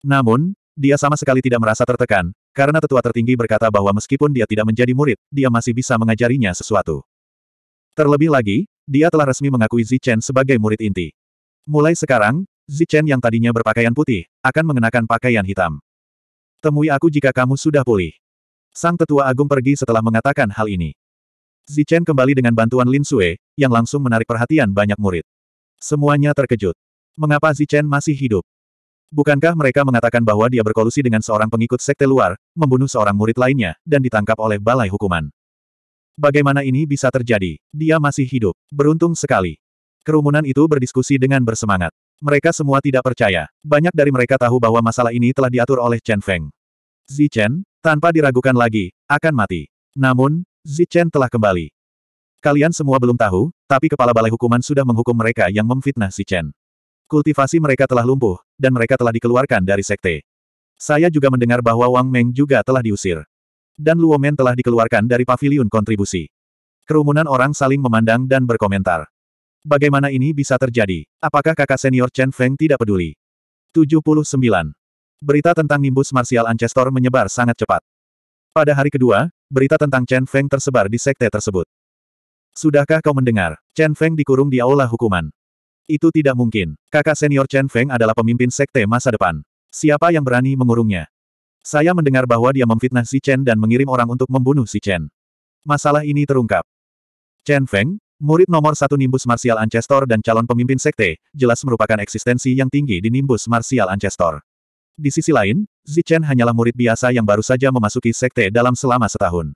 Namun, dia sama sekali tidak merasa tertekan, karena tetua tertinggi berkata bahwa meskipun dia tidak menjadi murid, dia masih bisa mengajarinya sesuatu. Terlebih lagi, dia telah resmi mengakui Zichen sebagai murid inti. Mulai sekarang, Zichen yang tadinya berpakaian putih, akan mengenakan pakaian hitam. Temui aku jika kamu sudah pulih. Sang tetua agung pergi setelah mengatakan hal ini. Zichen kembali dengan bantuan Lin Sue, yang langsung menarik perhatian banyak murid. Semuanya terkejut. Mengapa Zichen masih hidup? Bukankah mereka mengatakan bahwa dia berkolusi dengan seorang pengikut sekte luar, membunuh seorang murid lainnya, dan ditangkap oleh balai hukuman? Bagaimana ini bisa terjadi? Dia masih hidup. Beruntung sekali. Kerumunan itu berdiskusi dengan bersemangat. Mereka semua tidak percaya. Banyak dari mereka tahu bahwa masalah ini telah diatur oleh Chen Feng. Zi Chen, tanpa diragukan lagi, akan mati. Namun, Zi Chen telah kembali. Kalian semua belum tahu, tapi kepala balai hukuman sudah menghukum mereka yang memfitnah Zi Chen. Kultivasi mereka telah lumpuh, dan mereka telah dikeluarkan dari sekte. Saya juga mendengar bahwa Wang Meng juga telah diusir. Dan Luomen telah dikeluarkan dari Paviliun kontribusi. Kerumunan orang saling memandang dan berkomentar. Bagaimana ini bisa terjadi? Apakah kakak senior Chen Feng tidak peduli? 79. Berita tentang nimbus Martial Ancestor menyebar sangat cepat. Pada hari kedua, berita tentang Chen Feng tersebar di sekte tersebut. Sudahkah kau mendengar? Chen Feng dikurung di aula hukuman. Itu tidak mungkin. Kakak senior Chen Feng adalah pemimpin sekte masa depan. Siapa yang berani mengurungnya? Saya mendengar bahwa dia memfitnah si Chen dan mengirim orang untuk membunuh si Chen. Masalah ini terungkap. Chen Feng, Murid nomor satu Nimbus Martial Ancestor dan calon pemimpin sekte, jelas merupakan eksistensi yang tinggi di Nimbus Martial Ancestor. Di sisi lain, Zichen hanyalah murid biasa yang baru saja memasuki sekte dalam selama setahun.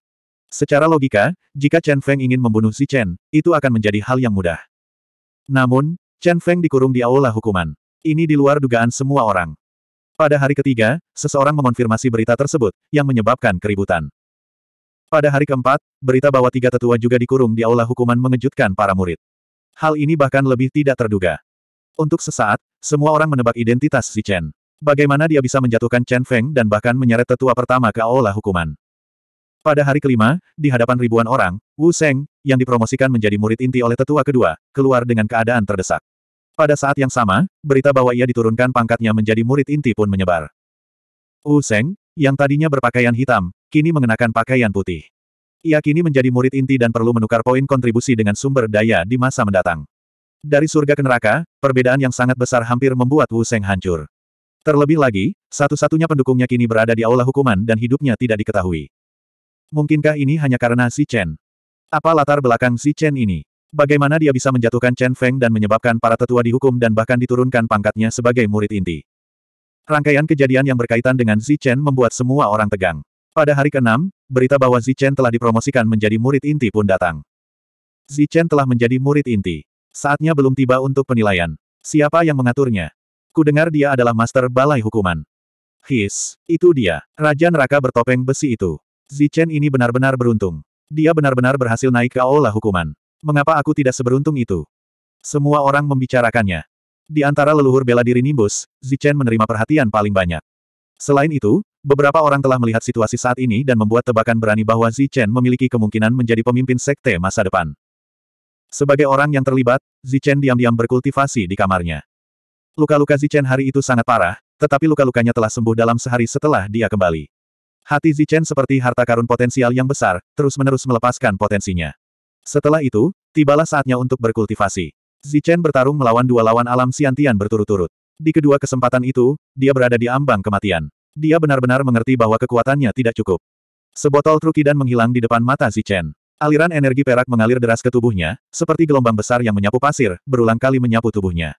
Secara logika, jika Chen Feng ingin membunuh Zichen, itu akan menjadi hal yang mudah. Namun, Chen Feng dikurung di aula hukuman. Ini di luar dugaan semua orang. Pada hari ketiga, seseorang mengonfirmasi berita tersebut, yang menyebabkan keributan. Pada hari keempat, berita bahwa tiga tetua juga dikurung di aula hukuman mengejutkan para murid. Hal ini bahkan lebih tidak terduga. Untuk sesaat, semua orang menebak identitas si Chen. Bagaimana dia bisa menjatuhkan Chen Feng dan bahkan menyeret tetua pertama ke aula hukuman. Pada hari kelima, di hadapan ribuan orang, Wu Seng, yang dipromosikan menjadi murid inti oleh tetua kedua, keluar dengan keadaan terdesak. Pada saat yang sama, berita bahwa ia diturunkan pangkatnya menjadi murid inti pun menyebar. Wu Seng, yang tadinya berpakaian hitam, kini mengenakan pakaian putih. Ia kini menjadi murid inti dan perlu menukar poin kontribusi dengan sumber daya di masa mendatang. Dari surga ke neraka, perbedaan yang sangat besar hampir membuat Wu Seng hancur. Terlebih lagi, satu-satunya pendukungnya kini berada di aula hukuman dan hidupnya tidak diketahui. Mungkinkah ini hanya karena si Chen? Apa latar belakang si Chen ini? Bagaimana dia bisa menjatuhkan Chen Feng dan menyebabkan para tetua dihukum dan bahkan diturunkan pangkatnya sebagai murid inti? Rangkaian kejadian yang berkaitan dengan Zichen membuat semua orang tegang. Pada hari ke-6, berita bahwa Zichen telah dipromosikan menjadi murid inti pun datang. Zichen telah menjadi murid inti. Saatnya belum tiba untuk penilaian. Siapa yang mengaturnya? Kudengar dia adalah master balai hukuman. His, itu dia. Raja neraka bertopeng besi itu. Zichen ini benar-benar beruntung. Dia benar-benar berhasil naik ke aula hukuman. Mengapa aku tidak seberuntung itu? Semua orang membicarakannya. Di antara leluhur bela diri Nimbus, Zichen menerima perhatian paling banyak. Selain itu, beberapa orang telah melihat situasi saat ini dan membuat tebakan berani bahwa Zichen memiliki kemungkinan menjadi pemimpin sekte masa depan. Sebagai orang yang terlibat, Zichen diam-diam berkultivasi di kamarnya. Luka-luka Zichen hari itu sangat parah, tetapi luka-lukanya telah sembuh dalam sehari setelah dia kembali. Hati Zichen seperti harta karun potensial yang besar, terus-menerus melepaskan potensinya. Setelah itu, tibalah saatnya untuk berkultivasi. Zichen bertarung melawan dua lawan alam Siantian berturut-turut. Di kedua kesempatan itu, dia berada di ambang kematian. Dia benar-benar mengerti bahwa kekuatannya tidak cukup. Sebotol trukidan dan menghilang di depan mata Zichen. Aliran energi perak mengalir deras ke tubuhnya, seperti gelombang besar yang menyapu pasir, berulang kali menyapu tubuhnya.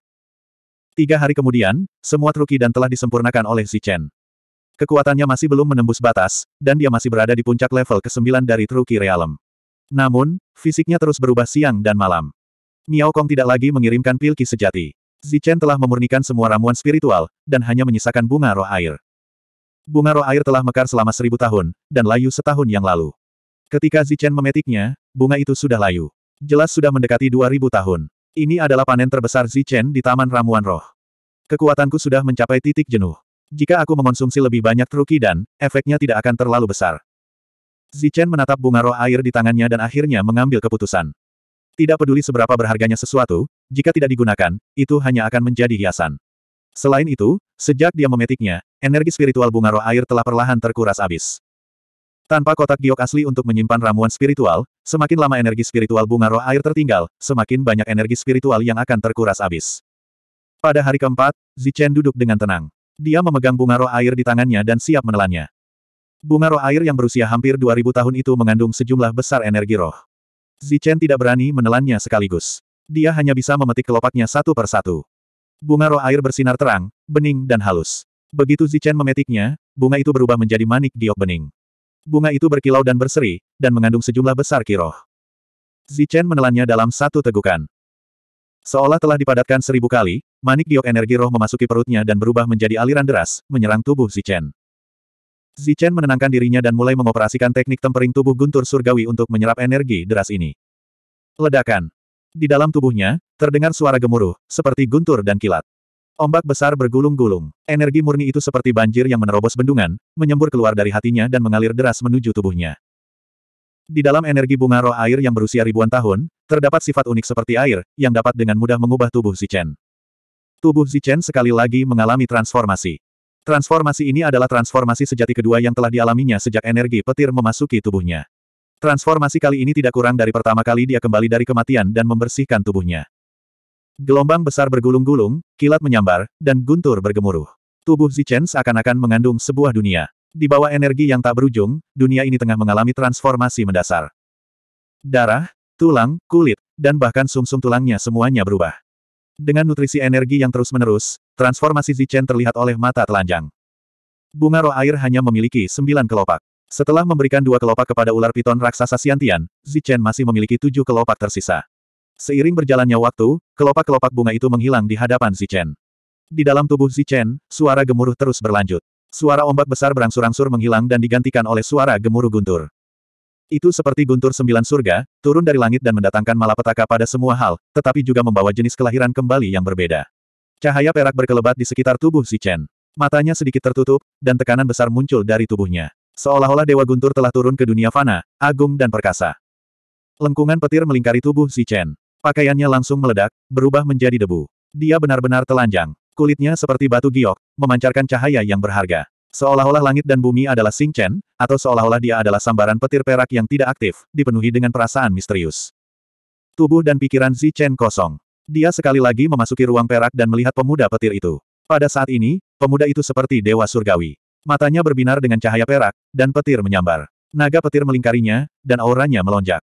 Tiga hari kemudian, semua trukidan dan telah disempurnakan oleh Zichen. Kekuatannya masih belum menembus batas, dan dia masih berada di puncak level ke-9 dari Truki realem. Namun, fisiknya terus berubah siang dan malam. Miao Kong tidak lagi mengirimkan pil ki sejati. Zichen telah memurnikan semua ramuan spiritual, dan hanya menyisakan bunga roh air. Bunga roh air telah mekar selama seribu tahun, dan layu setahun yang lalu. Ketika Zichen memetiknya, bunga itu sudah layu. Jelas sudah mendekati dua ribu tahun. Ini adalah panen terbesar Zichen di Taman Ramuan Roh. Kekuatanku sudah mencapai titik jenuh. Jika aku mengonsumsi lebih banyak truki dan, efeknya tidak akan terlalu besar. Zichen menatap bunga roh air di tangannya dan akhirnya mengambil keputusan. Tidak peduli seberapa berharganya sesuatu, jika tidak digunakan, itu hanya akan menjadi hiasan. Selain itu, sejak dia memetiknya, energi spiritual bunga roh air telah perlahan terkuras habis. Tanpa kotak giok asli untuk menyimpan ramuan spiritual, semakin lama energi spiritual bunga roh air tertinggal, semakin banyak energi spiritual yang akan terkuras habis. Pada hari keempat, Zichen duduk dengan tenang. Dia memegang bunga roh air di tangannya dan siap menelannya. Bunga roh air yang berusia hampir 2000 tahun itu mengandung sejumlah besar energi roh. Zichen tidak berani menelannya sekaligus. Dia hanya bisa memetik kelopaknya satu per satu. Bunga roh air bersinar terang, bening dan halus. Begitu Zichen memetiknya, bunga itu berubah menjadi manik giok bening. Bunga itu berkilau dan berseri, dan mengandung sejumlah besar kiroh. Zichen menelannya dalam satu tegukan. Seolah telah dipadatkan seribu kali, manik giok energi roh memasuki perutnya dan berubah menjadi aliran deras, menyerang tubuh Zichen. Zichen menenangkan dirinya dan mulai mengoperasikan teknik tempering tubuh guntur surgawi untuk menyerap energi deras ini. Ledakan. Di dalam tubuhnya, terdengar suara gemuruh, seperti guntur dan kilat. Ombak besar bergulung-gulung. Energi murni itu seperti banjir yang menerobos bendungan, menyembur keluar dari hatinya dan mengalir deras menuju tubuhnya. Di dalam energi bunga roh air yang berusia ribuan tahun, terdapat sifat unik seperti air, yang dapat dengan mudah mengubah tubuh Zichen. Tubuh Zichen sekali lagi mengalami transformasi. Transformasi ini adalah transformasi sejati kedua yang telah dialaminya sejak energi petir memasuki tubuhnya. Transformasi kali ini tidak kurang dari pertama kali dia kembali dari kematian dan membersihkan tubuhnya. Gelombang besar bergulung-gulung, kilat menyambar, dan guntur bergemuruh. Tubuh Zichen seakan-akan mengandung sebuah dunia. Di bawah energi yang tak berujung, dunia ini tengah mengalami transformasi mendasar. Darah, tulang, kulit, dan bahkan sumsum -sum tulangnya semuanya berubah. Dengan nutrisi energi yang terus-menerus, Transformasi Zichen terlihat oleh mata telanjang. Bunga roh air hanya memiliki sembilan kelopak. Setelah memberikan dua kelopak kepada ular piton raksasa Siantian, Zichen masih memiliki tujuh kelopak tersisa. Seiring berjalannya waktu, kelopak-kelopak bunga itu menghilang di hadapan Zichen. Di dalam tubuh Zichen, suara gemuruh terus berlanjut. Suara ombak besar berangsur-angsur menghilang dan digantikan oleh suara gemuruh guntur. Itu seperti guntur sembilan surga, turun dari langit dan mendatangkan malapetaka pada semua hal, tetapi juga membawa jenis kelahiran kembali yang berbeda. Cahaya perak berkelebat di sekitar tubuh Si Chen. Matanya sedikit tertutup, dan tekanan besar muncul dari tubuhnya. Seolah-olah Dewa Guntur telah turun ke dunia fana, agung dan perkasa. Lengkungan petir melingkari tubuh Si Chen. Pakaiannya langsung meledak, berubah menjadi debu. Dia benar-benar telanjang. Kulitnya seperti batu giok, memancarkan cahaya yang berharga. Seolah-olah langit dan bumi adalah Sing Chen, atau seolah-olah dia adalah sambaran petir perak yang tidak aktif, dipenuhi dengan perasaan misterius. Tubuh dan pikiran Si Chen kosong. Dia sekali lagi memasuki ruang perak dan melihat pemuda petir itu. Pada saat ini, pemuda itu seperti dewa surgawi. Matanya berbinar dengan cahaya perak, dan petir menyambar. Naga petir melingkarinya, dan auranya melonjak.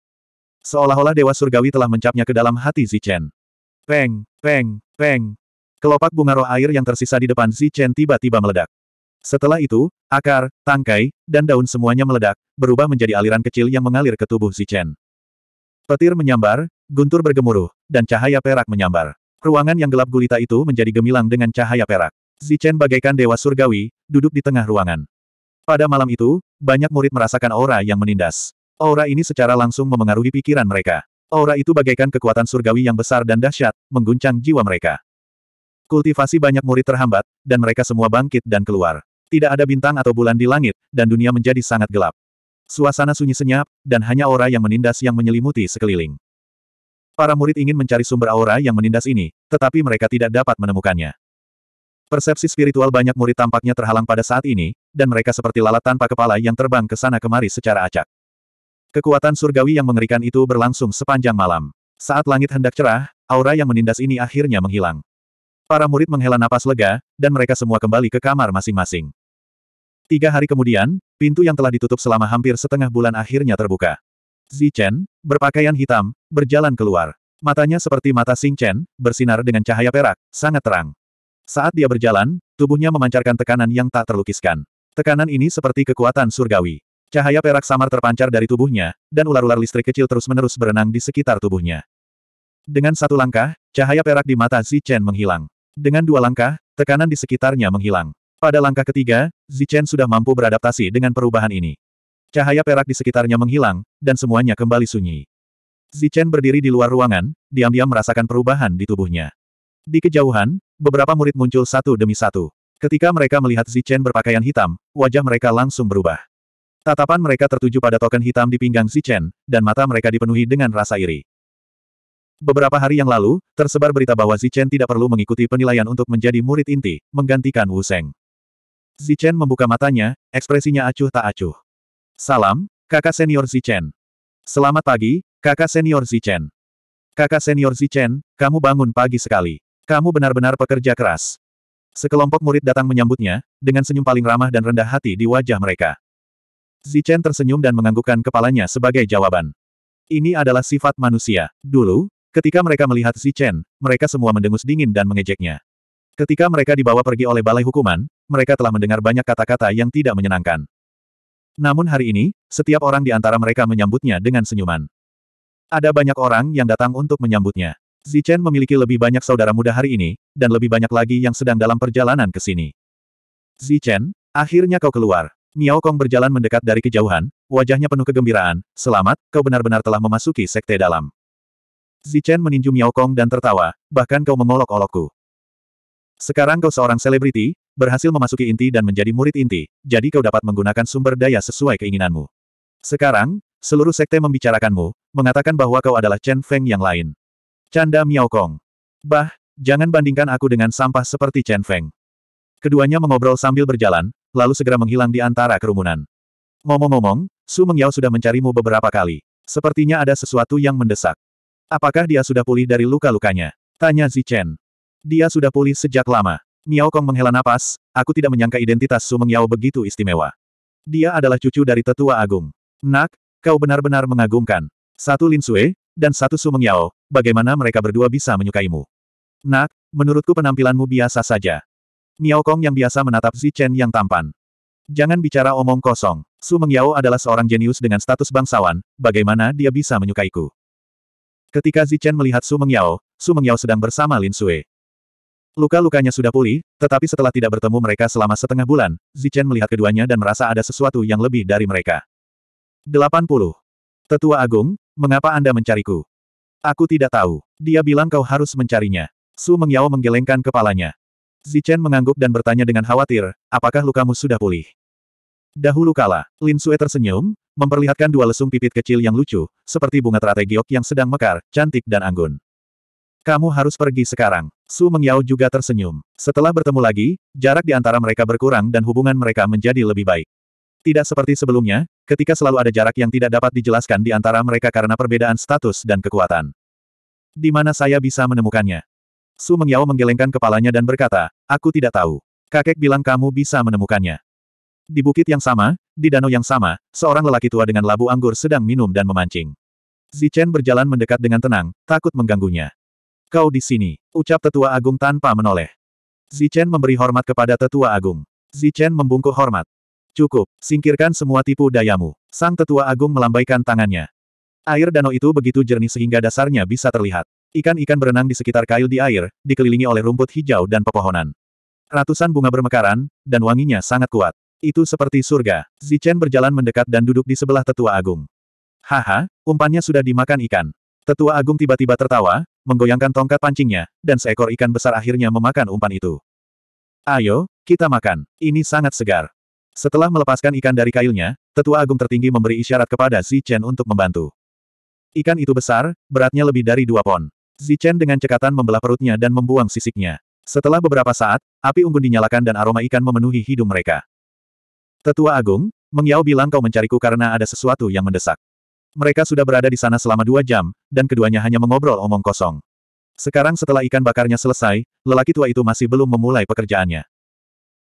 Seolah-olah dewa surgawi telah mencapnya ke dalam hati Zichen. Peng, peng, peng. Kelopak bunga roh air yang tersisa di depan Zichen tiba-tiba meledak. Setelah itu, akar, tangkai, dan daun semuanya meledak, berubah menjadi aliran kecil yang mengalir ke tubuh Zichen. Petir menyambar, Guntur bergemuruh, dan cahaya perak menyambar. Ruangan yang gelap gulita itu menjadi gemilang dengan cahaya perak. Zichen bagaikan dewa surgawi, duduk di tengah ruangan. Pada malam itu, banyak murid merasakan aura yang menindas. Aura ini secara langsung memengaruhi pikiran mereka. Aura itu bagaikan kekuatan surgawi yang besar dan dahsyat, mengguncang jiwa mereka. Kultivasi banyak murid terhambat, dan mereka semua bangkit dan keluar. Tidak ada bintang atau bulan di langit, dan dunia menjadi sangat gelap. Suasana sunyi senyap, dan hanya aura yang menindas yang menyelimuti sekeliling. Para murid ingin mencari sumber aura yang menindas ini, tetapi mereka tidak dapat menemukannya. Persepsi spiritual banyak murid tampaknya terhalang pada saat ini, dan mereka seperti lalat tanpa kepala yang terbang ke sana kemari secara acak. Kekuatan surgawi yang mengerikan itu berlangsung sepanjang malam. Saat langit hendak cerah, aura yang menindas ini akhirnya menghilang. Para murid menghela napas lega, dan mereka semua kembali ke kamar masing-masing. Tiga hari kemudian, pintu yang telah ditutup selama hampir setengah bulan akhirnya terbuka. Zichen, berpakaian hitam, berjalan keluar. Matanya seperti mata Sing Chen, bersinar dengan cahaya perak, sangat terang. Saat dia berjalan, tubuhnya memancarkan tekanan yang tak terlukiskan. Tekanan ini seperti kekuatan surgawi. Cahaya perak samar terpancar dari tubuhnya, dan ular-ular listrik kecil terus-menerus berenang di sekitar tubuhnya. Dengan satu langkah, cahaya perak di mata Zichen menghilang. Dengan dua langkah, tekanan di sekitarnya menghilang. Pada langkah ketiga, Zichen sudah mampu beradaptasi dengan perubahan ini. Cahaya perak di sekitarnya menghilang, dan semuanya kembali sunyi. Zichen berdiri di luar ruangan, diam-diam merasakan perubahan di tubuhnya. Di kejauhan, beberapa murid muncul satu demi satu. Ketika mereka melihat Zichen berpakaian hitam, wajah mereka langsung berubah. Tatapan mereka tertuju pada token hitam di pinggang Zichen, dan mata mereka dipenuhi dengan rasa iri. Beberapa hari yang lalu, tersebar berita bahwa Zichen tidak perlu mengikuti penilaian untuk menjadi murid inti, menggantikan Wu Seng. Zichen membuka matanya, ekspresinya acuh tak acuh. Salam, kakak senior Zichen. Selamat pagi, kakak senior Zichen. Kakak senior Zichen, kamu bangun pagi sekali. Kamu benar-benar pekerja keras. Sekelompok murid datang menyambutnya, dengan senyum paling ramah dan rendah hati di wajah mereka. Zichen tersenyum dan menganggukkan kepalanya sebagai jawaban. Ini adalah sifat manusia. Dulu, ketika mereka melihat Zichen, mereka semua mendengus dingin dan mengejeknya. Ketika mereka dibawa pergi oleh balai hukuman, mereka telah mendengar banyak kata-kata yang tidak menyenangkan. Namun hari ini, setiap orang di antara mereka menyambutnya dengan senyuman. Ada banyak orang yang datang untuk menyambutnya. Zichen memiliki lebih banyak saudara muda hari ini, dan lebih banyak lagi yang sedang dalam perjalanan ke sini. Zichen, akhirnya kau keluar. Miao Kong berjalan mendekat dari kejauhan, wajahnya penuh kegembiraan, selamat, kau benar-benar telah memasuki sekte dalam. Zichen meninju Miao Kong dan tertawa, bahkan kau mengolok-olokku. Sekarang kau seorang selebriti, berhasil memasuki inti dan menjadi murid inti, jadi kau dapat menggunakan sumber daya sesuai keinginanmu. Sekarang, seluruh sekte membicarakanmu, mengatakan bahwa kau adalah Chen Feng yang lain. Canda Miao Kong. Bah, jangan bandingkan aku dengan sampah seperti Chen Feng. Keduanya mengobrol sambil berjalan, lalu segera menghilang di antara kerumunan. Ngomong-ngomong, Su Mengyao sudah mencarimu beberapa kali. Sepertinya ada sesuatu yang mendesak. Apakah dia sudah pulih dari luka-lukanya? Tanya Zichen. Dia sudah pulih sejak lama. Miao Kong menghela napas, aku tidak menyangka identitas Su Mengyao begitu istimewa. Dia adalah cucu dari tetua agung. Nak, kau benar-benar mengagumkan. Satu Lin Sue, dan satu Su Mengyao. bagaimana mereka berdua bisa menyukaimu? Nak, menurutku penampilanmu biasa saja. Miao Kong yang biasa menatap Zi Chen yang tampan. Jangan bicara omong kosong. Su Mengyao adalah seorang jenius dengan status bangsawan, bagaimana dia bisa menyukaiku? Ketika Zichen melihat Su Mengyao, Su Mengyao sedang bersama Lin Sue. Luka-lukanya sudah pulih, tetapi setelah tidak bertemu mereka selama setengah bulan, Zichen melihat keduanya dan merasa ada sesuatu yang lebih dari mereka. 80. Tetua Agung, mengapa Anda mencariku? Aku tidak tahu. Dia bilang kau harus mencarinya. Su Mengyao menggelengkan kepalanya. Zichen mengangguk dan bertanya dengan khawatir, apakah lukamu sudah pulih? Dahulu kala, Lin Sue tersenyum, memperlihatkan dua lesung pipit kecil yang lucu, seperti bunga teratai giok yang sedang mekar, cantik dan anggun. Kamu harus pergi sekarang. Su Mengyao juga tersenyum. Setelah bertemu lagi, jarak di antara mereka berkurang dan hubungan mereka menjadi lebih baik. Tidak seperti sebelumnya, ketika selalu ada jarak yang tidak dapat dijelaskan di antara mereka karena perbedaan status dan kekuatan. Di mana saya bisa menemukannya? Su Mengyao menggelengkan kepalanya dan berkata, aku tidak tahu. Kakek bilang kamu bisa menemukannya. Di bukit yang sama, di danau yang sama, seorang lelaki tua dengan labu anggur sedang minum dan memancing. Zichen berjalan mendekat dengan tenang, takut mengganggunya. Kau di sini, ucap tetua agung tanpa menoleh. Zichen memberi hormat kepada tetua agung. Zichen membungkuk hormat. Cukup, singkirkan semua tipu dayamu. Sang tetua agung melambaikan tangannya. Air danau itu begitu jernih sehingga dasarnya bisa terlihat. Ikan-ikan berenang di sekitar kail di air, dikelilingi oleh rumput hijau dan pepohonan. Ratusan bunga bermekaran, dan wanginya sangat kuat. Itu seperti surga. Zichen berjalan mendekat dan duduk di sebelah tetua agung. Haha, umpannya sudah dimakan ikan. Tetua Agung tiba-tiba tertawa, menggoyangkan tongkat pancingnya, dan seekor ikan besar akhirnya memakan umpan itu. Ayo, kita makan. Ini sangat segar. Setelah melepaskan ikan dari kailnya, Tetua Agung tertinggi memberi isyarat kepada Chen untuk membantu. Ikan itu besar, beratnya lebih dari dua pon. Chen dengan cekatan membelah perutnya dan membuang sisiknya. Setelah beberapa saat, api unggun dinyalakan dan aroma ikan memenuhi hidung mereka. Tetua Agung, Mengyao bilang kau mencariku karena ada sesuatu yang mendesak. Mereka sudah berada di sana selama dua jam, dan keduanya hanya mengobrol omong kosong. Sekarang setelah ikan bakarnya selesai, lelaki tua itu masih belum memulai pekerjaannya.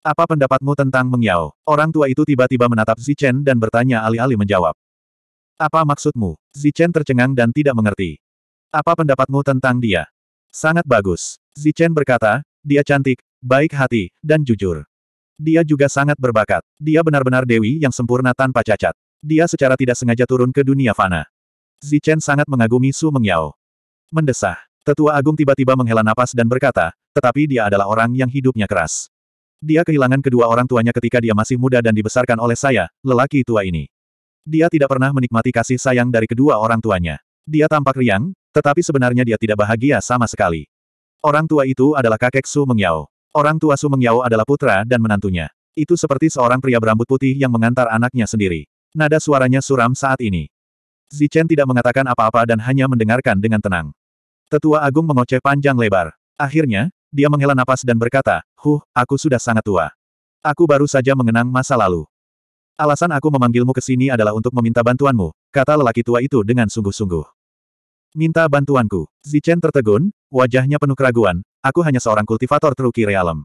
Apa pendapatmu tentang Meng Orang tua itu tiba-tiba menatap Zichen dan bertanya alih-alih menjawab. Apa maksudmu? Zichen tercengang dan tidak mengerti. Apa pendapatmu tentang dia? Sangat bagus. Zichen berkata, dia cantik, baik hati, dan jujur. Dia juga sangat berbakat. Dia benar-benar dewi yang sempurna tanpa cacat. Dia secara tidak sengaja turun ke dunia fana. Zichen sangat mengagumi Su Mengyao. Mendesah. Tetua Agung tiba-tiba menghela napas dan berkata, tetapi dia adalah orang yang hidupnya keras. Dia kehilangan kedua orang tuanya ketika dia masih muda dan dibesarkan oleh saya, lelaki tua ini. Dia tidak pernah menikmati kasih sayang dari kedua orang tuanya. Dia tampak riang, tetapi sebenarnya dia tidak bahagia sama sekali. Orang tua itu adalah kakek Su Mengyao. Orang tua Su Mengyao adalah putra dan menantunya. Itu seperti seorang pria berambut putih yang mengantar anaknya sendiri. Nada suaranya suram saat ini. Zichen tidak mengatakan apa-apa dan hanya mendengarkan dengan tenang. Tetua Agung mengoceh panjang lebar. Akhirnya, dia menghela napas dan berkata, Huh, aku sudah sangat tua. Aku baru saja mengenang masa lalu. Alasan aku memanggilmu ke sini adalah untuk meminta bantuanmu, kata lelaki tua itu dengan sungguh-sungguh. Minta bantuanku. Zichen tertegun, wajahnya penuh keraguan, aku hanya seorang kultivator teruki realem.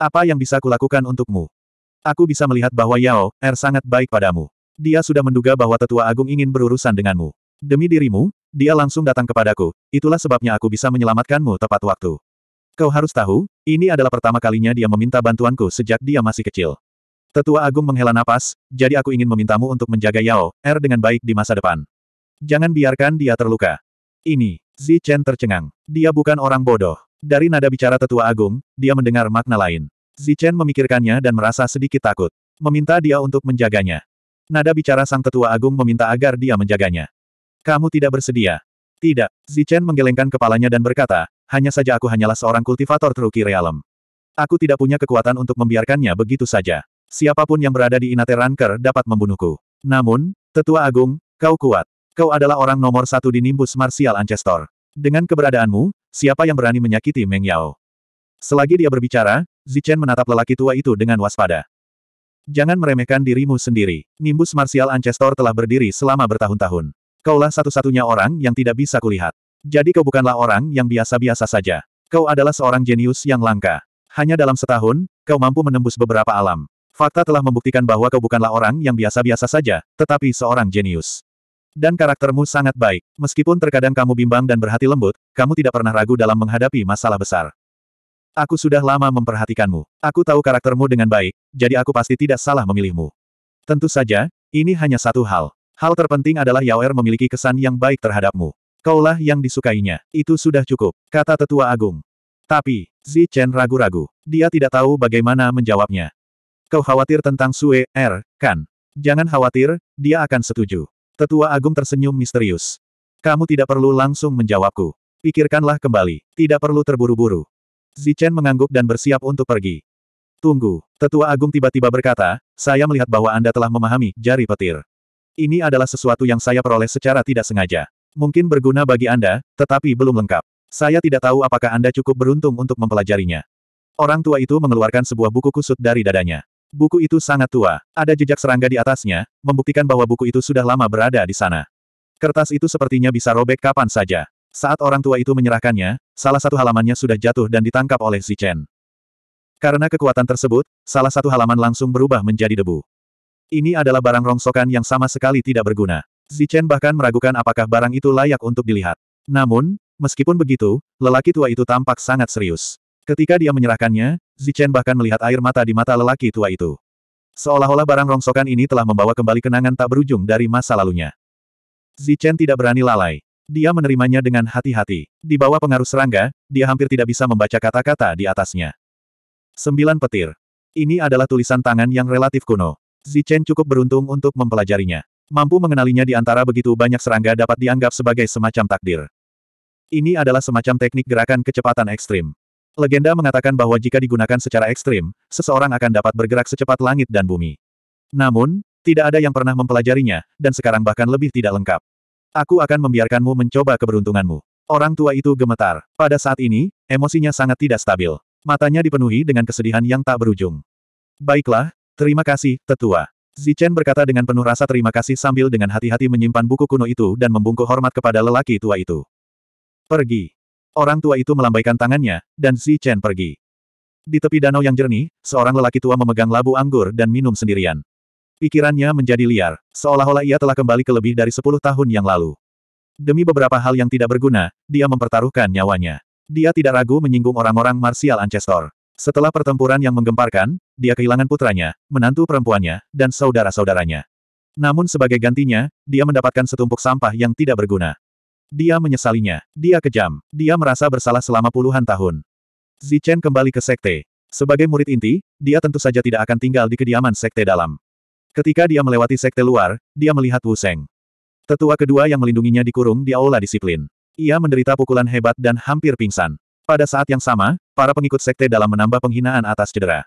Apa yang bisa kulakukan untukmu? Aku bisa melihat bahwa Yao, Er sangat baik padamu. Dia sudah menduga bahwa tetua agung ingin berurusan denganmu. Demi dirimu, dia langsung datang kepadaku, itulah sebabnya aku bisa menyelamatkanmu tepat waktu. Kau harus tahu, ini adalah pertama kalinya dia meminta bantuanku sejak dia masih kecil. Tetua Agung menghela napas, jadi aku ingin memintamu untuk menjaga Yao, Er dengan baik di masa depan. Jangan biarkan dia terluka. Ini, Zi Chen tercengang. Dia bukan orang bodoh. Dari nada bicara Tetua Agung, dia mendengar makna lain. Zi Chen memikirkannya dan merasa sedikit takut. Meminta dia untuk menjaganya. Nada bicara sang tetua agung meminta agar dia menjaganya. Kamu tidak bersedia. Tidak. Zichen menggelengkan kepalanya dan berkata, hanya saja aku hanyalah seorang kultivator truki realem. Aku tidak punya kekuatan untuk membiarkannya begitu saja. Siapapun yang berada di Inate Ranker dapat membunuhku. Namun, Tetua Agung, kau kuat. Kau adalah orang nomor satu di Nimbus Martial Ancestor. Dengan keberadaanmu, siapa yang berani menyakiti Meng Yao? Selagi dia berbicara, Zichen menatap lelaki tua itu dengan waspada. Jangan meremehkan dirimu sendiri. Nimbus Martial Ancestor telah berdiri selama bertahun-tahun. Kaulah satu-satunya orang yang tidak bisa kulihat. Jadi kau bukanlah orang yang biasa-biasa saja. Kau adalah seorang jenius yang langka. Hanya dalam setahun, kau mampu menembus beberapa alam. Fakta telah membuktikan bahwa kau bukanlah orang yang biasa-biasa saja, tetapi seorang jenius dan karaktermu sangat baik. Meskipun terkadang kamu bimbang dan berhati lembut, kamu tidak pernah ragu dalam menghadapi masalah besar. Aku sudah lama memperhatikanmu. Aku tahu karaktermu dengan baik, jadi aku pasti tidak salah memilihmu. Tentu saja, ini hanya satu hal. Hal terpenting adalah Yao Er memiliki kesan yang baik terhadapmu. Kaulah yang disukainya. Itu sudah cukup, kata Tetua Agung. Tapi, Zi Chen ragu-ragu. Dia tidak tahu bagaimana menjawabnya. Kau khawatir tentang Sue, Er, kan? Jangan khawatir, dia akan setuju. Tetua Agung tersenyum misterius. Kamu tidak perlu langsung menjawabku. Pikirkanlah kembali, tidak perlu terburu-buru. Zichen mengangguk dan bersiap untuk pergi. Tunggu, Tetua Agung tiba-tiba berkata, saya melihat bahwa Anda telah memahami jari petir. Ini adalah sesuatu yang saya peroleh secara tidak sengaja. Mungkin berguna bagi Anda, tetapi belum lengkap. Saya tidak tahu apakah Anda cukup beruntung untuk mempelajarinya. Orang tua itu mengeluarkan sebuah buku kusut dari dadanya. Buku itu sangat tua, ada jejak serangga di atasnya, membuktikan bahwa buku itu sudah lama berada di sana. Kertas itu sepertinya bisa robek kapan saja. Saat orang tua itu menyerahkannya, salah satu halamannya sudah jatuh dan ditangkap oleh Chen. Karena kekuatan tersebut, salah satu halaman langsung berubah menjadi debu. Ini adalah barang rongsokan yang sama sekali tidak berguna. Chen bahkan meragukan apakah barang itu layak untuk dilihat. Namun, meskipun begitu, lelaki tua itu tampak sangat serius. Ketika dia menyerahkannya, Chen bahkan melihat air mata di mata lelaki tua itu. Seolah-olah barang rongsokan ini telah membawa kembali kenangan tak berujung dari masa lalunya. Zichen tidak berani lalai. Dia menerimanya dengan hati-hati. Di bawah pengaruh serangga, dia hampir tidak bisa membaca kata-kata di atasnya. Sembilan petir. Ini adalah tulisan tangan yang relatif kuno. Zichen cukup beruntung untuk mempelajarinya. Mampu mengenalinya di antara begitu banyak serangga dapat dianggap sebagai semacam takdir. Ini adalah semacam teknik gerakan kecepatan ekstrim. Legenda mengatakan bahwa jika digunakan secara ekstrim, seseorang akan dapat bergerak secepat langit dan bumi. Namun, tidak ada yang pernah mempelajarinya, dan sekarang bahkan lebih tidak lengkap. Aku akan membiarkanmu mencoba keberuntunganmu. Orang tua itu gemetar. Pada saat ini, emosinya sangat tidak stabil. Matanya dipenuhi dengan kesedihan yang tak berujung. Baiklah, terima kasih, tetua. Zichen berkata dengan penuh rasa terima kasih sambil dengan hati-hati menyimpan buku kuno itu dan membungkuk hormat kepada lelaki tua itu. Pergi. Orang tua itu melambaikan tangannya, dan Zichen pergi. Di tepi danau yang jernih, seorang lelaki tua memegang labu anggur dan minum sendirian. Pikirannya menjadi liar, seolah-olah ia telah kembali ke lebih dari sepuluh tahun yang lalu. Demi beberapa hal yang tidak berguna, dia mempertaruhkan nyawanya. Dia tidak ragu menyinggung orang-orang Marsial Ancestor. Setelah pertempuran yang menggemparkan, dia kehilangan putranya, menantu perempuannya, dan saudara-saudaranya. Namun sebagai gantinya, dia mendapatkan setumpuk sampah yang tidak berguna. Dia menyesalinya. Dia kejam. Dia merasa bersalah selama puluhan tahun. Zichen kembali ke sekte. Sebagai murid inti, dia tentu saja tidak akan tinggal di kediaman sekte dalam. Ketika dia melewati sekte luar, dia melihat Wu Seng. Tetua kedua yang melindunginya dikurung di aula disiplin. Ia menderita pukulan hebat dan hampir pingsan. Pada saat yang sama, para pengikut sekte dalam menambah penghinaan atas cedera.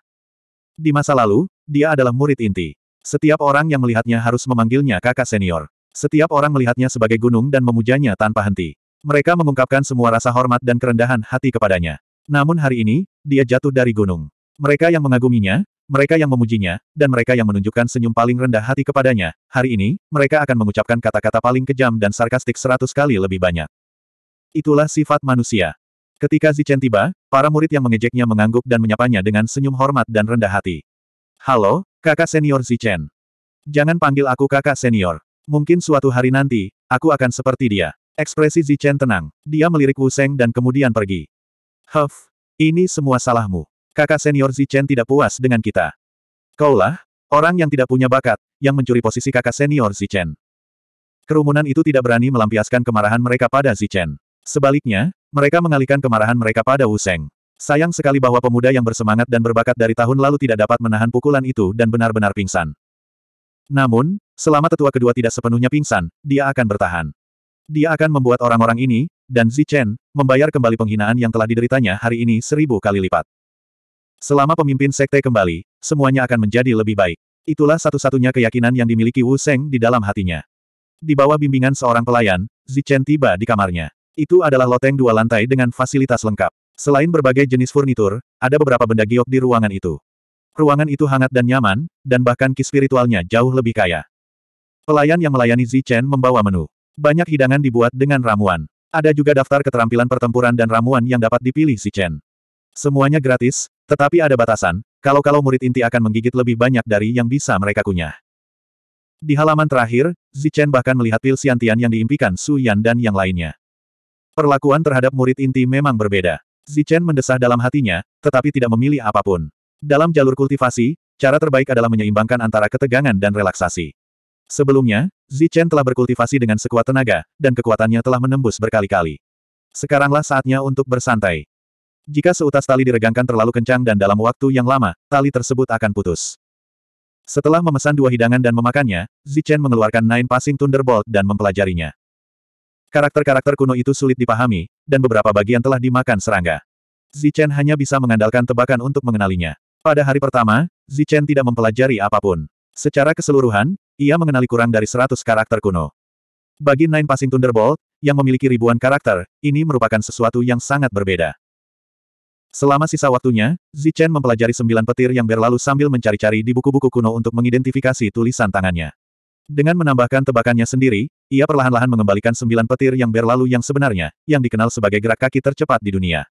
Di masa lalu, dia adalah murid inti. Setiap orang yang melihatnya harus memanggilnya kakak senior. Setiap orang melihatnya sebagai gunung dan memujanya tanpa henti. Mereka mengungkapkan semua rasa hormat dan kerendahan hati kepadanya. Namun hari ini, dia jatuh dari gunung. Mereka yang mengaguminya, mereka yang memujinya, dan mereka yang menunjukkan senyum paling rendah hati kepadanya, hari ini, mereka akan mengucapkan kata-kata paling kejam dan sarkastik seratus kali lebih banyak. Itulah sifat manusia. Ketika Zichen tiba, para murid yang mengejeknya mengangguk dan menyapanya dengan senyum hormat dan rendah hati. Halo, kakak senior Zichen. Jangan panggil aku kakak senior. Mungkin suatu hari nanti, aku akan seperti dia. Ekspresi Zichen tenang. Dia melirik Wu Seng dan kemudian pergi. Huff, ini semua salahmu. Kakak senior Zichen tidak puas dengan kita. Kaulah, orang yang tidak punya bakat, yang mencuri posisi kakak senior Zichen. Kerumunan itu tidak berani melampiaskan kemarahan mereka pada Zichen. Sebaliknya, mereka mengalihkan kemarahan mereka pada Wu Seng. Sayang sekali bahwa pemuda yang bersemangat dan berbakat dari tahun lalu tidak dapat menahan pukulan itu dan benar-benar pingsan. Namun, selama tetua kedua tidak sepenuhnya pingsan, dia akan bertahan. Dia akan membuat orang-orang ini, dan Zichen, membayar kembali penghinaan yang telah dideritanya hari ini seribu kali lipat. Selama pemimpin sekte kembali, semuanya akan menjadi lebih baik. Itulah satu-satunya keyakinan yang dimiliki Wu Seng di dalam hatinya. Di bawah bimbingan seorang pelayan, Zichen tiba di kamarnya. Itu adalah loteng dua lantai dengan fasilitas lengkap. Selain berbagai jenis furnitur, ada beberapa benda giok di ruangan itu. Ruangan itu hangat dan nyaman, dan bahkan ki spiritualnya jauh lebih kaya. Pelayan yang melayani Zichen membawa menu. Banyak hidangan dibuat dengan ramuan. Ada juga daftar keterampilan pertempuran dan ramuan yang dapat dipilih Zichen. Semuanya gratis, tetapi ada batasan, kalau-kalau murid inti akan menggigit lebih banyak dari yang bisa mereka kunyah. Di halaman terakhir, Zichen bahkan melihat pil siantian yang diimpikan Su Yan dan yang lainnya. Perlakuan terhadap murid inti memang berbeda. Zichen mendesah dalam hatinya, tetapi tidak memilih apapun. Dalam jalur kultivasi, cara terbaik adalah menyeimbangkan antara ketegangan dan relaksasi. Sebelumnya, Zichen telah berkultivasi dengan sekuat tenaga, dan kekuatannya telah menembus berkali-kali. Sekaranglah saatnya untuk bersantai. Jika seutas tali diregangkan terlalu kencang dan dalam waktu yang lama, tali tersebut akan putus. Setelah memesan dua hidangan dan memakannya, Zichen mengeluarkan Nine Passing Thunderbolt dan mempelajarinya. Karakter-karakter kuno itu sulit dipahami, dan beberapa bagian telah dimakan serangga. Zichen hanya bisa mengandalkan tebakan untuk mengenalinya. Pada hari pertama, Zichen tidak mempelajari apapun. Secara keseluruhan, ia mengenali kurang dari 100 karakter kuno. Bagi Nine Passing Thunderbolt, yang memiliki ribuan karakter, ini merupakan sesuatu yang sangat berbeda. Selama sisa waktunya, Zichen mempelajari sembilan petir yang berlalu sambil mencari-cari di buku-buku kuno untuk mengidentifikasi tulisan tangannya. Dengan menambahkan tebakannya sendiri, ia perlahan-lahan mengembalikan sembilan petir yang berlalu yang sebenarnya, yang dikenal sebagai gerak kaki tercepat di dunia.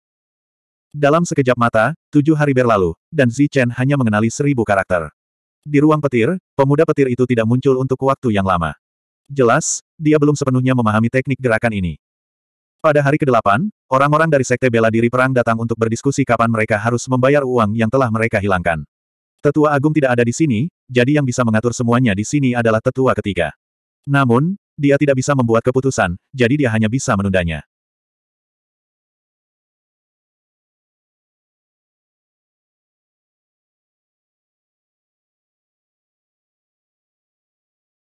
Dalam sekejap mata, tujuh hari berlalu, dan Zichen hanya mengenali seribu karakter. Di ruang petir, pemuda petir itu tidak muncul untuk waktu yang lama. Jelas, dia belum sepenuhnya memahami teknik gerakan ini. Pada hari ke-8, orang-orang dari Sekte Bela Diri Perang datang untuk berdiskusi kapan mereka harus membayar uang yang telah mereka hilangkan. Tetua Agung tidak ada di sini, jadi yang bisa mengatur semuanya di sini adalah tetua ketiga. Namun, dia tidak bisa membuat keputusan, jadi dia hanya bisa menundanya.